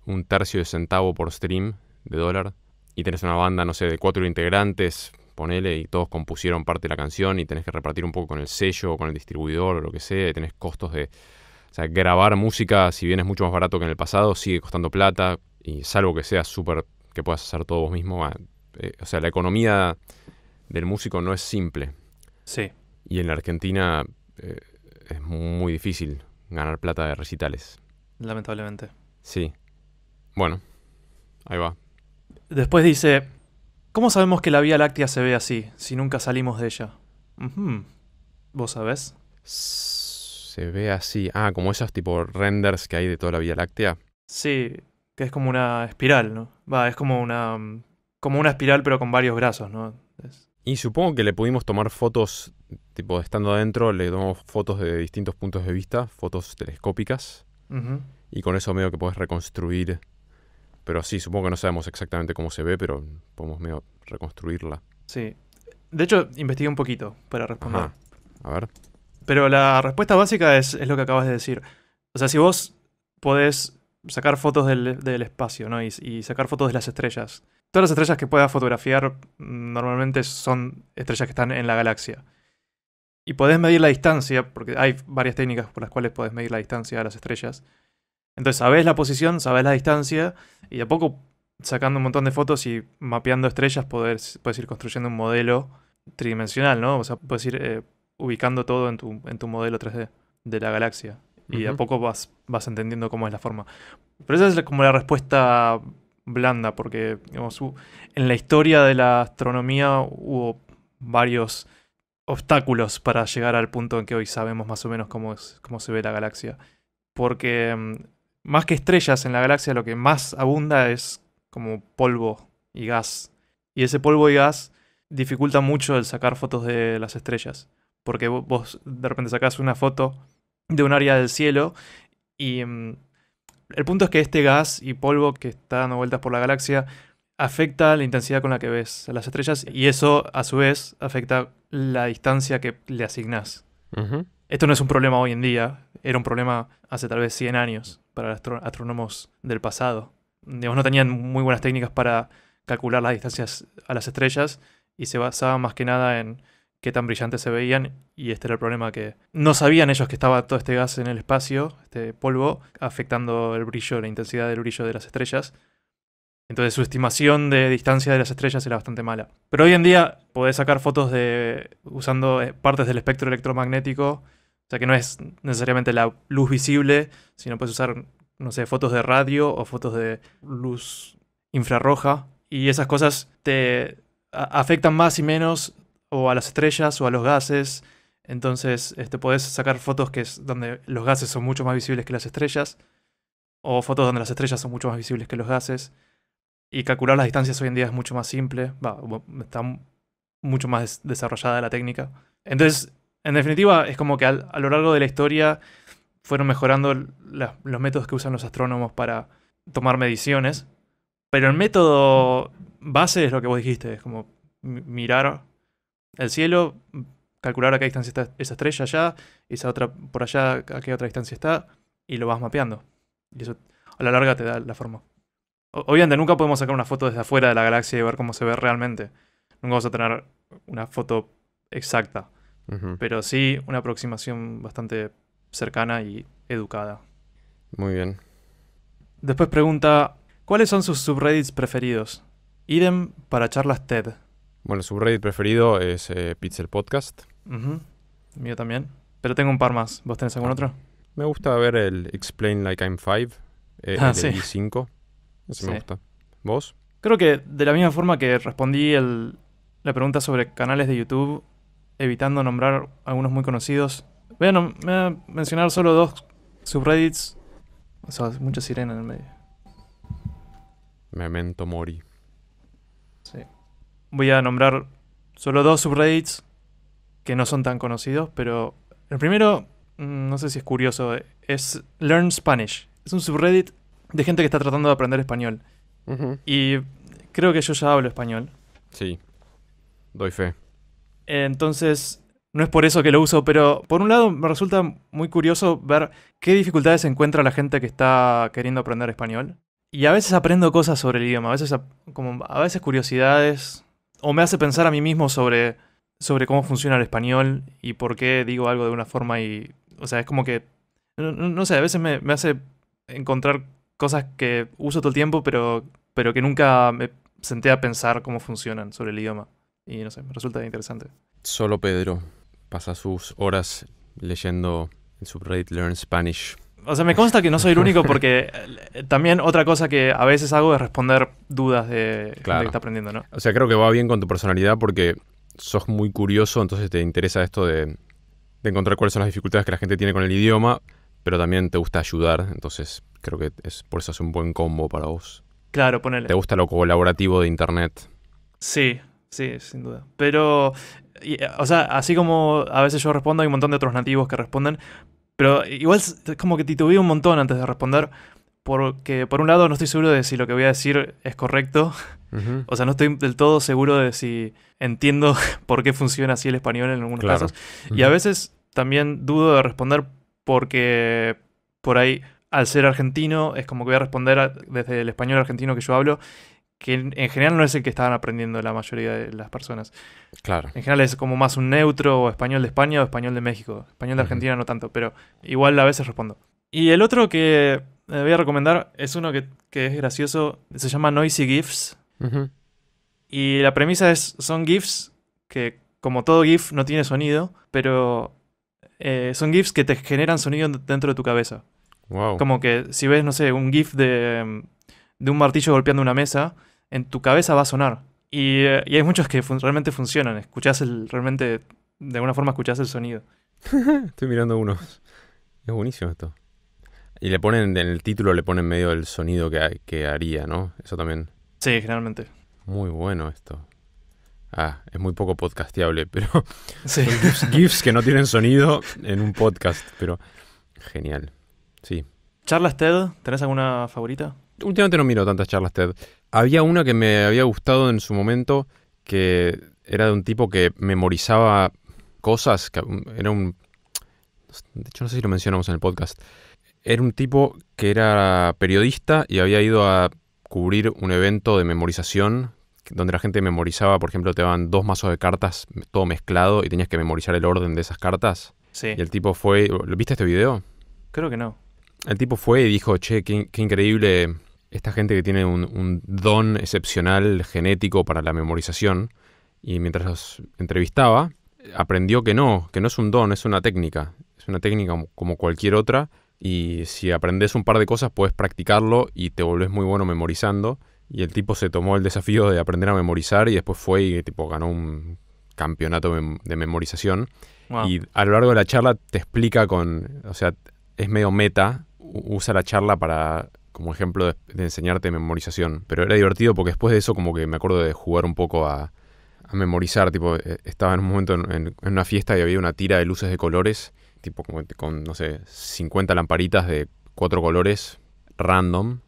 Un tercio de centavo por stream de dólar y tenés una banda, no sé, de cuatro integrantes, él y todos compusieron parte de la canción y tenés que repartir un poco con el sello o con el distribuidor o lo que sea, y tenés costos de... O sea, grabar música, si bien es mucho más barato que en el pasado, sigue costando plata, y salvo que sea súper, que puedas hacer todo vos mismo, ah, eh, o sea, la economía del músico no es simple. Sí. Y en la Argentina eh, es muy difícil ganar plata de recitales. Lamentablemente. Sí. Bueno, ahí va. Después dice, ¿Cómo sabemos que la Vía Láctea se ve así, si nunca salimos de ella? ¿Vos sabés? Se ve así. Ah, como esos tipo renders que hay de toda la Vía Láctea. Sí, que es como una espiral, ¿no? Va, es como una. como una espiral, pero con varios brazos, ¿no? Y supongo que le pudimos tomar fotos, tipo, estando adentro, le tomamos fotos de distintos puntos de vista, fotos telescópicas. Y con eso medio que puedes reconstruir pero sí, supongo que no sabemos exactamente cómo se ve, pero podemos medio reconstruirla. Sí. De hecho, investigué un poquito para responder. A ver. Pero la respuesta básica es, lo que acabas de decir. O sea, si vos podés sacar fotos del, espacio, ¿no? Y, y, sacar fotos de las estrellas. Todas las estrellas que puedas fotografiar mm, normalmente son estrellas que están en la galaxia. Y podés medir la distancia, porque hay varias técnicas por las cuales podés medir la distancia de las estrellas. Entonces sabes la posición, sabes la distancia y a poco sacando un montón de fotos y mapeando estrellas puedes ir construyendo un modelo tridimensional, ¿no? O sea, puedes ir eh, ubicando todo en tu, modelo 3D de la galaxia y a poco vas, vas entendiendo cómo es la forma. Pero esa es como la respuesta blanda, porque en la historia de la astronomía hubo varios obstáculos para llegar al punto en que hoy sabemos más o menos cómo, es, cómo se ve la galaxia. Porque mm, más que estrellas en la galaxia, lo que más abunda es como polvo y gas. Y ese polvo y gas dificulta mucho el sacar fotos de las estrellas. Porque vos de repente sacás una foto de un área del cielo y mm, el punto es que este gas y polvo que está dando vueltas por la galaxia afecta la intensidad con la que ves a las estrellas y eso a su vez afecta la distancia que le asignás. Esto no es un problema hoy en día, era un problema hace tal vez 100 años para astrónomos del pasado. no tenían muy buenas técnicas para calcular las distancias a las estrellas y se basaban más que nada en qué tan brillantes se veían y este era el problema que no sabían ellos que estaba todo este gas en el espacio, este polvo, afectando el brillo, la intensidad del brillo de las estrellas. Entonces su estimación de distancia de las estrellas era bastante mala. Pero hoy en día podés sacar fotos de usando eh, partes del espectro electromagnético o sea que no es necesariamente la luz visible, sino puedes usar, no sé, fotos de radio o fotos de luz infrarroja. Y esas cosas te afectan más y menos o a las estrellas o a los gases. Entonces este, podés sacar fotos que es donde los gases son mucho más visibles que las estrellas. O fotos donde las estrellas son mucho más visibles que los gases. Y calcular las distancias hoy en día es mucho más simple. Va, está mucho más desarrollada la técnica. Entonces, en definitiva, es como que a, lo largo de la historia fueron mejorando los métodos que usan los astrónomos para tomar mediciones. Pero el método base es lo que vos dijiste, es como mirar el cielo, calcular a qué distancia está esa estrella allá, esa otra por allá, a qué otra distancia está, y lo vas mapeando. Y eso a la larga te da la forma. Obviamente nunca podemos sacar una foto desde afuera de la galaxia y ver cómo se ve realmente. Nunca vamos a tener una foto exacta. Pero sí, una aproximación bastante cercana y educada. Muy bien. Después pregunta, ¿cuáles son sus subreddits preferidos? Idem para charlas TED. Bueno, el subreddit preferido es eh, Pixel Podcast. Mío también. Pero tengo un par más. ¿Vos tenés algún otro? Me gusta ver el Explain Like I'm Five, eh, ah, el 5 Ese me gusta. ¿Vos? Creo que de la misma forma que respondí el, la pregunta sobre canales de YouTube, evitando nombrar algunos muy conocidos. Voy a, mencionar solo dos subreddits. O sea, mucha sirena en el medio. Memento Mori. Sí. Voy a nombrar solo dos subreddits que no son tan conocidos, pero el primero, mm, no sé si es curioso, es Learn Spanish. Es un subreddit de gente que está tratando de aprender español. Y creo que yo ya hablo español. Sí, doy fe. Entonces, no es por eso que lo uso, pero por un lado me resulta muy curioso ver qué dificultades encuentra la gente que está queriendo aprender español. Y a veces aprendo cosas sobre el idioma, a veces, como, a veces curiosidades, o me hace pensar a mí mismo sobre, sobre cómo funciona el español y por qué digo algo de una forma y... O sea, es como que... No, sé, a veces me, me, hace encontrar cosas que uso todo el tiempo, pero, pero que nunca me senté a pensar cómo funcionan sobre el idioma. Y no sé, me resulta interesante. Solo Pedro pasa sus horas leyendo el subreddit Learn Spanish. O sea, me consta que no soy el único porque eh, también otra cosa que a veces hago es responder dudas de que está aprendiendo, ¿no? O sea, creo que va bien con tu personalidad porque sos muy curioso, entonces te interesa esto de, encontrar cuáles son las dificultades que la gente tiene con el idioma, pero también te gusta ayudar, entonces creo que es por eso es un buen combo para vos. Claro, ponele. Te gusta lo colaborativo de internet. Sí, Sí, sin duda. Pero, o sea, así como a veces yo respondo, hay un montón de otros nativos que responden. Pero igual es como que titubeé un montón antes de responder. Porque por un lado no estoy seguro de si lo que voy a decir es correcto. O sea, no estoy del todo seguro de si entiendo por qué funciona así el español en algunos casos. Y a veces también dudo de responder porque por ahí, al ser argentino, es como que voy a responder desde el español argentino que yo hablo que en general no es el que estaban aprendiendo la mayoría de las personas. Claro. En general es como más un neutro o español de España o español de México. Español de Argentina no tanto, pero igual a veces respondo. Y el otro que eh, voy a recomendar es uno que, es gracioso, se llama Noisy GIFs. Y la premisa es, son GIFs que como todo GIF no tiene sonido, pero eh, son GIFs que te generan sonido dentro de tu cabeza. Wow. Como que si ves, no sé, un GIF de, mm, de un martillo golpeando una mesa, en tu cabeza va a sonar. Y, hay muchos que realmente funcionan. Escuchás el, realmente, de alguna forma escuchás el sonido. Estoy mirando unos. Es buenísimo esto. Y le ponen, en el título le ponen medio el sonido que, que haría, ¿no? Eso también. Sí, generalmente. Muy bueno esto. Ah, es muy poco podcasteable, pero sí. GIFs, GIFs, que no tienen sonido en un podcast, pero genial. Sí. ¿Charlas TED? ¿Tenés alguna favorita? Últimamente no miro tantas charlas TED. Había una que me había gustado en su momento, que era de un tipo que memorizaba cosas, que um, era un... De hecho, no sé si lo mencionamos en el podcast. Era un tipo que era periodista y había ido a cubrir un evento de memorización donde la gente memorizaba, por ejemplo, te daban dos mazos de cartas todo mezclado y tenías que memorizar el orden de esas cartas. Sí. Y el tipo fue... ¿Viste este video? Creo que no. El tipo fue y dijo, che, qué, qué increíble esta gente que tiene un, don excepcional genético para la memorización, y mientras los entrevistaba, aprendió que no, que no es un don, es una técnica. Es una técnica como cualquier otra, y si aprendes un par de cosas, puedes practicarlo y te volvés muy bueno memorizando. Y el tipo se tomó el desafío de aprender a memorizar y después fue y tipo ganó un campeonato de memorización. Y a lo largo de la charla te explica con, o sea, es medio meta, usa la charla para como ejemplo de, enseñarte memorización. Pero era divertido porque después de eso como que me acuerdo de jugar un poco a, memorizar. Tipo, eh, estaba en un momento en, una fiesta y había una tira de luces de colores, tipo con, no sé, 50 lamparitas de cuatro colores random.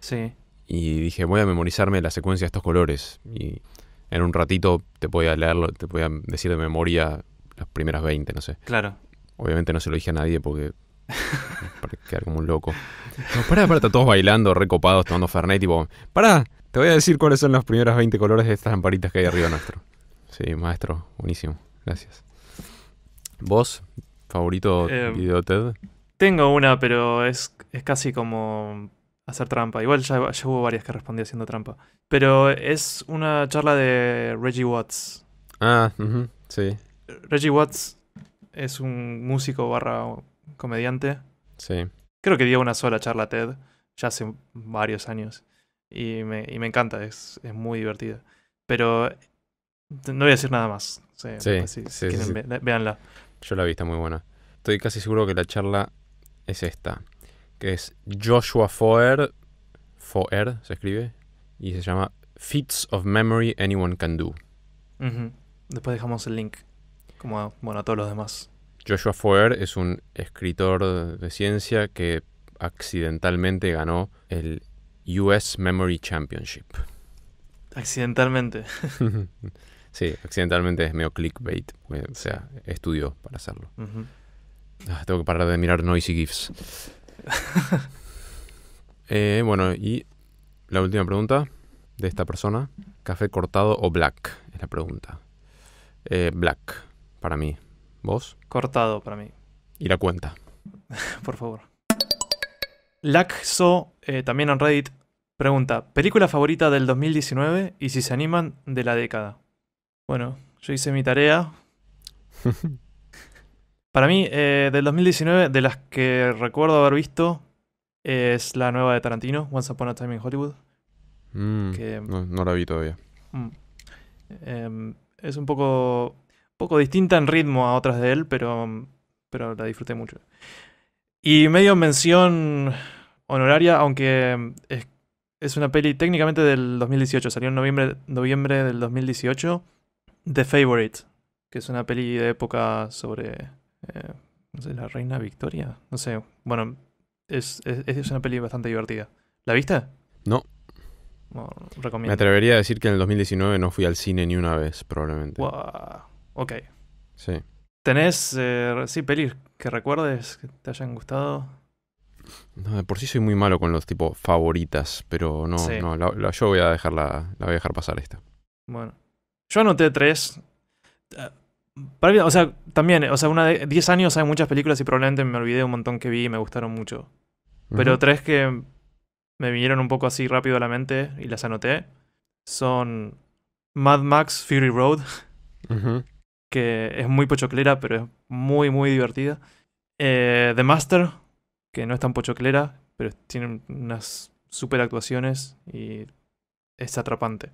Sí. Y dije, voy a memorizarme la secuencia de estos colores. Y en un ratito te podía leerlo, te podía decir de memoria las primeras 20, no sé. Claro. Obviamente no se lo dije a nadie porque Para quedar como un loco. No, pará, pará, todos bailando, recopados, tomando Fernet, tipo, pará, te voy a decir cuáles son los primeros 20 colores de estas lamparitas que hay arriba nuestro. Sí, maestro, buenísimo, gracias. ¿Vos, favorito eh, TED? Tengo una, pero es, casi como hacer trampa. Igual ya, hubo varias que respondí haciendo trampa. Pero es una charla de Reggie Watts. Ah, sí. Reggie Watts es un músico barra comediante. Sí. Creo que dio una sola charla TED, ya hace varios años. Y me, y me encanta, es, es muy divertido Pero no voy a decir nada más. Sí, Yo la vi, está muy buena. Estoy casi seguro que la charla es esta, que es Joshua Foer, Foer se escribe, y se llama Feats of Memory Anyone Can Do. Después dejamos el link, como bueno, a todos los demás. Joshua Foer es un escritor de ciencia que accidentalmente ganó el US Memory Championship. Accidentalmente. sí, accidentalmente es medio clickbait. O sea, estudió para hacerlo. Ah, tengo que parar de mirar Noisy GIFs. Eh, bueno, y la última pregunta de esta persona. ¿Café cortado o black? Es la pregunta. Eh, black, para mí. ¿Vos? Cortado para mí. Y la cuenta. Por favor. Laxo, eh, también en Reddit, pregunta: ¿Película favorita del 2019 y si se animan de la década? Bueno, yo hice mi tarea. para mí, eh, del 2019, de las que recuerdo haber visto, es la nueva de Tarantino, Once Upon a Time in Hollywood. Mm, que, no, la vi todavía. Mm, em, es un poco poco distinta en ritmo a otras de él, pero, pero la disfruté mucho. Y medio mención honoraria, aunque es, una peli técnicamente del 2018, salió en noviembre, noviembre del 2018, The Favorite, que es una peli de época sobre... Eh, no sé, la Reina Victoria. No sé. Bueno, es, una peli bastante divertida. ¿La viste? No. Me atrevería a decir que en el 2019 no fui al cine ni una vez, probablemente. Ok. Sí. ¿Tenés, eh, sí, pelis que recuerdes que te hayan gustado? No, de por sí soy muy malo con los tipo favoritas, pero no, no, yo voy a dejarla, la voy a dejar pasar esta. Bueno. Yo anoté tres. Ah, o sea, también, o sea, una de 10 años hay muchas películas y probablemente me olvidé un montón que vi y me gustaron mucho. Pero tres que me vinieron un poco así rápido a la mente y las anoté son Mad Max Fury Road. Ajá que es muy pochoclera, pero es muy, muy divertida. Eh, The Master, que no es tan pochoclera, pero tiene unas super actuaciones y es atrapante.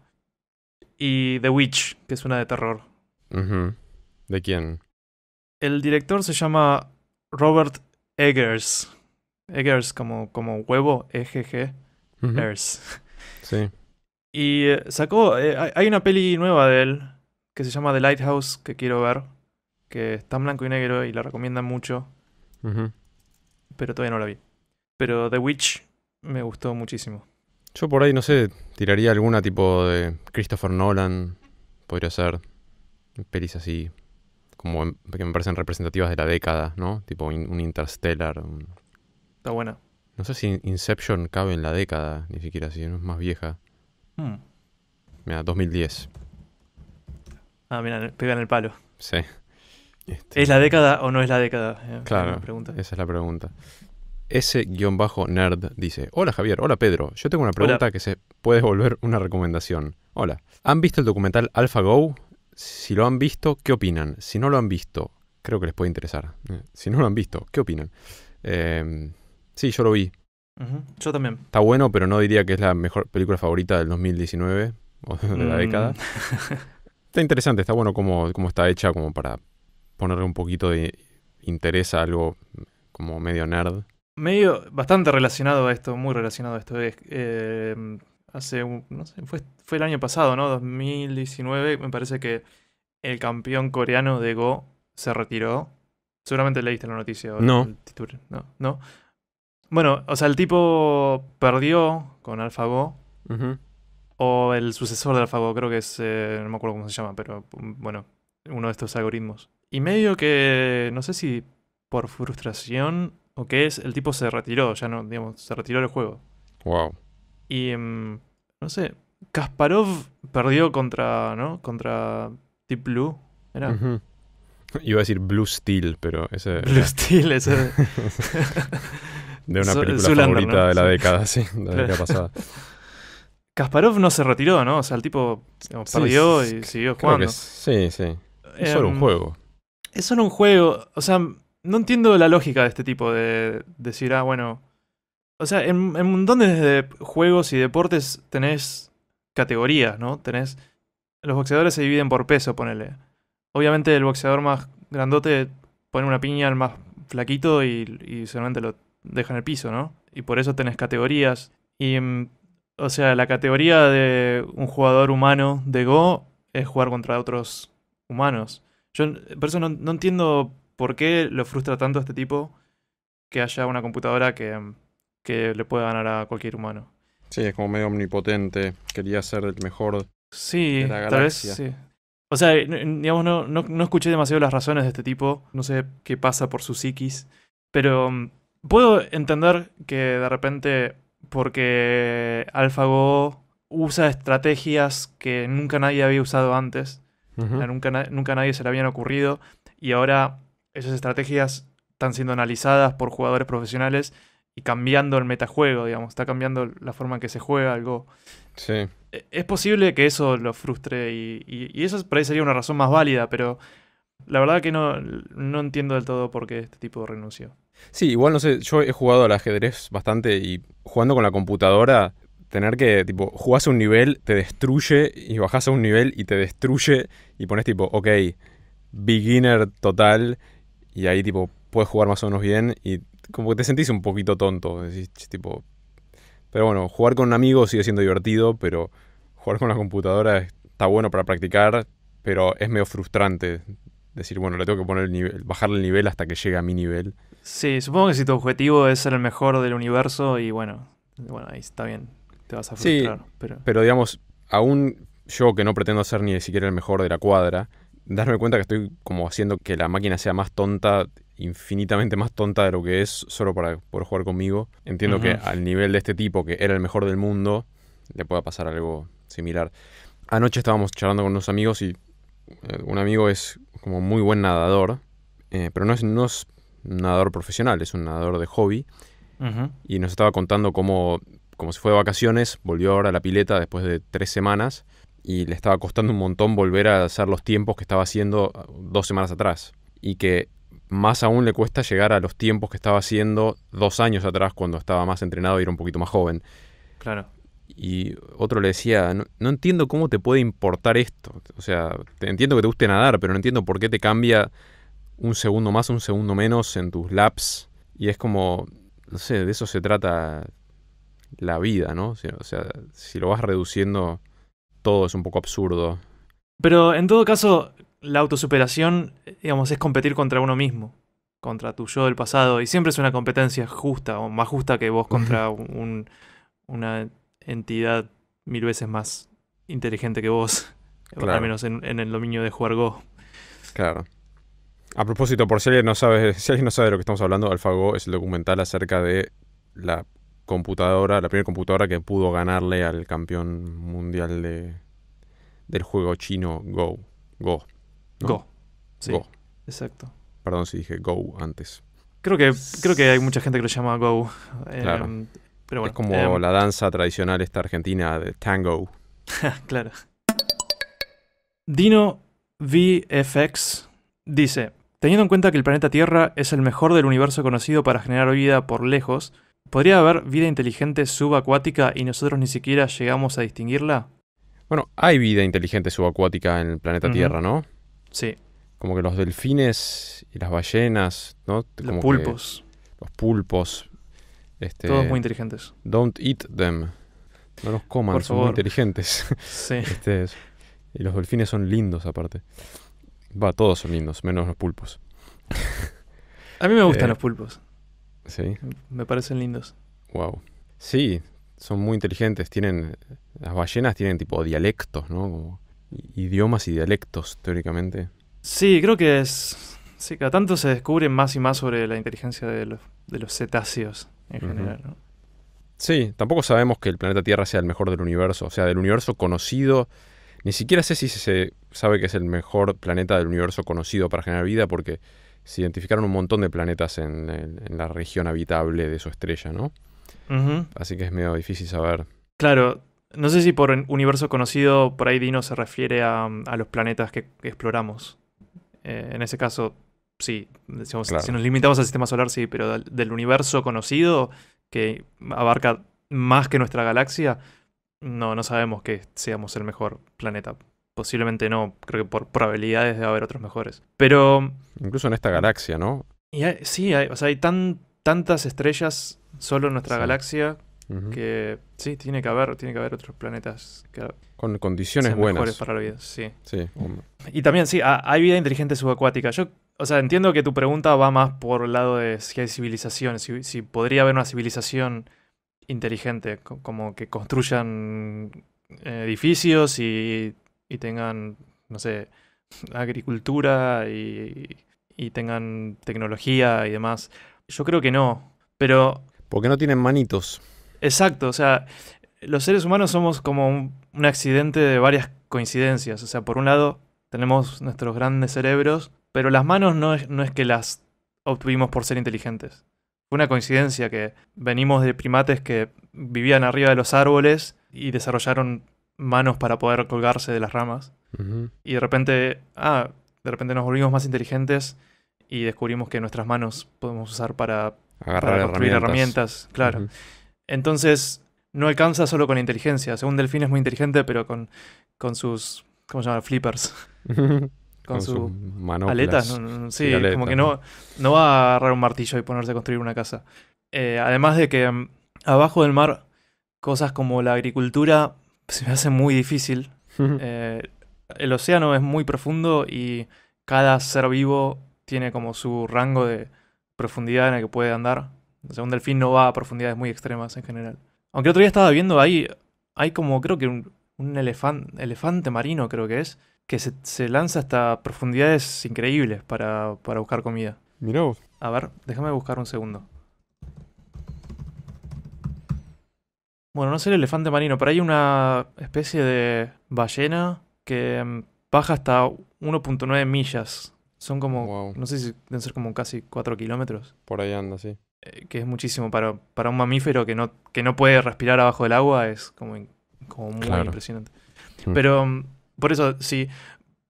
Y The Witch, que es una de terror. ¿De quién? El director se llama Robert Eggers. Eggers como, como huevo, EGG. Eggers. Sí. Y eh, sacó, eh, hay una peli nueva de él, que se llama The Lighthouse, que quiero ver, que está en blanco y negro y la recomiendan mucho, pero todavía no la vi. Pero The Witch me gustó muchísimo. Yo por ahí, no sé, tiraría alguna tipo de Christopher Nolan, podría ser, pelis así, como em, que me parecen representativas de la década, ¿no? Tipo un Interstellar. Está buena. No sé si Inception cabe en la década, ni siquiera, si es más vieja. Hmm. Mira, 2010. Ah, mira, pegan el palo. Sí. Este, ¿Es la década o no es la década? Eh, claro, pregunta. esa es la pregunta. bajo nerd dice: Hola Javier, hola Pedro. Yo tengo una pregunta que se puede volver una recomendación. Hola. ¿Han visto el documental AlphaGo? Si lo han visto, ¿qué opinan? Si no lo han visto, creo que les puede interesar. Eh, si no lo han visto, ¿qué opinan? Em, sí, yo lo vi. Yo también. Está bueno, pero no diría que es la mejor película favorita del 2019 o de la mm. década. interesante, está bueno cómo, cómo está hecha, como para ponerle un poquito de interés a algo como medio nerd. Medio, bastante relacionado a esto, muy relacionado a esto. Es, eh, hace, un, no sé, fue, el año pasado, ¿no? 2019, me parece que el campeón coreano de Go se retiró. Seguramente leíste la noticia. No. no. Bueno, o sea, el tipo perdió con AlphaGo. Go. O el sucesor de AlphaGo, creo que es, eh, no me acuerdo cómo se llama, pero mm, bueno, uno de estos algoritmos. Y medio que, no sé si por frustración o qué es, el tipo se retiró, ya no, digamos, se retiró del juego. Wow. Y, mm, no sé, Kasparov perdió contra, ¿no? Contra Deep Blue, ¿era? Iba a decir Blue Steel, pero ese... Blue Steel, ese... de una película favorita de la década, sí, de la década pasada. Kasparov no se retiró, ¿no? O sea, el tipo perdió y siguió jugando. sí, sí. Es solo un em, juego. Es solo un juego. O sea, no entiendo la lógica de este tipo de decir, ah, bueno. O sea, en, en montones de juegos y deportes tenés categorías, ¿no? Tenés. Los boxeadores se dividen por peso, ponele. Obviamente el boxeador más grandote pone una piña al más flaquito y, y solamente lo deja en el piso, ¿no? Y por eso tenés categorías. Y em, o sea, la categoría de un jugador humano de Go es jugar contra otros humanos. Yo por eso no, entiendo por qué lo frustra tanto a este tipo que haya una computadora que, le pueda ganar a cualquier humano. Sí, es como medio omnipotente. Quería ser el mejor sí, de la galaxia. Tal vez, O sea, digamos, no, no, escuché demasiado las razones de este tipo. No sé qué pasa por su psiquis. Pero mm, puedo entender que de repente porque AlphaGo usa estrategias que nunca nadie había usado antes, nunca, nunca nadie se le habían ocurrido, y ahora esas estrategias están siendo analizadas por jugadores profesionales y cambiando el metajuego, digamos, está cambiando la forma en que se juega algo. Sí. E-, es posible que eso lo frustre y, y, y eso por ahí sería una razón más válida, pero la verdad que no, entiendo del todo por qué este tipo renunció. Sí, igual no sé, yo he jugado al ajedrez bastante y jugando con la computadora, tener que, tipo, jugás a un nivel, te destruye y bajás a un nivel y te destruye y pones tipo, ok, beginner total y ahí tipo puedes jugar más o menos bien y como que te sentís un poquito tonto, decís tipo... Pero bueno, jugar con un amigo sigue siendo divertido, pero jugar con la computadora está bueno para practicar, pero es medio frustrante decir, bueno, le tengo que poner el nivel, el nivel hasta que llegue a mi nivel. Sí, supongo que si tu objetivo es ser el mejor del universo y bueno, bueno, ahí está bien, te vas a frustrar. Sí, pero... pero digamos, aún yo que no pretendo ser ni siquiera el mejor de la cuadra, darme cuenta que estoy como haciendo que la máquina sea más tonta, infinitamente más tonta de lo que es, solo para poder jugar conmigo. Entiendo que al nivel de este tipo, que era el mejor del mundo, le pueda pasar algo similar. Anoche estábamos charlando con unos amigos y eh, un amigo es como muy buen nadador, eh, pero no es, no un nadador profesional, es un nadador de hobby. Y nos estaba contando cómo, como se fue de vacaciones, volvió ahora a la pileta después de tres semanas y le estaba costando un montón volver a hacer los tiempos que estaba haciendo ah, dos semanas atrás. Y que más aún le cuesta llegar a los tiempos que estaba haciendo dos años atrás cuando estaba más entrenado y era un poquito más joven. Claro. Y otro le decía, no, entiendo cómo te puede importar esto. O sea, entiendo que te guste nadar, pero no entiendo por qué te cambia un segundo más, un segundo menos en tus laps. Y es como, no sé, de eso se trata la vida, ¿no? O sea, si lo vas reduciendo, todo es un poco absurdo. Pero en todo caso, la autosuperación, digamos, es competir contra uno mismo, contra tu yo del pasado. Y siempre es una competencia justa, o más justa que vos contra un, una entidad mil veces más inteligente que vos. Al menos en, el dominio de jugar Go. Claro. A propósito, por si alguien no sabe, si alguien no sabe de lo que estamos hablando, AlphaGo es el documental acerca de la computadora, la primera computadora que pudo ganarle al campeón mundial de, del juego chino Go. Go. Go. Sí. Exacto. Perdón si dije Go antes. Creo que, creo que hay mucha gente que lo llama Go. Eh, claro es como eh, la danza tradicional esta argentina de tango. claro. Dino VFX dice, teniendo en cuenta que el planeta Tierra es el mejor del universo conocido para generar vida por lejos, ¿podría haber vida inteligente subacuática y nosotros ni siquiera llegamos a distinguirla? Bueno, hay vida inteligente subacuática en el planeta Tierra, ¿no? Sí. Como que los delfines y las ballenas, ¿no? los pulpos. Los pulpos este, todos muy inteligentes. Don't eat them. No los coman, son muy inteligentes. Sí. Este, y los delfines son lindos aparte. Va, todos son lindos, menos los pulpos. A mí me gustan eh, los pulpos. Sí. Me parecen lindos. Wow. Sí, son muy inteligentes. Tienen. Las ballenas tienen tipo dialectos, ¿no? idiomas y dialectos, teóricamente. Sí, creo que es. Sí, cada tanto se descubre más y más sobre la inteligencia de los, de los cetáceos en ¿no? Sí, tampoco sabemos que el planeta Tierra sea el mejor del universo, o sea, del universo conocido. Ni siquiera sé si se sabe que es el mejor planeta del universo conocido para generar vida, porque se identificaron un montón de planetas en, la región habitable de su estrella, ¿no? Así que es medio difícil saber. Claro, no sé si por universo conocido, por ahí Dino se refiere a, los planetas que, exploramos. Eh, en ese caso, sí, decimos, si nos limitamos al sistema solar, sí, pero del, universo conocido, que abarca más que nuestra galaxia, no, no sabemos que seamos el mejor planeta. Posiblemente no, creo que por probabilidades de haber otros mejores. Pero... Incluso en esta galaxia, ¿no? Y sí, hay, o sea, hay tan, tantas estrellas solo en nuestra galaxia que sí tiene que haber tiene que haber otros planetas con condiciones buenas para la vida sí, sí y también sí hay vida inteligente subacuática yo o sea, entiendo que tu pregunta va más por el lado de si hay civilizaciones, si, podría haber una civilización inteligente, como que construyan eh, edificios y, tengan, no sé, agricultura y, tengan tecnología y demás. Yo creo que no, pero... Porque no tienen manitos. Exacto, o sea, los seres humanos somos como un accidente de varias coincidencias. O sea, por un lado tenemos nuestros grandes cerebros pero las manos no es, no es que las obtuvimos por ser inteligentes. Fue una coincidencia que venimos de primates que vivían arriba de los árboles y desarrollaron manos para poder colgarse de las ramas. Y de repente, ah, de repente nos volvimos más inteligentes y descubrimos que nuestras manos podemos usar para, Agarrar construir herramientas. claro. Entonces, no alcanza solo con inteligencia. Según Delfín es muy inteligente, pero con, con sus, ¿cómo se llama? Flippers. con, sus su Aletas, sí, como que no, no va a agarrar un martillo y ponerse a construir una casa. Eh, además de que mm, abajo del mar, cosas como la agricultura se me hace muy difícil. Eh, el océano es muy profundo y cada ser vivo tiene como su rango de profundidad en el que puede andar. O sea, un delfín no va a profundidades muy extremas en general. Aunque el otro día estaba viendo ahí, hay como creo que un, elefante marino, creo que es, que se, lanza hasta profundidades increíbles para, buscar comida. Mirá vos. A ver, déjame buscar un segundo. Bueno, no sé el elefante marino, pero hay una especie de ballena que mm, baja hasta 1.9 millas. Son como, no sé si deben ser como casi 4 kilómetros. Por ahí anda, sí. Eh, que es muchísimo para, un mamífero que no, que no puede respirar abajo del agua, es como, como muy impresionante. Mm. Pero mm, por eso, si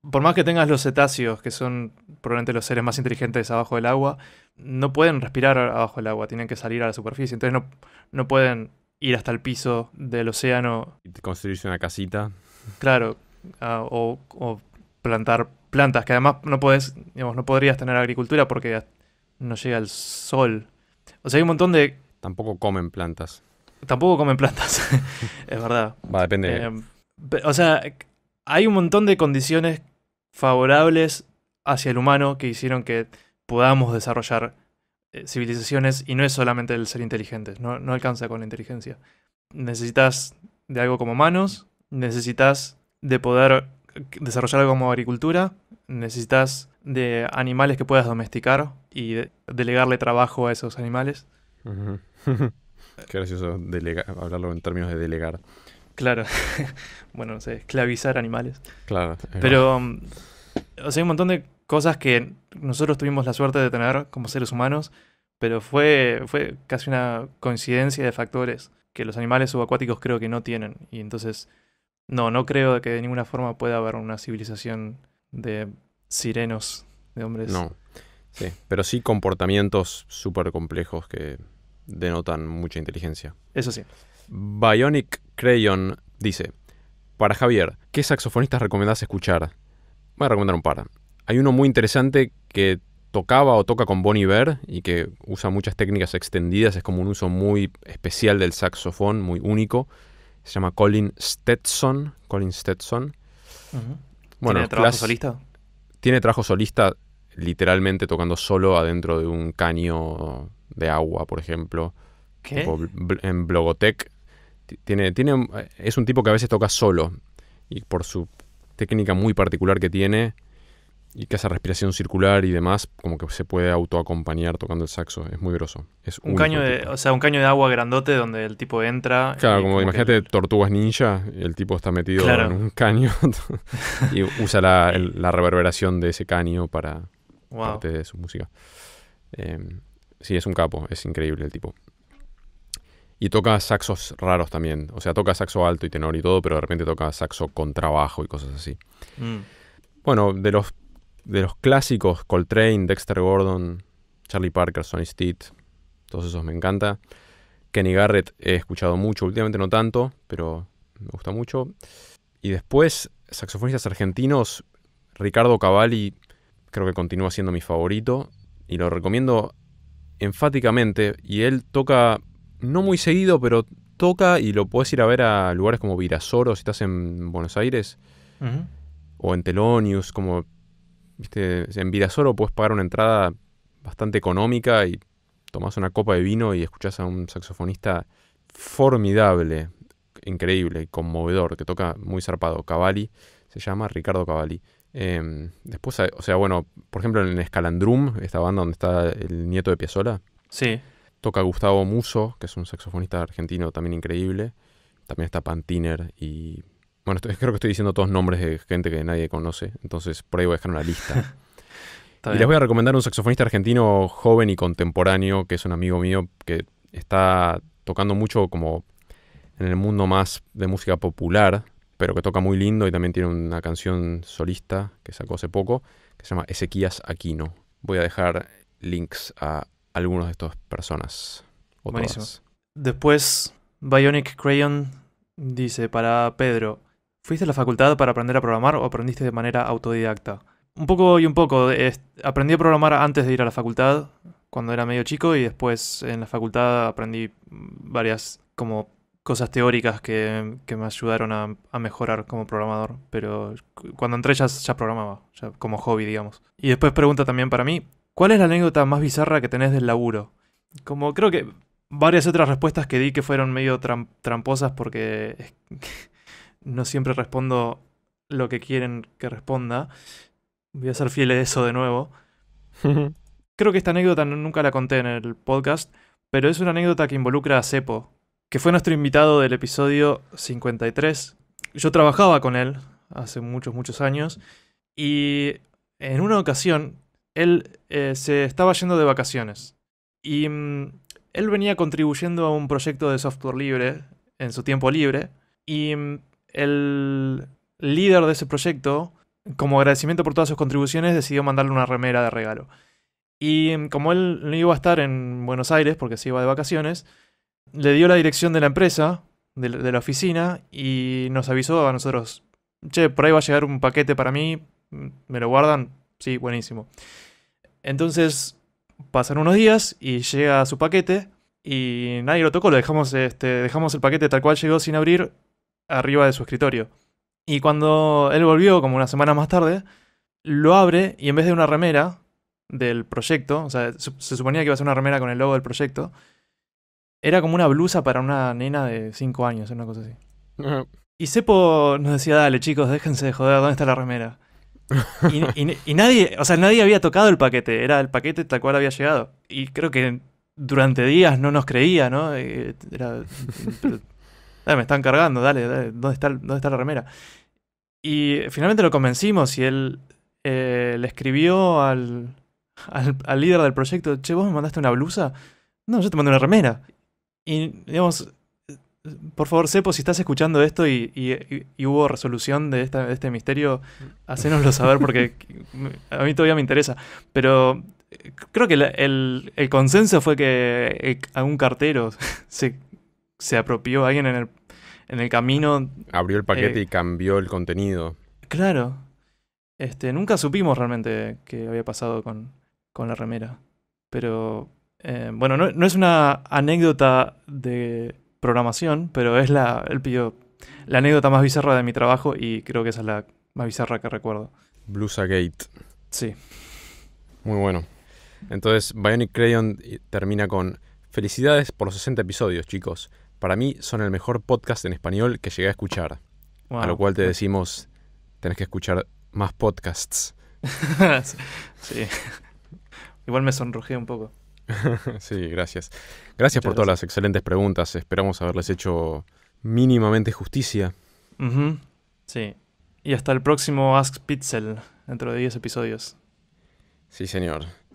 por más que tengas los cetáceos, que son probablemente los seres más inteligentes abajo del agua, no pueden respirar abajo del agua, tienen que salir a la superficie. Entonces no, no pueden ir hasta el piso del océano. Y construirse una casita. Claro, ah, o, plantar plantas, que además no, puedes no podrías tener agricultura porque no llega el sol. O sea, hay un montón de... Tampoco comen plantas. Tampoco comen plantas, es verdad. Va, depende. Em, o sea, hay un montón de condiciones favorables hacia el humano que hicieron que podamos desarrollar eh, civilizaciones y no es solamente el ser inteligente. no, alcanza con la inteligencia. Necesitas de algo como manos, necesitas de poder desarrollar algo como agricultura, necesitas de animales que puedas domesticar y delegarle trabajo a esos animales. Qué gracioso hablarlo en términos de delegar. Claro. bueno, no sé, esclavizar animales. Claro. Pero, mm, o sea, hay un montón de cosas que nosotros tuvimos la suerte de tener como seres humanos, pero fue, fue casi una coincidencia de factores que los animales subacuáticos creo que no tienen. Y entonces, no, no creo que de ninguna forma pueda haber una civilización de sirenos, de hombres. No, sí, pero sí comportamientos súper complejos que denotan mucha inteligencia. Eso sí. Bionic Crayon dice, para Javier, ¿qué saxofonistas recomendás escuchar? Voy a recomendar un par. Hay uno muy interesante que tocaba o toca con Bonnie Bear y que usa muchas técnicas extendidas, es como un uso muy especial del saxofón, muy único. Se llama Colin Stetson. Colin Stetson. bueno, ¿Tiene trabajo solista? Tiene trabajo solista literalmente tocando solo adentro de un caño de agua, por ejemplo. en Blogotech tiene, tiene, eh, es un tipo que a veces toca solo y por su técnica muy particular que tiene y que hace respiración circular y demás, como que se puede autoacompañar tocando el saxo, es muy groso. Es un caño de, o sea, un caño de agua grandote donde el tipo entra. Claro, como, imagínate tortugas ninja, el tipo está metido en un caño y usa la, reverberación de ese caño para parte de su música. Em, sí, es un capo, es increíble el tipo. Y toca saxos raros también. O sea, toca saxo alto y tenor y todo, pero de repente toca saxo con trabajo y cosas así. Mm. Bueno, de los, de los clásicos, Coltrane, Dexter Gordon, Charlie Parker, Sonny Stitt, todos esos me encanta. Kenny Garrett he escuchado mucho, últimamente no tanto, pero me gusta mucho. Y después, saxofonistas argentinos, Ricardo Cavalli creo que continúa siendo mi favorito y lo recomiendo enfáticamente. Y él toca no muy seguido, pero toca y lo puedes ir a ver a lugares como Virasoro si estás en Buenos Aires. O en Telonius, como. ¿viste? En Virasoro puedes pagar una entrada bastante económica y tomás una copa de vino y escuchás a un saxofonista formidable, increíble, conmovedor, que toca muy zarpado. Cavalli, se llama Ricardo Cavalli. Em, después, o sea, bueno, por ejemplo, en Escalandrum, esta banda donde está el nieto de Piazzolla. Sí. Toca Gustavo Muso, que es un saxofonista argentino también increíble. También está Pantiner y... Bueno, creo que estoy diciendo todos nombres de gente que nadie conoce, entonces por ahí voy a dejar una lista. y les voy a recomendar un saxofonista argentino joven y contemporáneo, que es un amigo mío que está tocando mucho como en el mundo más de música popular, pero que toca muy lindo y también tiene una canción solista que sacó hace poco, que se llama Ezequías Aquino. Voy a dejar links a algunos de estas personas. O Después, Bionic Crayon dice para Pedro, ¿fuiste a la facultad para aprender a programar o aprendiste de manera autodidacta? Un poco y un poco. aprendí a programar antes de ir a la facultad, cuando era medio chico, y después en la facultad aprendí varias como cosas teóricas que, me ayudaron a, mejorar como programador, pero cuando entré ya, ya programaba, como hobby, digamos. Y después pregunta también para mí, ¿Cuál es la anécdota más bizarra que tenés del laburo? Como creo que varias otras respuestas que di que fueron medio tramposas porque no siempre respondo lo que quieren que responda. Voy a ser fiel a eso de nuevo. creo que esta anécdota nunca la conté en el podcast, pero es una anécdota que involucra a Cepo, que fue nuestro invitado del episodio 53. Yo trabajaba con él hace muchos, muchos años y en una ocasión él eh, se estaba yendo de vacaciones y mm, él venía contribuyendo a un proyecto de software libre en su tiempo libre y mm, el líder de ese proyecto, como agradecimiento por todas sus contribuciones, decidió mandarle una remera de regalo. Y mm, como él no iba a estar en Buenos Aires porque se iba de vacaciones, le dio la dirección de la empresa, de la oficina, y nos avisó a nosotros, che, por ahí va a llegar un paquete para mí, ¿me lo guardan? Sí, buenísimo. Entonces pasan unos días y llega su paquete y nadie lo tocó, lo dejamos, este, dejamos el paquete tal cual llegó sin abrir arriba de su escritorio. Y cuando él volvió, como una semana más tarde, lo abre y en vez de una remera del proyecto, o sea, se suponía que iba a ser una remera con el logo del proyecto, era como una blusa para una nena de 5 años, una cosa así. Y Sepo nos decía, dale chicos, déjense de joder, ¿dónde está la remera? Y, nadie, o sea, nadie había tocado el paquete, era el paquete tal cual había llegado. Y creo que durante días no nos creía, ¿no? Eh, me están cargando, dale, ¿dónde, está, ¿dónde está la remera? Y finalmente lo convencimos y él eh, le escribió al, al, al líder del proyecto, che, vos me mandaste una blusa. No, yo te mandé una remera. Y, digamos, por favor, Sepo, si estás escuchando esto y, hubo resolución de, este misterio, hacénoslo saber porque a mí todavía me interesa. Pero eh, creo que el, consenso fue que eh, algún cartero se, se apropió, alguien en el, camino. Abrió el paquete eh, y cambió el contenido. Claro. Este, nunca supimos realmente qué había pasado con, la remera. Pero bueno, no es una anécdota de programación, pero es la, el la anécdota más bizarra de mi trabajo y creo que esa es la más bizarra que recuerdo. Gate. Sí. Muy bueno. Entonces, Bionic Crayon eh, termina con Felicidades por los 60 episodios, chicos. Para mí son el mejor podcast en español que llegué a escuchar. A lo cual te decimos, tenés que escuchar más podcasts. sí. Igual me sonrojé un poco. sí, gracias. Gracias por todas las excelentes preguntas. Esperamos haberles hecho mínimamente justicia. Sí. Y hasta el próximo Ask Pixel, dentro de 10 episodios. Sí, señor.